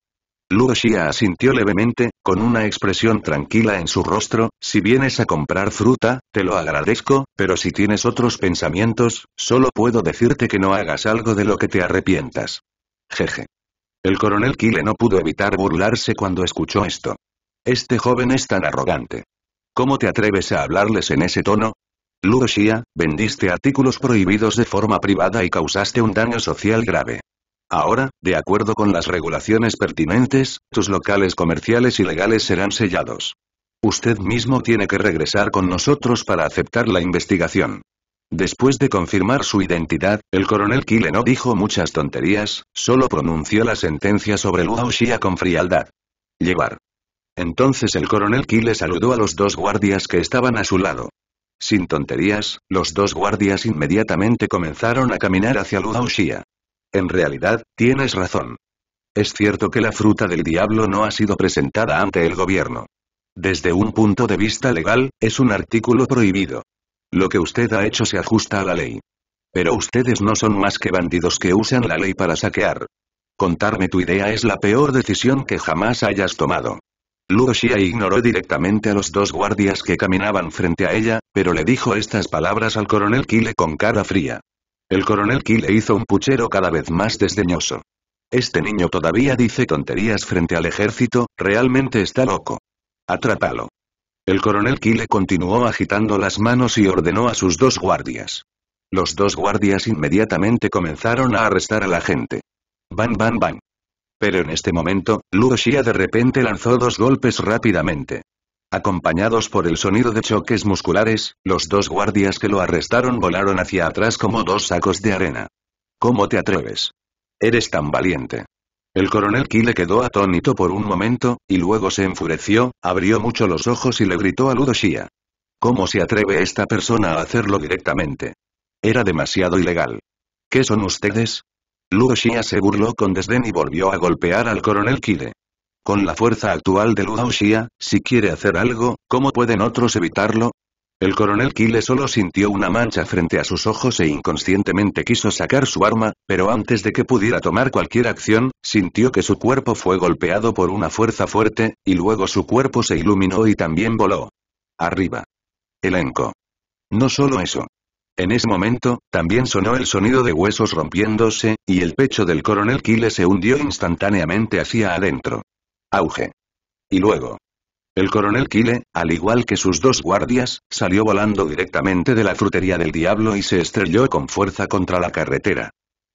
Luo asintió levemente, con una expresión tranquila en su rostro, si vienes a comprar fruta, te lo agradezco, pero si tienes otros pensamientos, solo puedo decirte que no hagas algo de lo que te arrepientas. Jeje. El coronel Kile no pudo evitar burlarse cuando escuchó esto. Este joven es tan arrogante. ¿Cómo te atreves a hablarles en ese tono? Luo vendiste artículos prohibidos de forma privada y causaste un daño social grave. Ahora, de acuerdo con las regulaciones pertinentes, tus locales comerciales y legales serán sellados. Usted mismo tiene que regresar con nosotros para aceptar la investigación. Después de confirmar su identidad, el coronel Kile no dijo muchas tonterías, solo pronunció la sentencia sobre Luo con frialdad. Llevar. Entonces el coronel Kile saludó a los dos guardias que estaban a su lado. Sin tonterías, los dos guardias inmediatamente comenzaron a caminar hacia Luo en realidad, tienes razón. Es cierto que la fruta del diablo no ha sido presentada ante el gobierno. Desde un punto de vista legal, es un artículo prohibido. Lo que usted ha hecho se ajusta a la ley. Pero ustedes no son más que bandidos que usan la ley para saquear. Contarme tu idea es la peor decisión que jamás hayas tomado. Luo ignoró directamente a los dos guardias que caminaban frente a ella, pero le dijo estas palabras al coronel Kile con cara fría. El coronel le hizo un puchero cada vez más desdeñoso. Este niño todavía dice tonterías frente al ejército, realmente está loco. Atrápalo. El coronel le continuó agitando las manos y ordenó a sus dos guardias. Los dos guardias inmediatamente comenzaron a arrestar a la gente. Van, van, van. Pero en este momento, Luo Xia de repente lanzó dos golpes rápidamente. Acompañados por el sonido de choques musculares, los dos guardias que lo arrestaron volaron hacia atrás como dos sacos de arena. ¿Cómo te atreves? Eres tan valiente. El coronel Kyle quedó atónito por un momento, y luego se enfureció, abrió mucho los ojos y le gritó a Ludoshia. ¿Cómo se atreve esta persona a hacerlo directamente? Era demasiado ilegal. ¿Qué son ustedes? Ludoshia se burló con desdén y volvió a golpear al coronel Kyle. Con la fuerza actual de Xia, si quiere hacer algo, ¿cómo pueden otros evitarlo? El coronel Kile solo sintió una mancha frente a sus ojos e inconscientemente quiso sacar su arma, pero antes de que pudiera tomar cualquier acción, sintió que su cuerpo fue golpeado por una fuerza fuerte, y luego su cuerpo se iluminó y también voló. Arriba. Elenco. No solo eso. En ese momento, también sonó el sonido de huesos rompiéndose, y el pecho del coronel Kile se hundió instantáneamente hacia adentro. Auge. Y luego. El coronel Kile, al igual que sus dos guardias, salió volando directamente de la frutería del diablo y se estrelló con fuerza contra la carretera.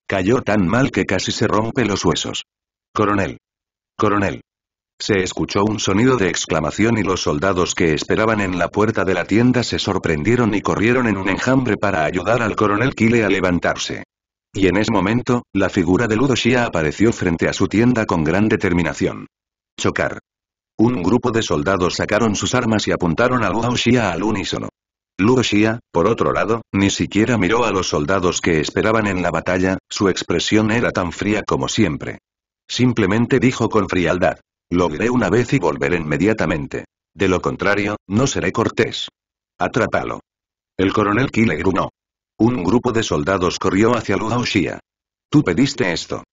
Cayó tan mal que casi se rompe los huesos. Coronel. Coronel. Se escuchó un sonido de exclamación y los soldados que esperaban en la puerta de la tienda se sorprendieron y corrieron en un enjambre para ayudar al coronel Kile a levantarse. Y en ese momento, la figura de Ludoshia apareció frente a su tienda con gran determinación. Chocar. Un grupo de soldados sacaron sus armas y apuntaron a Luo Xia al unísono. Luo Xia, por otro lado, ni siquiera miró a los soldados que esperaban en la batalla, su expresión era tan fría como siempre. Simplemente dijo con frialdad. logré una vez y volveré inmediatamente. De lo contrario, no seré cortés. Atrápalo. El coronel Kile grunó. Un grupo de soldados corrió hacia Luo Tú pediste esto.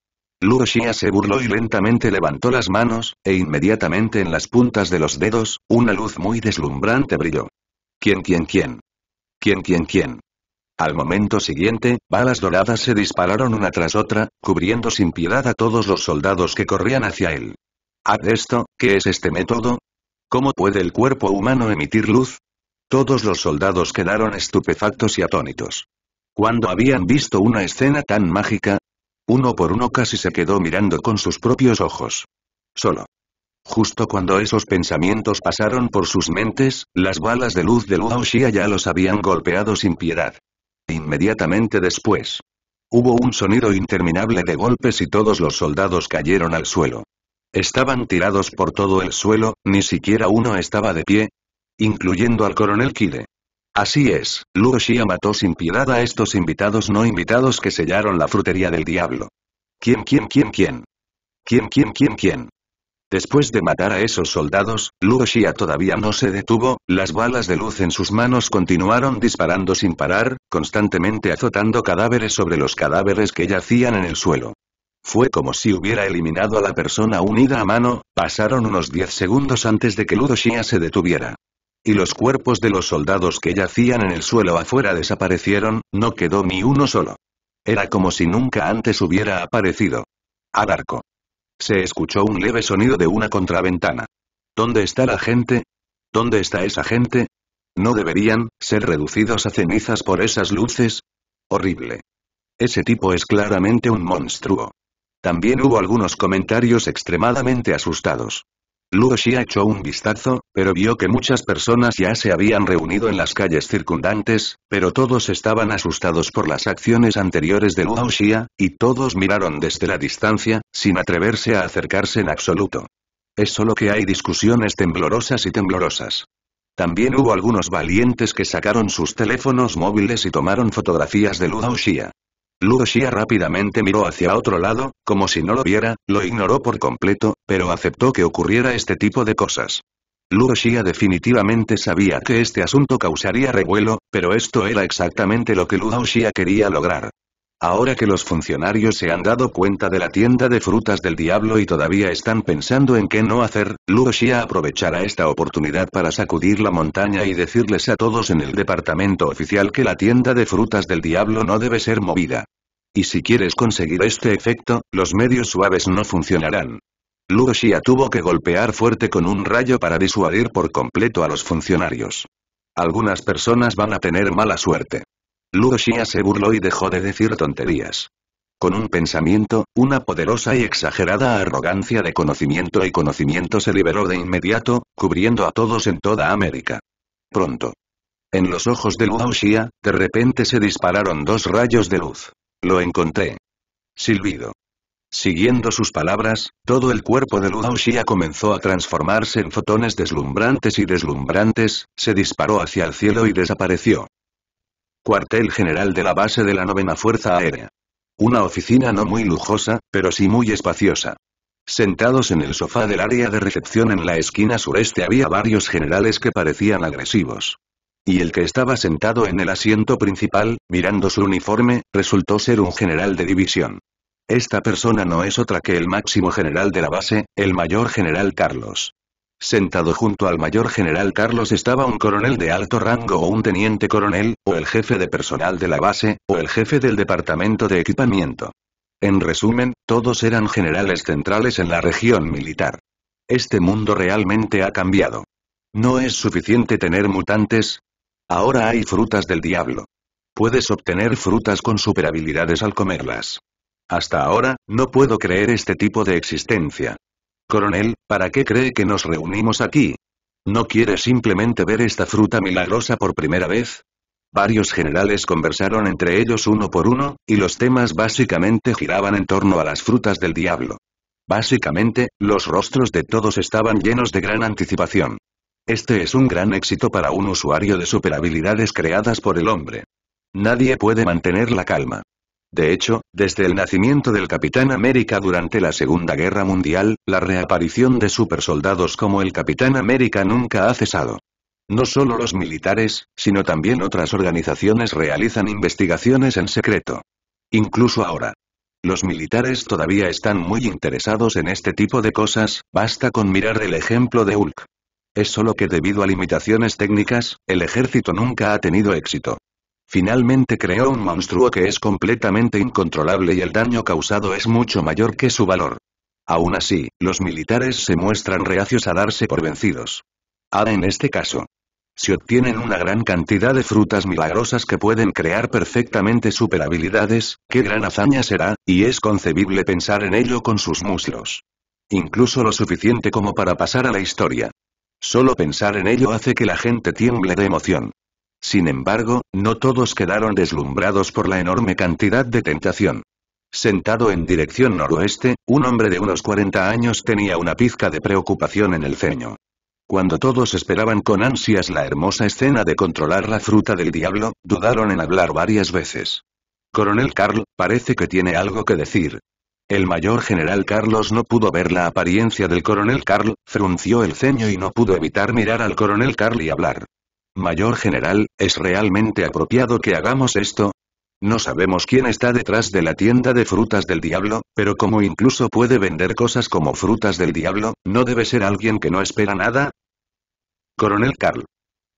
Luo Xia se burló y lentamente levantó las manos, e inmediatamente en las puntas de los dedos, una luz muy deslumbrante brilló. ¿Quién, quién, quién? ¿Quién, quién, quién? Al momento siguiente, balas doradas se dispararon una tras otra, cubriendo sin piedad a todos los soldados que corrían hacia él. ¿Haz esto? ¿Qué es este método? ¿Cómo puede el cuerpo humano emitir luz? Todos los soldados quedaron estupefactos y atónitos. Cuando habían visto una escena tan mágica, uno por uno casi se quedó mirando con sus propios ojos. Solo. Justo cuando esos pensamientos pasaron por sus mentes, las balas de luz de Luo Xia ya los habían golpeado sin piedad. Inmediatamente después. Hubo un sonido interminable de golpes y todos los soldados cayeron al suelo. Estaban tirados por todo el suelo, ni siquiera uno estaba de pie, incluyendo al coronel Kide. Así es, Luo mató sin piedad a estos invitados no invitados que sellaron la frutería del diablo. ¿Quién, quién, quién, quién? ¿Quién, quién, quién, quién? Después de matar a esos soldados, Luo todavía no se detuvo, las balas de luz en sus manos continuaron disparando sin parar, constantemente azotando cadáveres sobre los cadáveres que yacían en el suelo. Fue como si hubiera eliminado a la persona unida a mano, pasaron unos 10 segundos antes de que Ludo se detuviera y los cuerpos de los soldados que yacían en el suelo afuera desaparecieron, no quedó ni uno solo. Era como si nunca antes hubiera aparecido. A Se escuchó un leve sonido de una contraventana. ¿Dónde está la gente? ¿Dónde está esa gente? ¿No deberían ser reducidos a cenizas por esas luces? Horrible. Ese tipo es claramente un monstruo. También hubo algunos comentarios extremadamente asustados. Luo Xia echó un vistazo, pero vio que muchas personas ya se habían reunido en las calles circundantes, pero todos estaban asustados por las acciones anteriores de Luo Xia, y todos miraron desde la distancia, sin atreverse a acercarse en absoluto. Es solo que hay discusiones temblorosas y temblorosas. También hubo algunos valientes que sacaron sus teléfonos móviles y tomaron fotografías de Luo Luo rápidamente miró hacia otro lado, como si no lo viera, lo ignoró por completo, pero aceptó que ocurriera este tipo de cosas. Luo definitivamente sabía que este asunto causaría revuelo, pero esto era exactamente lo que Luo quería lograr. Ahora que los funcionarios se han dado cuenta de la tienda de frutas del diablo y todavía están pensando en qué no hacer, Luo aprovechará esta oportunidad para sacudir la montaña y decirles a todos en el departamento oficial que la tienda de frutas del diablo no debe ser movida. Y si quieres conseguir este efecto, los medios suaves no funcionarán. Luo tuvo que golpear fuerte con un rayo para disuadir por completo a los funcionarios. Algunas personas van a tener mala suerte. Luoxia se burló y dejó de decir tonterías. Con un pensamiento, una poderosa y exagerada arrogancia de conocimiento y conocimiento se liberó de inmediato, cubriendo a todos en toda América. Pronto. En los ojos de Luoxia, de repente se dispararon dos rayos de luz. Lo encontré. Silbido. Siguiendo sus palabras, todo el cuerpo de Luoxia comenzó a transformarse en fotones deslumbrantes y deslumbrantes, se disparó hacia el cielo y desapareció cuartel general de la base de la novena Fuerza Aérea. Una oficina no muy lujosa, pero sí muy espaciosa. Sentados en el sofá del área de recepción en la esquina sureste había varios generales que parecían agresivos. Y el que estaba sentado en el asiento principal, mirando su uniforme, resultó ser un general de división. Esta persona no es otra que el máximo general de la base, el mayor general Carlos. Sentado junto al mayor general Carlos estaba un coronel de alto rango o un teniente coronel, o el jefe de personal de la base, o el jefe del departamento de equipamiento. En resumen, todos eran generales centrales en la región militar. Este mundo realmente ha cambiado. No es suficiente tener mutantes. Ahora hay frutas del diablo. Puedes obtener frutas con habilidades al comerlas. Hasta ahora, no puedo creer este tipo de existencia. Coronel, ¿para qué cree que nos reunimos aquí? ¿No quiere simplemente ver esta fruta milagrosa por primera vez? Varios generales conversaron entre ellos uno por uno, y los temas básicamente giraban en torno a las frutas del diablo. Básicamente, los rostros de todos estaban llenos de gran anticipación. Este es un gran éxito para un usuario de habilidades creadas por el hombre. Nadie puede mantener la calma. De hecho, desde el nacimiento del Capitán América durante la Segunda Guerra Mundial, la reaparición de supersoldados como el Capitán América nunca ha cesado. No solo los militares, sino también otras organizaciones realizan investigaciones en secreto. Incluso ahora. Los militares todavía están muy interesados en este tipo de cosas, basta con mirar el ejemplo de Hulk. Es solo que debido a limitaciones técnicas, el ejército nunca ha tenido éxito. Finalmente creó un monstruo que es completamente incontrolable y el daño causado es mucho mayor que su valor. Aún así, los militares se muestran reacios a darse por vencidos. Ah en este caso. Si obtienen una gran cantidad de frutas milagrosas que pueden crear perfectamente superhabilidades, qué gran hazaña será, y es concebible pensar en ello con sus muslos. Incluso lo suficiente como para pasar a la historia. Solo pensar en ello hace que la gente tiemble de emoción. Sin embargo, no todos quedaron deslumbrados por la enorme cantidad de tentación. Sentado en dirección noroeste, un hombre de unos 40 años tenía una pizca de preocupación en el ceño. Cuando todos esperaban con ansias la hermosa escena de controlar la fruta del diablo, dudaron en hablar varias veces. Coronel Carl, parece que tiene algo que decir. El mayor general Carlos no pudo ver la apariencia del coronel Carl, frunció el ceño y no pudo evitar mirar al coronel Carl y hablar. Mayor General, ¿es realmente apropiado que hagamos esto? No sabemos quién está detrás de la tienda de frutas del diablo, pero como incluso puede vender cosas como frutas del diablo, ¿no debe ser alguien que no espera nada? Coronel Carl.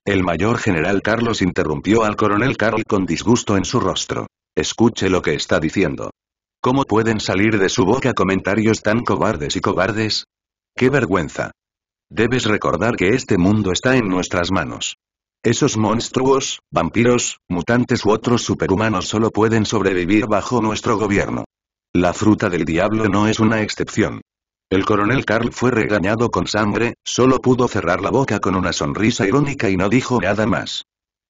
El mayor general Carlos interrumpió al coronel Carl con disgusto en su rostro. Escuche lo que está diciendo. ¿Cómo pueden salir de su boca comentarios tan cobardes y cobardes? ¡Qué vergüenza! Debes recordar que este mundo está en nuestras manos. Esos monstruos, vampiros, mutantes u otros superhumanos solo pueden sobrevivir bajo nuestro gobierno. La fruta del diablo no es una excepción. El coronel Carl fue regañado con sangre, solo pudo cerrar la boca con una sonrisa irónica y no dijo nada más.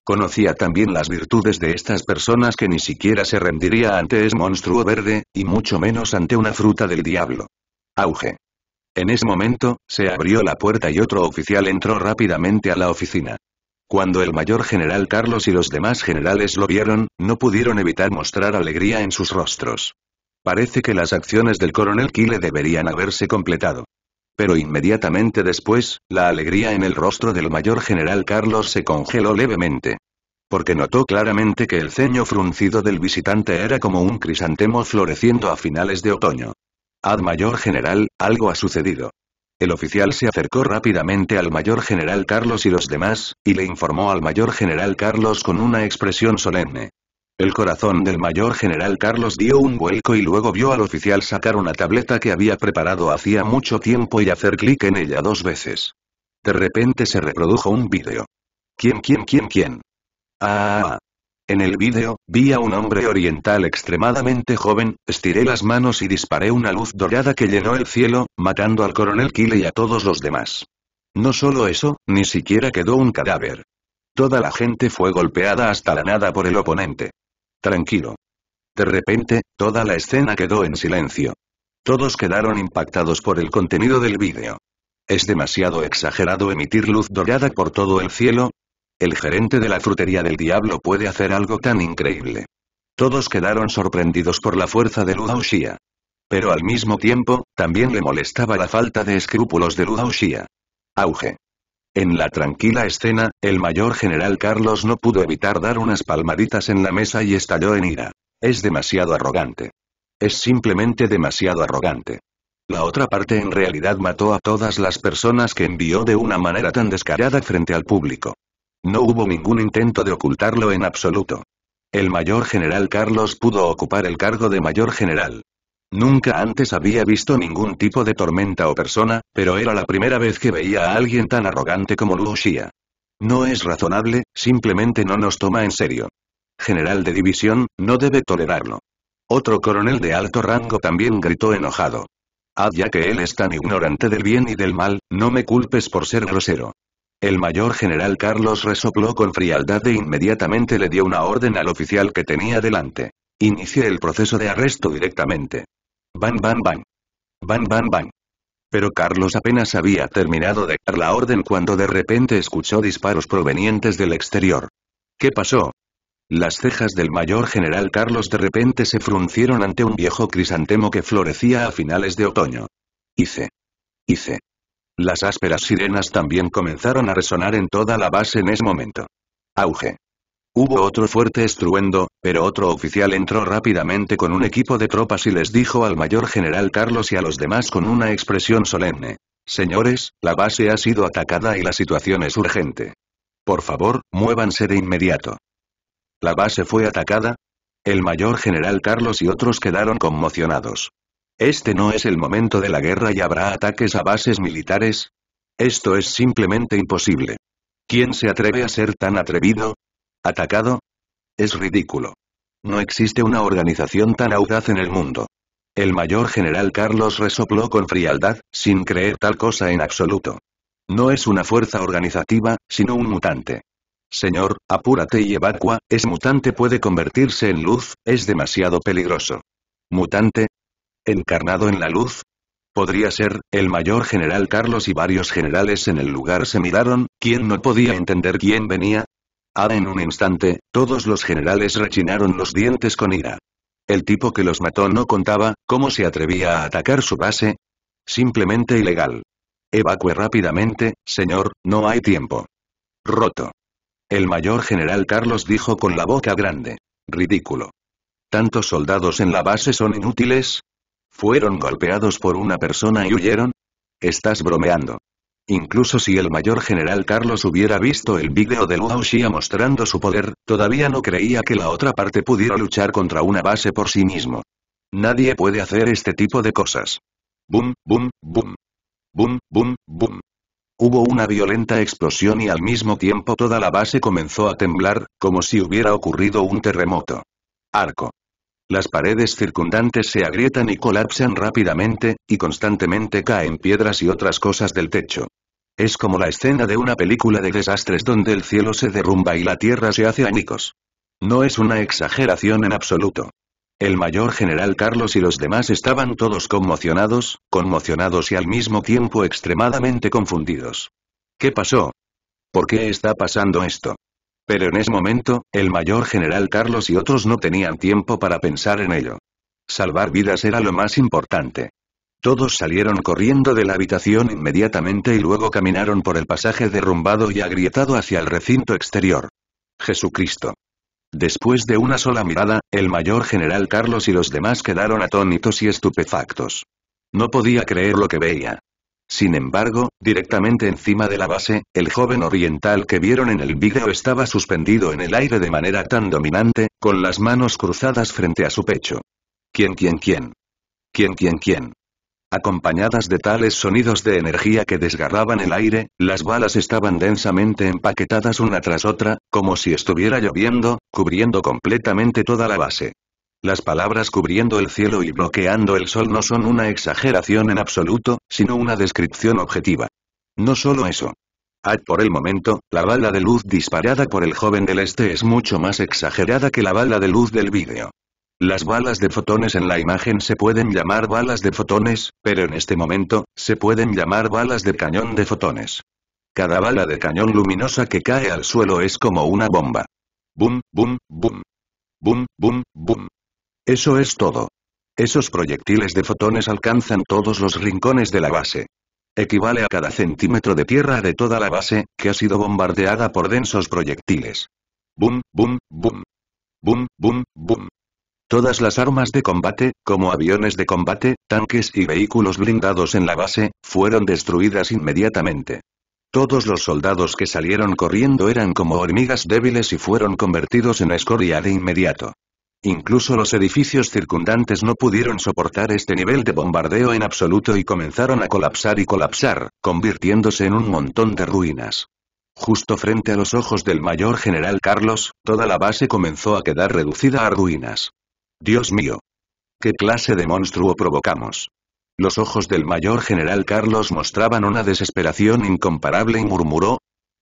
Conocía también las virtudes de estas personas que ni siquiera se rendiría ante ese monstruo verde, y mucho menos ante una fruta del diablo. Auge. En ese momento, se abrió la puerta y otro oficial entró rápidamente a la oficina. Cuando el mayor general Carlos y los demás generales lo vieron, no pudieron evitar mostrar alegría en sus rostros. Parece que las acciones del coronel Kile deberían haberse completado. Pero inmediatamente después, la alegría en el rostro del mayor general Carlos se congeló levemente. Porque notó claramente que el ceño fruncido del visitante era como un crisantemo floreciendo a finales de otoño. Ad mayor general, algo ha sucedido. El oficial se acercó rápidamente al mayor general Carlos y los demás, y le informó al mayor general Carlos con una expresión solemne. El corazón del mayor general Carlos dio un vuelco y luego vio al oficial sacar una tableta que había preparado hacía mucho tiempo y hacer clic en ella dos veces. De repente se reprodujo un vídeo. ¿Quién, quién, quién, quién? Ah, en el vídeo, vi a un hombre oriental extremadamente joven, estiré las manos y disparé una luz dorada que llenó el cielo, matando al coronel Kille y a todos los demás. No solo eso, ni siquiera quedó un cadáver. Toda la gente fue golpeada hasta la nada por el oponente. Tranquilo. De repente, toda la escena quedó en silencio. Todos quedaron impactados por el contenido del vídeo. Es demasiado exagerado emitir luz dorada por todo el cielo, el gerente de la frutería del diablo puede hacer algo tan increíble. Todos quedaron sorprendidos por la fuerza de Ludaushia, Pero al mismo tiempo, también le molestaba la falta de escrúpulos de Ludaushia. Auge. En la tranquila escena, el mayor general Carlos no pudo evitar dar unas palmaditas en la mesa y estalló en ira. Es demasiado arrogante. Es simplemente demasiado arrogante. La otra parte en realidad mató a todas las personas que envió de una manera tan descarada frente al público. No hubo ningún intento de ocultarlo en absoluto. El mayor general Carlos pudo ocupar el cargo de mayor general. Nunca antes había visto ningún tipo de tormenta o persona, pero era la primera vez que veía a alguien tan arrogante como Xia. No es razonable, simplemente no nos toma en serio. General de división, no debe tolerarlo. Otro coronel de alto rango también gritó enojado. Ah, ya que él es tan ignorante del bien y del mal, no me culpes por ser grosero. El mayor general Carlos resopló con frialdad e inmediatamente le dio una orden al oficial que tenía delante. Inicie el proceso de arresto directamente. Van, bam van. Van, van, van. Pero Carlos apenas había terminado de dar la orden cuando de repente escuchó disparos provenientes del exterior. ¿Qué pasó? Las cejas del mayor general Carlos de repente se fruncieron ante un viejo crisantemo que florecía a finales de otoño. Hice. Hice. Las ásperas sirenas también comenzaron a resonar en toda la base en ese momento. Auge. Hubo otro fuerte estruendo, pero otro oficial entró rápidamente con un equipo de tropas y les dijo al mayor general Carlos y a los demás con una expresión solemne. Señores, la base ha sido atacada y la situación es urgente. Por favor, muévanse de inmediato. ¿La base fue atacada? El mayor general Carlos y otros quedaron conmocionados. Este no es el momento de la guerra y habrá ataques a bases militares. Esto es simplemente imposible. ¿Quién se atreve a ser tan atrevido? ¿Atacado? Es ridículo. No existe una organización tan audaz en el mundo. El mayor general Carlos resopló con frialdad, sin creer tal cosa en absoluto. No es una fuerza organizativa, sino un mutante. Señor, apúrate y evacua, ese mutante puede convertirse en luz, es demasiado peligroso. Mutante, encarnado en la luz? Podría ser, el mayor general Carlos y varios generales en el lugar se miraron, ¿quién no podía entender quién venía? Ah, en un instante, todos los generales rechinaron los dientes con ira. El tipo que los mató no contaba, ¿cómo se atrevía a atacar su base? Simplemente ilegal. Evacue rápidamente, señor, no hay tiempo. Roto. El mayor general Carlos dijo con la boca grande. Ridículo. ¿Tantos soldados en la base son inútiles? ¿Fueron golpeados por una persona y huyeron? Estás bromeando. Incluso si el mayor general Carlos hubiera visto el vídeo de Luo Xia mostrando su poder, todavía no creía que la otra parte pudiera luchar contra una base por sí mismo. Nadie puede hacer este tipo de cosas. Boom, boom, boom. Boom, boom, boom. Hubo una violenta explosión y al mismo tiempo toda la base comenzó a temblar, como si hubiera ocurrido un terremoto. Arco. Las paredes circundantes se agrietan y colapsan rápidamente, y constantemente caen piedras y otras cosas del techo. Es como la escena de una película de desastres donde el cielo se derrumba y la tierra se hace ánicos. No es una exageración en absoluto. El mayor general Carlos y los demás estaban todos conmocionados, conmocionados y al mismo tiempo extremadamente confundidos. ¿Qué pasó? ¿Por qué está pasando esto? Pero en ese momento, el mayor general Carlos y otros no tenían tiempo para pensar en ello. Salvar vidas era lo más importante. Todos salieron corriendo de la habitación inmediatamente y luego caminaron por el pasaje derrumbado y agrietado hacia el recinto exterior. Jesucristo. Después de una sola mirada, el mayor general Carlos y los demás quedaron atónitos y estupefactos. No podía creer lo que veía. Sin embargo, directamente encima de la base, el joven oriental que vieron en el vídeo estaba suspendido en el aire de manera tan dominante, con las manos cruzadas frente a su pecho. ¿Quién, quién, quién? ¿Quién, quién, quién? Acompañadas de tales sonidos de energía que desgarraban el aire, las balas estaban densamente empaquetadas una tras otra, como si estuviera lloviendo, cubriendo completamente toda la base. Las palabras cubriendo el cielo y bloqueando el sol no son una exageración en absoluto, sino una descripción objetiva. No solo eso. Ad por el momento, la bala de luz disparada por el joven del este es mucho más exagerada que la bala de luz del vídeo. Las balas de fotones en la imagen se pueden llamar balas de fotones, pero en este momento, se pueden llamar balas de cañón de fotones. Cada bala de cañón luminosa que cae al suelo es como una bomba. Boom, boom, boom. Boom, boom, boom. Eso es todo. Esos proyectiles de fotones alcanzan todos los rincones de la base. Equivale a cada centímetro de tierra de toda la base, que ha sido bombardeada por densos proyectiles. Boom, boom, boom. Boom, boom, boom. Todas las armas de combate, como aviones de combate, tanques y vehículos blindados en la base, fueron destruidas inmediatamente. Todos los soldados que salieron corriendo eran como hormigas débiles y fueron convertidos en escoria de inmediato. Incluso los edificios circundantes no pudieron soportar este nivel de bombardeo en absoluto y comenzaron a colapsar y colapsar, convirtiéndose en un montón de ruinas. Justo frente a los ojos del mayor general Carlos, toda la base comenzó a quedar reducida a ruinas. Dios mío. ¿Qué clase de monstruo provocamos? Los ojos del mayor general Carlos mostraban una desesperación incomparable y murmuró.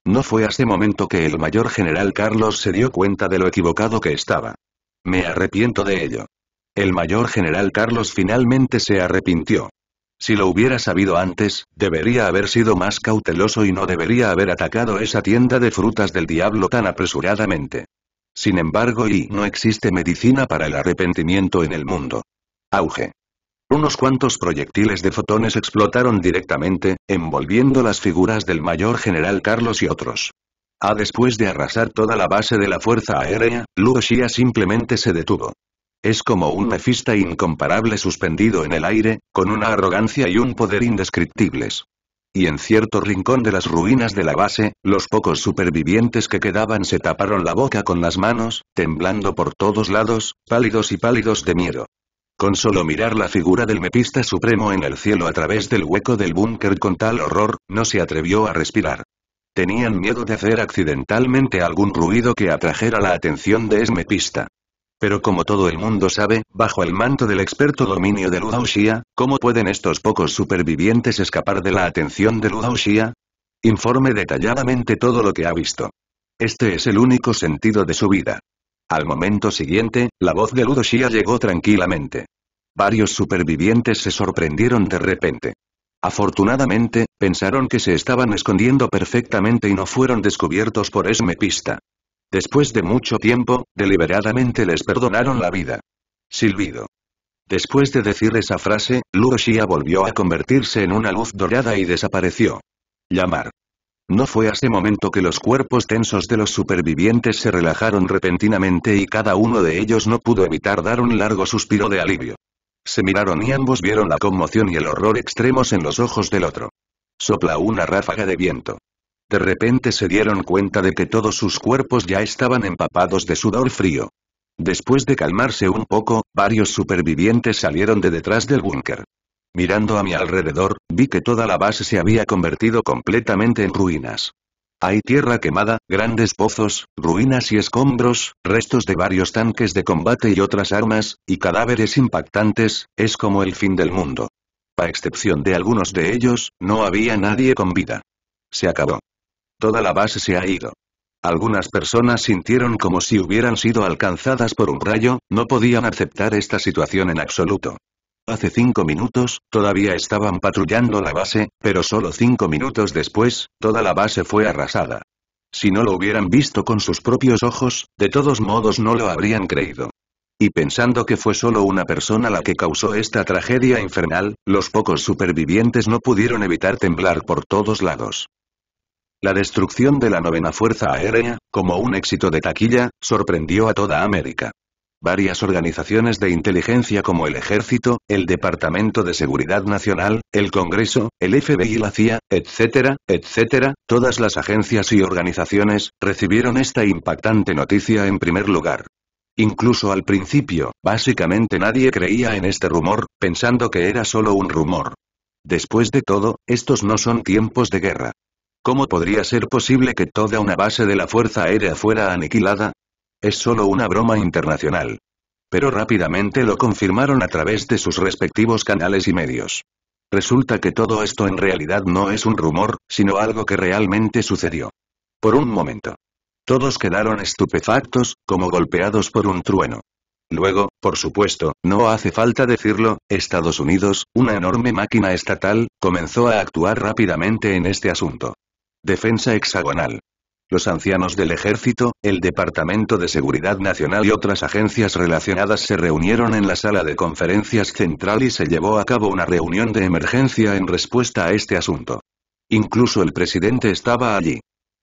No fue a ese momento que el mayor general Carlos se dio cuenta de lo equivocado que estaba. Me arrepiento de ello. El mayor general Carlos finalmente se arrepintió. Si lo hubiera sabido antes, debería haber sido más cauteloso y no debería haber atacado esa tienda de frutas del diablo tan apresuradamente. Sin embargo, y no existe medicina para el arrepentimiento en el mundo. Auge. Unos cuantos proyectiles de fotones explotaron directamente, envolviendo las figuras del mayor general Carlos y otros. A ah, después de arrasar toda la base de la Fuerza Aérea, Luo Xia simplemente se detuvo. Es como un mefista incomparable suspendido en el aire, con una arrogancia y un poder indescriptibles. Y en cierto rincón de las ruinas de la base, los pocos supervivientes que quedaban se taparon la boca con las manos, temblando por todos lados, pálidos y pálidos de miedo. Con solo mirar la figura del mefista supremo en el cielo a través del hueco del búnker con tal horror, no se atrevió a respirar. Tenían miedo de hacer accidentalmente algún ruido que atrajera la atención de pista. Pero como todo el mundo sabe, bajo el manto del experto dominio de Shia, ¿cómo pueden estos pocos supervivientes escapar de la atención de Shia? Informe detalladamente todo lo que ha visto. Este es el único sentido de su vida. Al momento siguiente, la voz de Ludoshia llegó tranquilamente. Varios supervivientes se sorprendieron de repente. Afortunadamente, pensaron que se estaban escondiendo perfectamente y no fueron descubiertos por Esme Pista. Después de mucho tiempo, deliberadamente les perdonaron la vida. Silbido. Después de decir esa frase, Xia volvió a convertirse en una luz dorada y desapareció. Llamar. No fue a ese momento que los cuerpos tensos de los supervivientes se relajaron repentinamente y cada uno de ellos no pudo evitar dar un largo suspiro de alivio. Se miraron y ambos vieron la conmoción y el horror extremos en los ojos del otro. Sopla una ráfaga de viento. De repente se dieron cuenta de que todos sus cuerpos ya estaban empapados de sudor frío. Después de calmarse un poco, varios supervivientes salieron de detrás del búnker. Mirando a mi alrededor, vi que toda la base se había convertido completamente en ruinas. Hay tierra quemada, grandes pozos, ruinas y escombros, restos de varios tanques de combate y otras armas, y cadáveres impactantes, es como el fin del mundo. A excepción de algunos de ellos, no había nadie con vida. Se acabó. Toda la base se ha ido. Algunas personas sintieron como si hubieran sido alcanzadas por un rayo, no podían aceptar esta situación en absoluto. Hace cinco minutos, todavía estaban patrullando la base, pero solo cinco minutos después, toda la base fue arrasada. Si no lo hubieran visto con sus propios ojos, de todos modos no lo habrían creído. Y pensando que fue solo una persona la que causó esta tragedia infernal, los pocos supervivientes no pudieron evitar temblar por todos lados. La destrucción de la novena Fuerza Aérea, como un éxito de taquilla, sorprendió a toda América. Varias organizaciones de inteligencia como el Ejército, el Departamento de Seguridad Nacional, el Congreso, el FBI y la CIA, etcétera, etcétera, todas las agencias y organizaciones, recibieron esta impactante noticia en primer lugar. Incluso al principio, básicamente nadie creía en este rumor, pensando que era solo un rumor. Después de todo, estos no son tiempos de guerra. ¿Cómo podría ser posible que toda una base de la Fuerza Aérea fuera aniquilada? Es solo una broma internacional. Pero rápidamente lo confirmaron a través de sus respectivos canales y medios. Resulta que todo esto en realidad no es un rumor, sino algo que realmente sucedió. Por un momento. Todos quedaron estupefactos, como golpeados por un trueno. Luego, por supuesto, no hace falta decirlo, Estados Unidos, una enorme máquina estatal, comenzó a actuar rápidamente en este asunto. Defensa hexagonal los ancianos del ejército, el Departamento de Seguridad Nacional y otras agencias relacionadas se reunieron en la sala de conferencias central y se llevó a cabo una reunión de emergencia en respuesta a este asunto. Incluso el presidente estaba allí.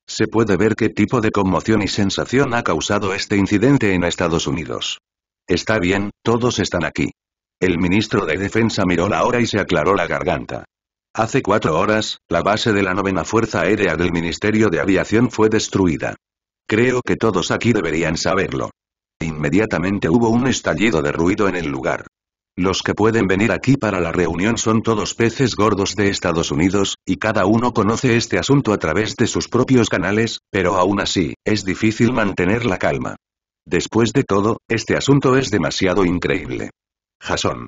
Se puede ver qué tipo de conmoción y sensación ha causado este incidente en Estados Unidos. Está bien, todos están aquí. El ministro de Defensa miró la hora y se aclaró la garganta. Hace cuatro horas, la base de la novena Fuerza Aérea del Ministerio de Aviación fue destruida. Creo que todos aquí deberían saberlo. Inmediatamente hubo un estallido de ruido en el lugar. Los que pueden venir aquí para la reunión son todos peces gordos de Estados Unidos, y cada uno conoce este asunto a través de sus propios canales, pero aún así, es difícil mantener la calma. Después de todo, este asunto es demasiado increíble. Jason,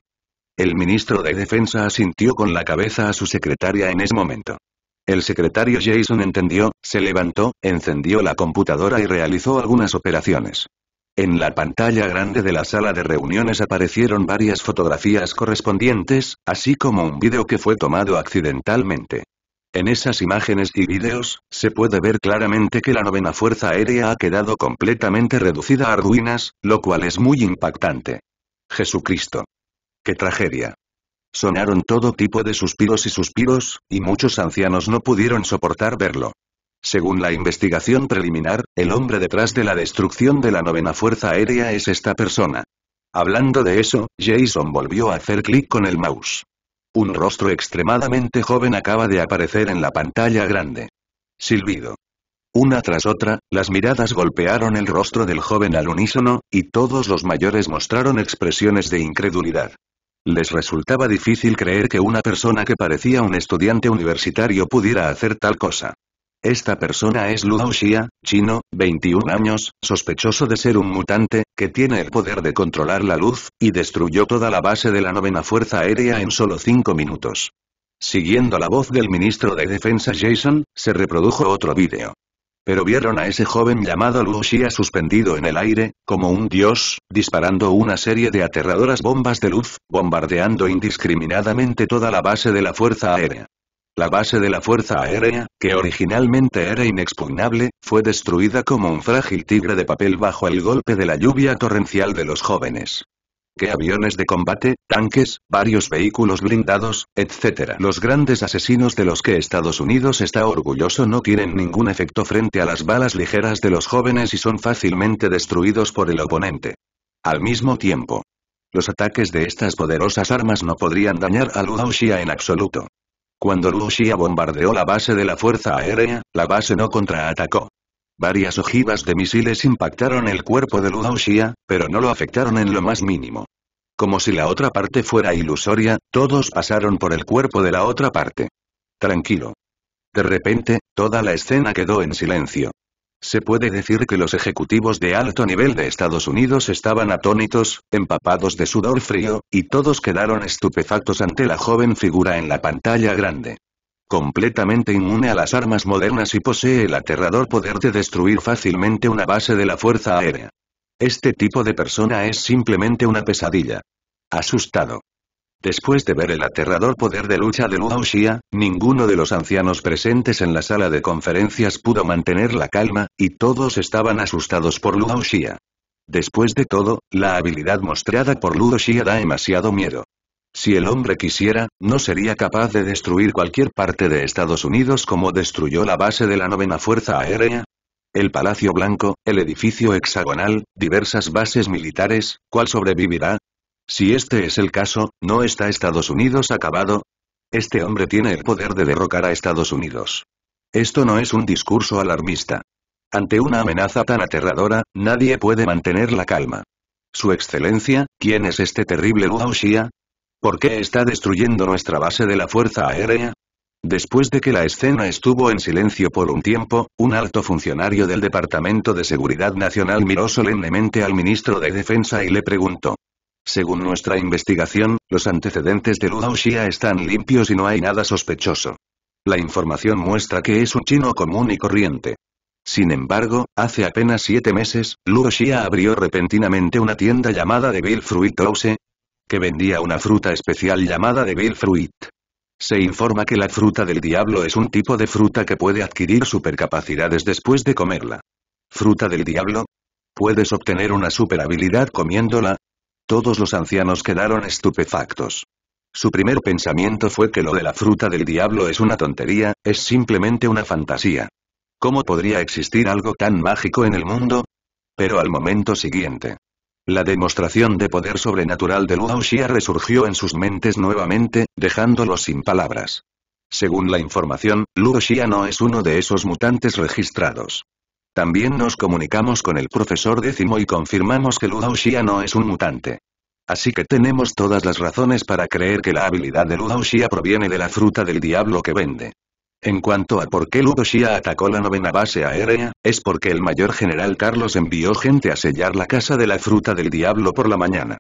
el ministro de Defensa asintió con la cabeza a su secretaria en ese momento. El secretario Jason entendió, se levantó, encendió la computadora y realizó algunas operaciones. En la pantalla grande de la sala de reuniones aparecieron varias fotografías correspondientes, así como un vídeo que fue tomado accidentalmente. En esas imágenes y vídeos, se puede ver claramente que la novena Fuerza Aérea ha quedado completamente reducida a ruinas, lo cual es muy impactante. Jesucristo. ¡Qué tragedia! Sonaron todo tipo de suspiros y suspiros, y muchos ancianos no pudieron soportar verlo. Según la investigación preliminar, el hombre detrás de la destrucción de la novena Fuerza Aérea es esta persona. Hablando de eso, Jason volvió a hacer clic con el mouse. Un rostro extremadamente joven acaba de aparecer en la pantalla grande. Silbido. Una tras otra, las miradas golpearon el rostro del joven al unísono, y todos los mayores mostraron expresiones de incredulidad. Les resultaba difícil creer que una persona que parecía un estudiante universitario pudiera hacer tal cosa. Esta persona es Lu Xia, chino, 21 años, sospechoso de ser un mutante, que tiene el poder de controlar la luz, y destruyó toda la base de la novena Fuerza Aérea en solo 5 minutos. Siguiendo la voz del ministro de Defensa Jason, se reprodujo otro vídeo. Pero vieron a ese joven llamado Lu suspendido en el aire, como un dios, disparando una serie de aterradoras bombas de luz, bombardeando indiscriminadamente toda la base de la Fuerza Aérea. La base de la Fuerza Aérea, que originalmente era inexpugnable, fue destruida como un frágil tigre de papel bajo el golpe de la lluvia torrencial de los jóvenes que aviones de combate, tanques, varios vehículos blindados, etc. Los grandes asesinos de los que Estados Unidos está orgulloso no tienen ningún efecto frente a las balas ligeras de los jóvenes y son fácilmente destruidos por el oponente. Al mismo tiempo, los ataques de estas poderosas armas no podrían dañar a Luo en absoluto. Cuando Luo bombardeó la base de la Fuerza Aérea, la base no contraatacó. Varias ojivas de misiles impactaron el cuerpo de Xia, pero no lo afectaron en lo más mínimo. Como si la otra parte fuera ilusoria, todos pasaron por el cuerpo de la otra parte. Tranquilo. De repente, toda la escena quedó en silencio. Se puede decir que los ejecutivos de alto nivel de Estados Unidos estaban atónitos, empapados de sudor frío, y todos quedaron estupefactos ante la joven figura en la pantalla grande completamente inmune a las armas modernas y posee el aterrador poder de destruir fácilmente una base de la Fuerza Aérea. Este tipo de persona es simplemente una pesadilla. Asustado. Después de ver el aterrador poder de lucha de Luo Xia, ninguno de los ancianos presentes en la sala de conferencias pudo mantener la calma, y todos estaban asustados por Luo Xia. Después de todo, la habilidad mostrada por Luo Xia da demasiado miedo. Si el hombre quisiera, no sería capaz de destruir cualquier parte de Estados Unidos como destruyó la base de la novena Fuerza Aérea. El Palacio Blanco, el edificio hexagonal, diversas bases militares, ¿cuál sobrevivirá? Si este es el caso, ¿no está Estados Unidos acabado? Este hombre tiene el poder de derrocar a Estados Unidos. Esto no es un discurso alarmista. Ante una amenaza tan aterradora, nadie puede mantener la calma. Su excelencia, ¿quién es este terrible Xia? ¿Por qué está destruyendo nuestra base de la Fuerza Aérea? Después de que la escena estuvo en silencio por un tiempo, un alto funcionario del Departamento de Seguridad Nacional miró solemnemente al ministro de Defensa y le preguntó. Según nuestra investigación, los antecedentes de Luo Xia están limpios y no hay nada sospechoso. La información muestra que es un chino común y corriente. Sin embargo, hace apenas siete meses, Luo Xia abrió repentinamente una tienda llamada Devil Fruit House, que vendía una fruta especial llamada Devil Fruit. Se informa que la fruta del diablo es un tipo de fruta que puede adquirir supercapacidades después de comerla. ¿Fruta del diablo? ¿Puedes obtener una habilidad comiéndola? Todos los ancianos quedaron estupefactos. Su primer pensamiento fue que lo de la fruta del diablo es una tontería, es simplemente una fantasía. ¿Cómo podría existir algo tan mágico en el mundo? Pero al momento siguiente, la demostración de poder sobrenatural de Luo Xia resurgió en sus mentes nuevamente, dejándolos sin palabras. Según la información, Luo Xia no es uno de esos mutantes registrados. También nos comunicamos con el profesor décimo y confirmamos que Luo Xia no es un mutante. Así que tenemos todas las razones para creer que la habilidad de Luo Xia proviene de la fruta del diablo que vende. En cuanto a por qué lugosia atacó la novena base aérea, es porque el mayor general Carlos envió gente a sellar la casa de la fruta del diablo por la mañana.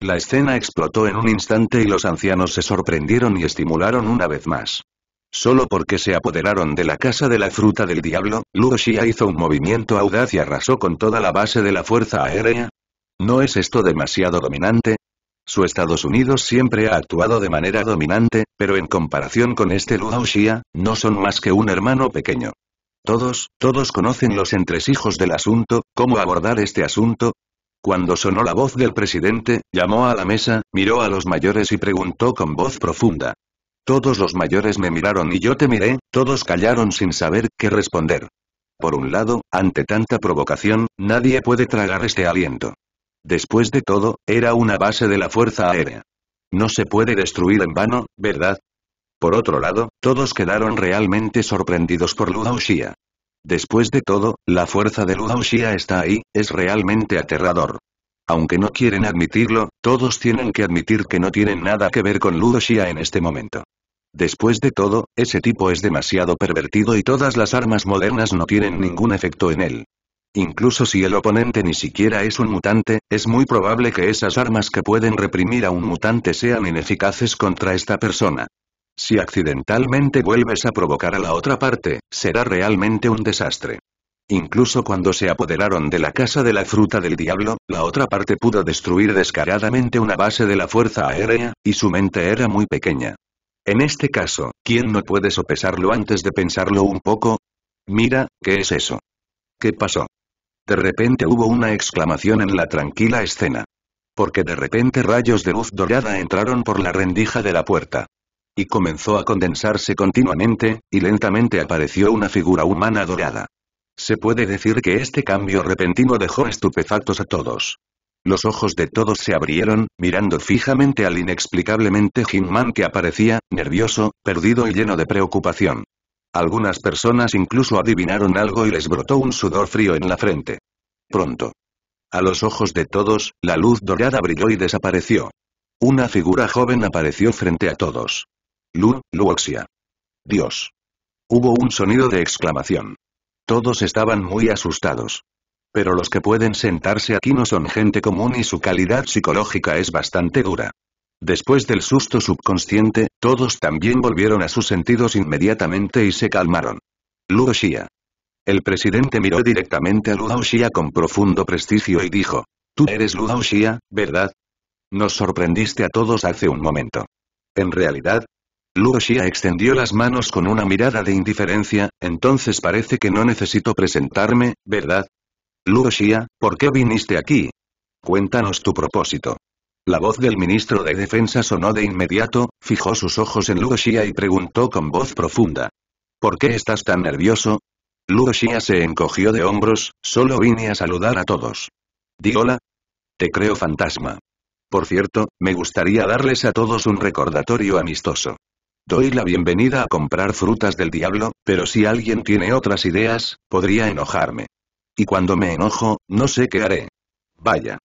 La escena explotó en un instante y los ancianos se sorprendieron y estimularon una vez más. Solo porque se apoderaron de la casa de la fruta del diablo, lugosia hizo un movimiento audaz y arrasó con toda la base de la fuerza aérea. ¿No es esto demasiado dominante? Su Estados Unidos siempre ha actuado de manera dominante, pero en comparación con este Luo Xia, no son más que un hermano pequeño. Todos, todos conocen los entresijos del asunto, cómo abordar este asunto, cuando sonó la voz del presidente, llamó a la mesa, miró a los mayores y preguntó con voz profunda. Todos los mayores me miraron y yo te miré, todos callaron sin saber qué responder. Por un lado, ante tanta provocación, nadie puede tragar este aliento. Después de todo, era una base de la Fuerza Aérea. No se puede destruir en vano, ¿verdad? Por otro lado, todos quedaron realmente sorprendidos por Ludao Xia. Después de todo, la fuerza de Ludao Xia está ahí, es realmente aterrador. Aunque no quieren admitirlo, todos tienen que admitir que no tienen nada que ver con Ludoshia Xia en este momento. Después de todo, ese tipo es demasiado pervertido y todas las armas modernas no tienen ningún efecto en él. Incluso si el oponente ni siquiera es un mutante, es muy probable que esas armas que pueden reprimir a un mutante sean ineficaces contra esta persona. Si accidentalmente vuelves a provocar a la otra parte, será realmente un desastre. Incluso cuando se apoderaron de la casa de la fruta del diablo, la otra parte pudo destruir descaradamente una base de la fuerza aérea, y su mente era muy pequeña. En este caso, ¿quién no puede sopesarlo antes de pensarlo un poco? Mira, ¿qué es eso? ¿Qué pasó? De repente hubo una exclamación en la tranquila escena. Porque de repente rayos de luz dorada entraron por la rendija de la puerta. Y comenzó a condensarse continuamente, y lentamente apareció una figura humana dorada. Se puede decir que este cambio repentino dejó estupefactos a todos. Los ojos de todos se abrieron, mirando fijamente al inexplicablemente Jinman que aparecía, nervioso, perdido y lleno de preocupación. Algunas personas incluso adivinaron algo y les brotó un sudor frío en la frente. Pronto. A los ojos de todos, la luz dorada brilló y desapareció. Una figura joven apareció frente a todos. Lu, Luoxia. Dios. Hubo un sonido de exclamación. Todos estaban muy asustados. Pero los que pueden sentarse aquí no son gente común y su calidad psicológica es bastante dura. Después del susto subconsciente, todos también volvieron a sus sentidos inmediatamente y se calmaron. Luo El presidente miró directamente a Luo con profundo prestigio y dijo. Tú eres Luo ¿verdad? Nos sorprendiste a todos hace un momento. En realidad, Luo extendió las manos con una mirada de indiferencia, entonces parece que no necesito presentarme, ¿verdad? Luo ¿por qué viniste aquí? Cuéntanos tu propósito. La voz del ministro de defensa sonó de inmediato, fijó sus ojos en Luo y preguntó con voz profunda. ¿Por qué estás tan nervioso? Luo se encogió de hombros, solo vine a saludar a todos. Di hola. Te creo fantasma. Por cierto, me gustaría darles a todos un recordatorio amistoso. Doy la bienvenida a comprar frutas del diablo, pero si alguien tiene otras ideas, podría enojarme. Y cuando me enojo, no sé qué haré. Vaya.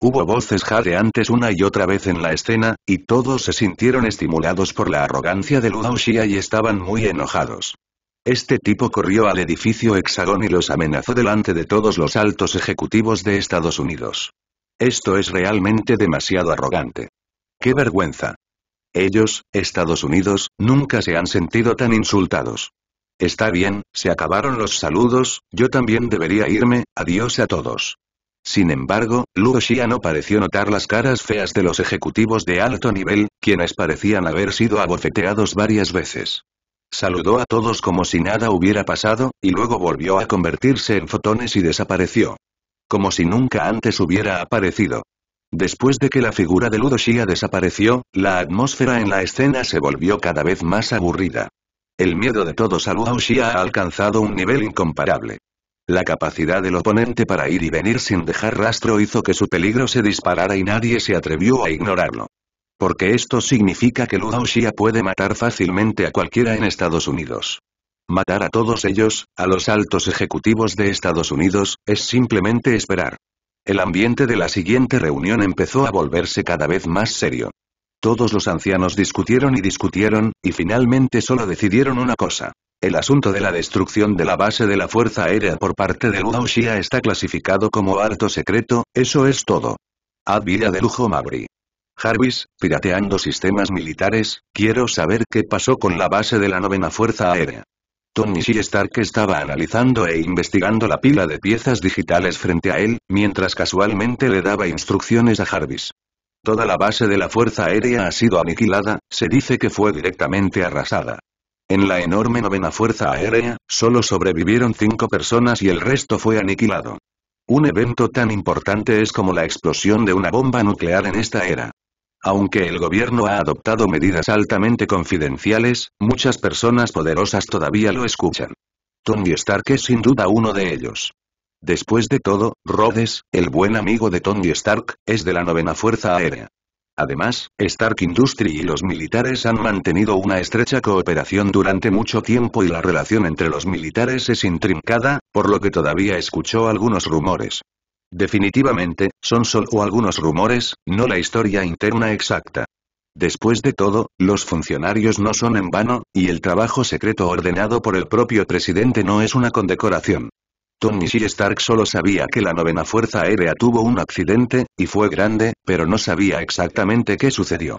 Hubo voces jadeantes una y otra vez en la escena, y todos se sintieron estimulados por la arrogancia de Lu y estaban muy enojados. Este tipo corrió al edificio hexagón y los amenazó delante de todos los altos ejecutivos de Estados Unidos. Esto es realmente demasiado arrogante. ¡Qué vergüenza! Ellos, Estados Unidos, nunca se han sentido tan insultados. Está bien, se acabaron los saludos, yo también debería irme, adiós a todos. Sin embargo, Luo no pareció notar las caras feas de los ejecutivos de alto nivel, quienes parecían haber sido abofeteados varias veces. Saludó a todos como si nada hubiera pasado, y luego volvió a convertirse en fotones y desapareció. Como si nunca antes hubiera aparecido. Después de que la figura de Ludo desapareció, la atmósfera en la escena se volvió cada vez más aburrida. El miedo de todos a Luo ha alcanzado un nivel incomparable. La capacidad del oponente para ir y venir sin dejar rastro hizo que su peligro se disparara y nadie se atrevió a ignorarlo. Porque esto significa que Lu Xia puede matar fácilmente a cualquiera en Estados Unidos. Matar a todos ellos, a los altos ejecutivos de Estados Unidos, es simplemente esperar. El ambiente de la siguiente reunión empezó a volverse cada vez más serio. Todos los ancianos discutieron y discutieron, y finalmente solo decidieron una cosa. El asunto de la destrucción de la base de la Fuerza Aérea por parte de Luo está clasificado como harto secreto, eso es todo. Ad de lujo Mabri. Jarvis, pirateando sistemas militares, quiero saber qué pasó con la base de la novena Fuerza Aérea. Tony Shi Stark estaba analizando e investigando la pila de piezas digitales frente a él, mientras casualmente le daba instrucciones a Jarvis. Toda la base de la Fuerza Aérea ha sido aniquilada, se dice que fue directamente arrasada. En la enorme novena fuerza aérea, solo sobrevivieron cinco personas y el resto fue aniquilado. Un evento tan importante es como la explosión de una bomba nuclear en esta era. Aunque el gobierno ha adoptado medidas altamente confidenciales, muchas personas poderosas todavía lo escuchan. Tony Stark es sin duda uno de ellos. Después de todo, Rhodes, el buen amigo de Tony Stark, es de la novena fuerza aérea. Además, Stark Industry y los militares han mantenido una estrecha cooperación durante mucho tiempo y la relación entre los militares es intrincada, por lo que todavía escuchó algunos rumores. Definitivamente, son solo algunos rumores, no la historia interna exacta. Después de todo, los funcionarios no son en vano, y el trabajo secreto ordenado por el propio presidente no es una condecoración. Tony Stark solo sabía que la novena Fuerza Aérea tuvo un accidente, y fue grande, pero no sabía exactamente qué sucedió.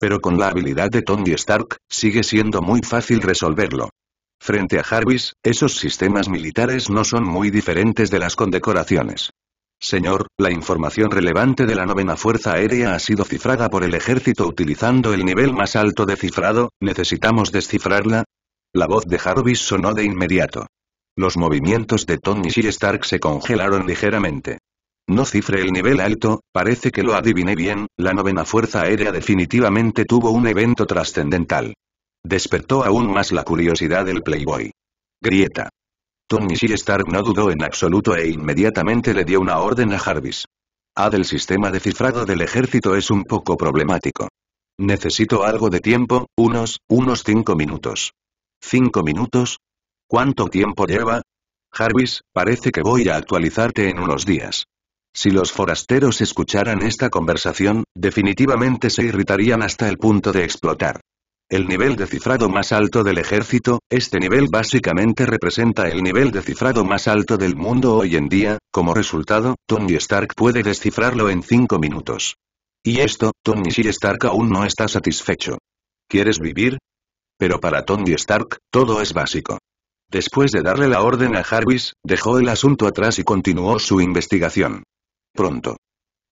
Pero con la habilidad de Tony Stark, sigue siendo muy fácil resolverlo. Frente a Jarvis, esos sistemas militares no son muy diferentes de las condecoraciones. Señor, la información relevante de la novena Fuerza Aérea ha sido cifrada por el ejército utilizando el nivel más alto de cifrado, ¿necesitamos descifrarla? La voz de Jarvis sonó de inmediato. Los movimientos de Tony y Stark se congelaron ligeramente. No cifre el nivel alto, parece que lo adiviné bien, la novena fuerza aérea definitivamente tuvo un evento trascendental. Despertó aún más la curiosidad del Playboy. Grieta. Tony C. Stark no dudó en absoluto e inmediatamente le dio una orden a Jarvis. A ah, del sistema de cifrado del ejército es un poco problemático. Necesito algo de tiempo, unos, unos cinco minutos. ¿Cinco minutos? ¿Cuánto tiempo lleva? Jarvis, parece que voy a actualizarte en unos días. Si los forasteros escucharan esta conversación, definitivamente se irritarían hasta el punto de explotar. El nivel de cifrado más alto del ejército, este nivel básicamente representa el nivel de cifrado más alto del mundo hoy en día, como resultado, Tony Stark puede descifrarlo en 5 minutos. Y esto, Tony Stark aún no está satisfecho. ¿Quieres vivir? Pero para Tony Stark, todo es básico. Después de darle la orden a Jarvis, dejó el asunto atrás y continuó su investigación. Pronto.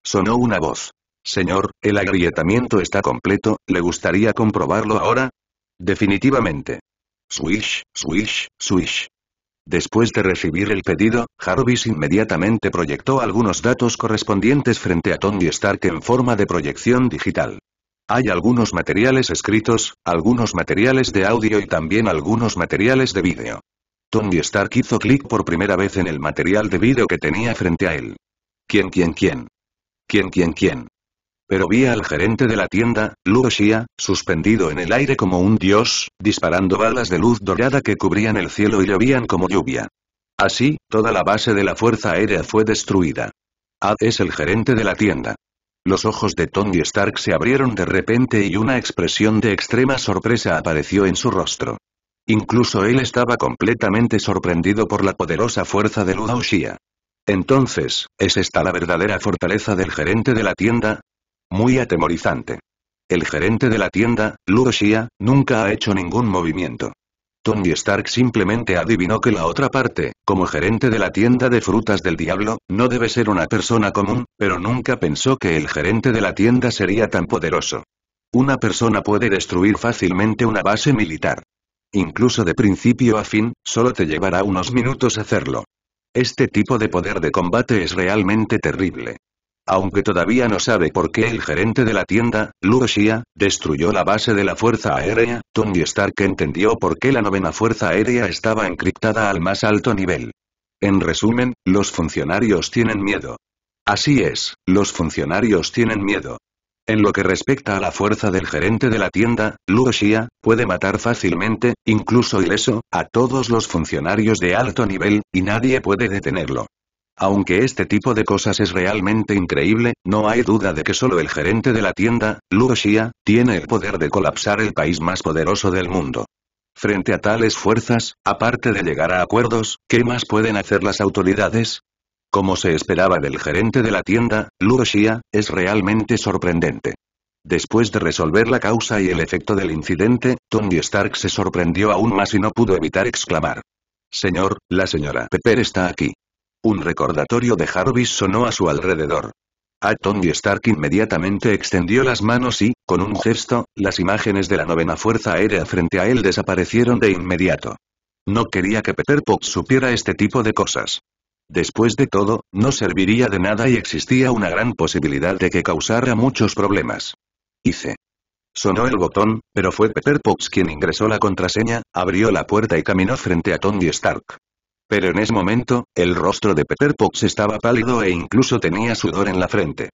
Sonó una voz. Señor, el agrietamiento está completo, ¿le gustaría comprobarlo ahora? Definitivamente. Swish, swish, swish. Después de recibir el pedido, Jarvis inmediatamente proyectó algunos datos correspondientes frente a Tony Stark en forma de proyección digital. Hay algunos materiales escritos, algunos materiales de audio y también algunos materiales de vídeo. Tony Stark hizo clic por primera vez en el material de vídeo que tenía frente a él. ¿Quién, quién, quién? ¿Quién, quién, quién? Pero vi al gerente de la tienda, Luo Xia, suspendido en el aire como un dios, disparando balas de luz dorada que cubrían el cielo y llovían como lluvia. Así, toda la base de la Fuerza Aérea fue destruida. Ad es el gerente de la tienda. Los ojos de Tony Stark se abrieron de repente y una expresión de extrema sorpresa apareció en su rostro. Incluso él estaba completamente sorprendido por la poderosa fuerza de Luda Entonces, ¿es esta la verdadera fortaleza del gerente de la tienda? Muy atemorizante. El gerente de la tienda, Ludo Xia, nunca ha hecho ningún movimiento. Tony Stark simplemente adivinó que la otra parte, como gerente de la tienda de frutas del diablo, no debe ser una persona común, pero nunca pensó que el gerente de la tienda sería tan poderoso. Una persona puede destruir fácilmente una base militar. Incluso de principio a fin, solo te llevará unos minutos hacerlo. Este tipo de poder de combate es realmente terrible. Aunque todavía no sabe por qué el gerente de la tienda, Xia, destruyó la base de la Fuerza Aérea, Tony Stark entendió por qué la novena Fuerza Aérea estaba encriptada al más alto nivel. En resumen, los funcionarios tienen miedo. Así es, los funcionarios tienen miedo. En lo que respecta a la fuerza del gerente de la tienda, Xia, puede matar fácilmente, incluso ileso, a todos los funcionarios de alto nivel, y nadie puede detenerlo. Aunque este tipo de cosas es realmente increíble, no hay duda de que solo el gerente de la tienda, Luo tiene el poder de colapsar el país más poderoso del mundo. Frente a tales fuerzas, aparte de llegar a acuerdos, ¿qué más pueden hacer las autoridades? Como se esperaba del gerente de la tienda, Luo es realmente sorprendente. Después de resolver la causa y el efecto del incidente, Tony Stark se sorprendió aún más y no pudo evitar exclamar. Señor, la señora Pepper está aquí. Un recordatorio de Jarvis sonó a su alrededor. A Tony Stark inmediatamente extendió las manos y, con un gesto, las imágenes de la novena Fuerza Aérea frente a él desaparecieron de inmediato. No quería que Pepper Potts supiera este tipo de cosas. Después de todo, no serviría de nada y existía una gran posibilidad de que causara muchos problemas. Hice. Sonó el botón, pero fue Pepper Potts quien ingresó la contraseña, abrió la puerta y caminó frente a Tony Stark. Pero en ese momento, el rostro de Peter Pox estaba pálido e incluso tenía sudor en la frente.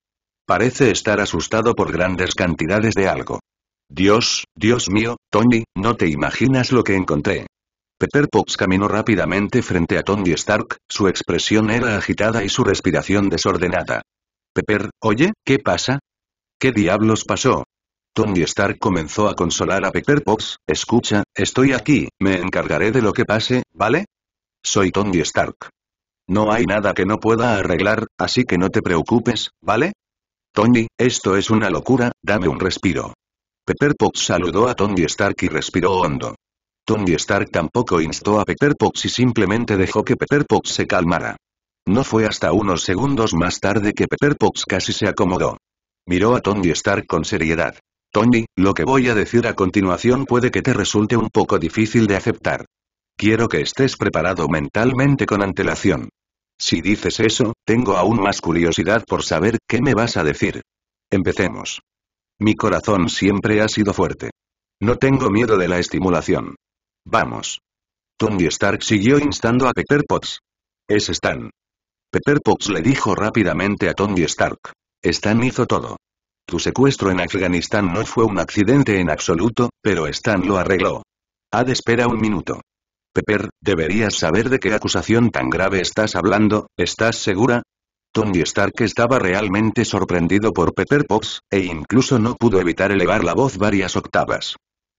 Parece estar asustado por grandes cantidades de algo. Dios, Dios mío, Tony, no te imaginas lo que encontré. Pepper Pox caminó rápidamente frente a Tony Stark, su expresión era agitada y su respiración desordenada. Pepper, oye, ¿qué pasa? ¿Qué diablos pasó? Tony Stark comenzó a consolar a Pepper Pox, escucha, estoy aquí, me encargaré de lo que pase, ¿vale? Soy Tony Stark. No hay nada que no pueda arreglar, así que no te preocupes, ¿vale? Tony, esto es una locura, dame un respiro. Pepper Potts saludó a Tony Stark y respiró hondo. Tony Stark tampoco instó a Pepper Potts y simplemente dejó que Pepper Potts se calmara. No fue hasta unos segundos más tarde que Pepper Potts casi se acomodó. Miró a Tony Stark con seriedad. Tony, lo que voy a decir a continuación puede que te resulte un poco difícil de aceptar. Quiero que estés preparado mentalmente con antelación. Si dices eso, tengo aún más curiosidad por saber qué me vas a decir. Empecemos. Mi corazón siempre ha sido fuerte. No tengo miedo de la estimulación. Vamos. Tony Stark siguió instando a Pepper Potts. Es Stan. Pepper Potts le dijo rápidamente a Tony Stark. Stan hizo todo. Tu secuestro en Afganistán no fue un accidente en absoluto, pero Stan lo arregló. Haz espera un minuto. Pepper, deberías saber de qué acusación tan grave estás hablando, ¿estás segura? Tony Stark estaba realmente sorprendido por Pepper Potts, e incluso no pudo evitar elevar la voz varias octavas.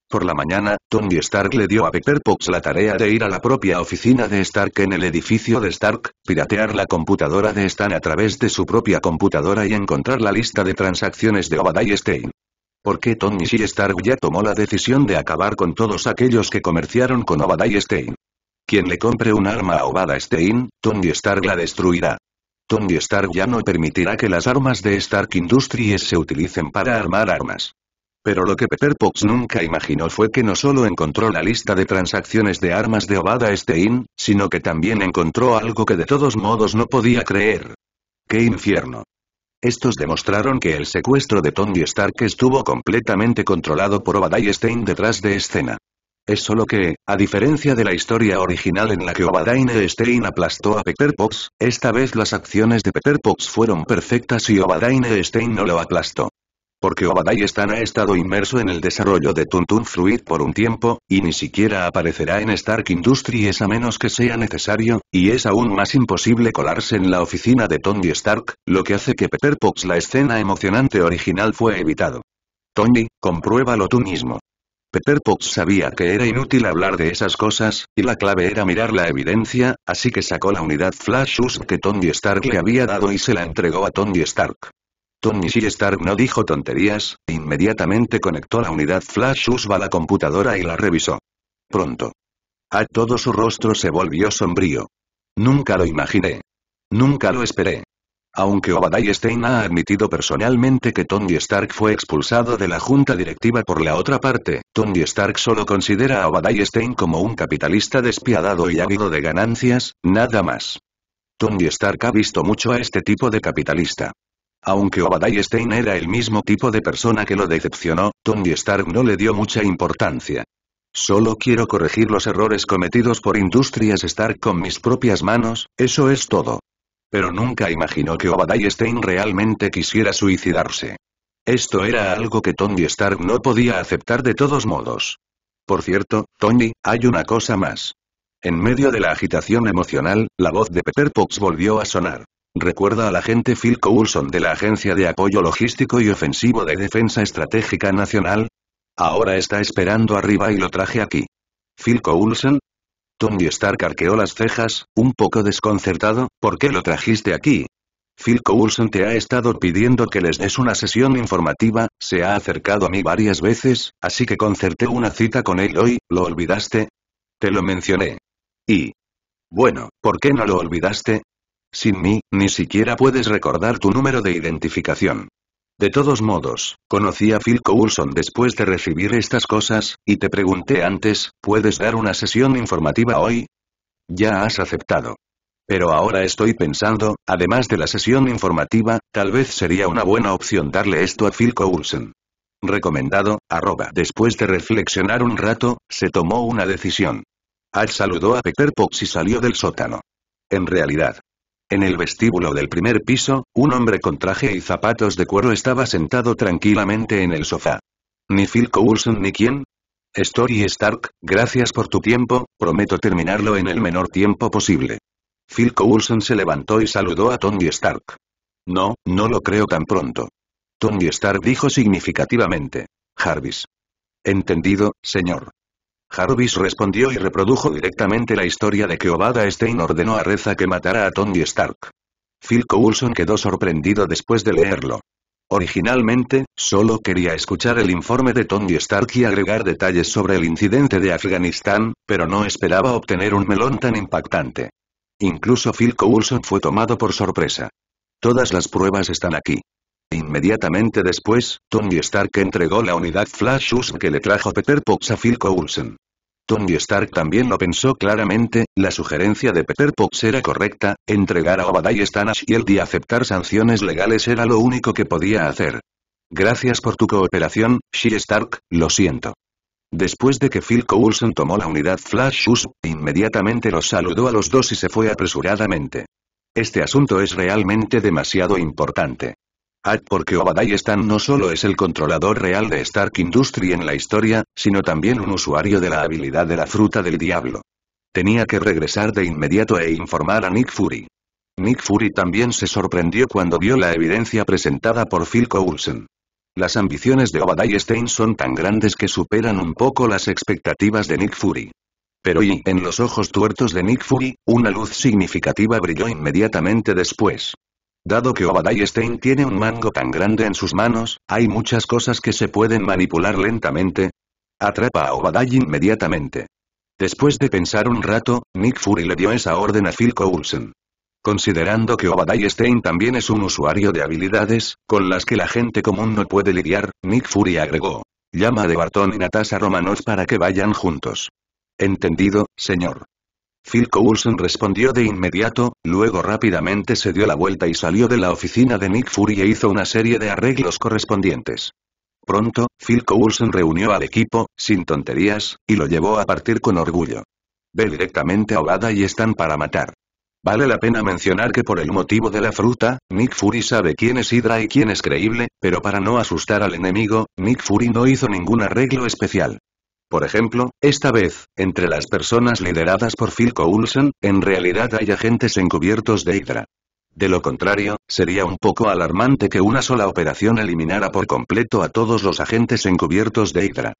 Por la mañana, Tony Stark le dio a Pepper Potts la tarea de ir a la propia oficina de Stark en el edificio de Stark, piratear la computadora de Stan a través de su propia computadora y encontrar la lista de transacciones de Obadiah Stein. ¿Por qué Tony Stark ya tomó la decisión de acabar con todos aquellos que comerciaron con Obada y Stein? Quien le compre un arma a Obada Stein, Tony Stark la destruirá. Tony Stark ya no permitirá que las armas de Stark Industries se utilicen para armar armas. Pero lo que Pepper Potts nunca imaginó fue que no solo encontró la lista de transacciones de armas de Obada Stein, sino que también encontró algo que de todos modos no podía creer. ¡Qué infierno! Estos demostraron que el secuestro de Tony Stark estuvo completamente controlado por Obadiah Stein detrás de escena. Es solo que, a diferencia de la historia original en la que Obadiah Stein aplastó a Peter Pops, esta vez las acciones de Peter Pops fueron perfectas y Obadiah Stein no lo aplastó porque Obadiah Stan ha estado inmerso en el desarrollo de Tuntun Fluid por un tiempo, y ni siquiera aparecerá en Stark Industries a menos que sea necesario, y es aún más imposible colarse en la oficina de Tony Stark, lo que hace que Pepper Potts la escena emocionante original fue evitado. Tony, compruébalo tú mismo. Pepper Potts sabía que era inútil hablar de esas cosas, y la clave era mirar la evidencia, así que sacó la unidad Flash que Tony Stark le había dado y se la entregó a Tony Stark. Tony Stark no dijo tonterías, e inmediatamente conectó la unidad flash USB a la computadora y la revisó. Pronto. A todo su rostro se volvió sombrío. Nunca lo imaginé. Nunca lo esperé. Aunque Obadiah Stein ha admitido personalmente que Tony Stark fue expulsado de la junta directiva por la otra parte, Tony Stark solo considera a Obadiah Stein como un capitalista despiadado y ávido de ganancias, nada más. Tony Stark ha visto mucho a este tipo de capitalista. Aunque Obadiah Stein era el mismo tipo de persona que lo decepcionó, Tony Stark no le dio mucha importancia. Solo quiero corregir los errores cometidos por Industrias Stark con mis propias manos, eso es todo. Pero nunca imaginó que Obadiah Stein realmente quisiera suicidarse. Esto era algo que Tony Stark no podía aceptar de todos modos. Por cierto, Tony, hay una cosa más. En medio de la agitación emocional, la voz de Pepper Potts volvió a sonar. Recuerda al agente Phil Coulson de la Agencia de Apoyo Logístico y Ofensivo de Defensa Estratégica Nacional. Ahora está esperando arriba y lo traje aquí. Phil Coulson, Tony Stark arqueó las cejas, un poco desconcertado, ¿por qué lo trajiste aquí? Phil Coulson te ha estado pidiendo que les des una sesión informativa, se ha acercado a mí varias veces, así que concerté una cita con él hoy, ¿lo olvidaste? Te lo mencioné. Y... Bueno, ¿por qué no lo olvidaste? Sin mí, ni siquiera puedes recordar tu número de identificación. De todos modos, conocí a Phil Coulson después de recibir estas cosas, y te pregunté antes, ¿puedes dar una sesión informativa hoy? Ya has aceptado. Pero ahora estoy pensando, además de la sesión informativa, tal vez sería una buena opción darle esto a Phil Coulson. Recomendado, arroba. Después de reflexionar un rato, se tomó una decisión. Al saludó a Peter Pox y salió del sótano. En realidad, en el vestíbulo del primer piso, un hombre con traje y zapatos de cuero estaba sentado tranquilamente en el sofá. Ni Phil Coulson ni quién, Story Stark, gracias por tu tiempo, prometo terminarlo en el menor tiempo posible. Phil Coulson se levantó y saludó a Tony Stark. No, no lo creo tan pronto. Tony Stark dijo significativamente. Jarvis. Entendido, señor. Jarvis respondió y reprodujo directamente la historia de que Obada Stein ordenó a Reza que matara a Tony Stark. Phil Coulson quedó sorprendido después de leerlo. Originalmente, solo quería escuchar el informe de Tony Stark y agregar detalles sobre el incidente de Afganistán, pero no esperaba obtener un melón tan impactante. Incluso Phil Coulson fue tomado por sorpresa. Todas las pruebas están aquí. Inmediatamente después, Tony Stark entregó la unidad Flash que le trajo Peter Potts a Phil Coulson. Tony Stark también lo pensó claramente, la sugerencia de Peter Potts era correcta, entregar a Obadiah Stanash y el y aceptar sanciones legales era lo único que podía hacer. Gracias por tu cooperación, She Stark, lo siento. Después de que Phil Coulson tomó la unidad Flash inmediatamente los saludó a los dos y se fue apresuradamente. Este asunto es realmente demasiado importante porque Obadiah Stan no solo es el controlador real de Stark Industry en la historia, sino también un usuario de la habilidad de la fruta del diablo. Tenía que regresar de inmediato e informar a Nick Fury. Nick Fury también se sorprendió cuando vio la evidencia presentada por Phil Coulson. Las ambiciones de Obadiah Stein son tan grandes que superan un poco las expectativas de Nick Fury. Pero y en los ojos tuertos de Nick Fury, una luz significativa brilló inmediatamente después. Dado que Obadiah Stein tiene un mango tan grande en sus manos, hay muchas cosas que se pueden manipular lentamente. Atrapa a Obadiah inmediatamente. Después de pensar un rato, Nick Fury le dio esa orden a Phil Coulson. Considerando que Obadiah Stein también es un usuario de habilidades, con las que la gente común no puede lidiar, Nick Fury agregó. Llama a De Barton y Natasha Romanoff para que vayan juntos. Entendido, señor. Phil Coulson respondió de inmediato, luego rápidamente se dio la vuelta y salió de la oficina de Nick Fury e hizo una serie de arreglos correspondientes. Pronto, Phil Coulson reunió al equipo, sin tonterías, y lo llevó a partir con orgullo. Ve directamente a Obada y están para matar. Vale la pena mencionar que por el motivo de la fruta, Nick Fury sabe quién es Hydra y quién es creíble, pero para no asustar al enemigo, Nick Fury no hizo ningún arreglo especial. Por ejemplo, esta vez, entre las personas lideradas por Phil Coulson, en realidad hay agentes encubiertos de Hydra. De lo contrario, sería un poco alarmante que una sola operación eliminara por completo a todos los agentes encubiertos de Hydra.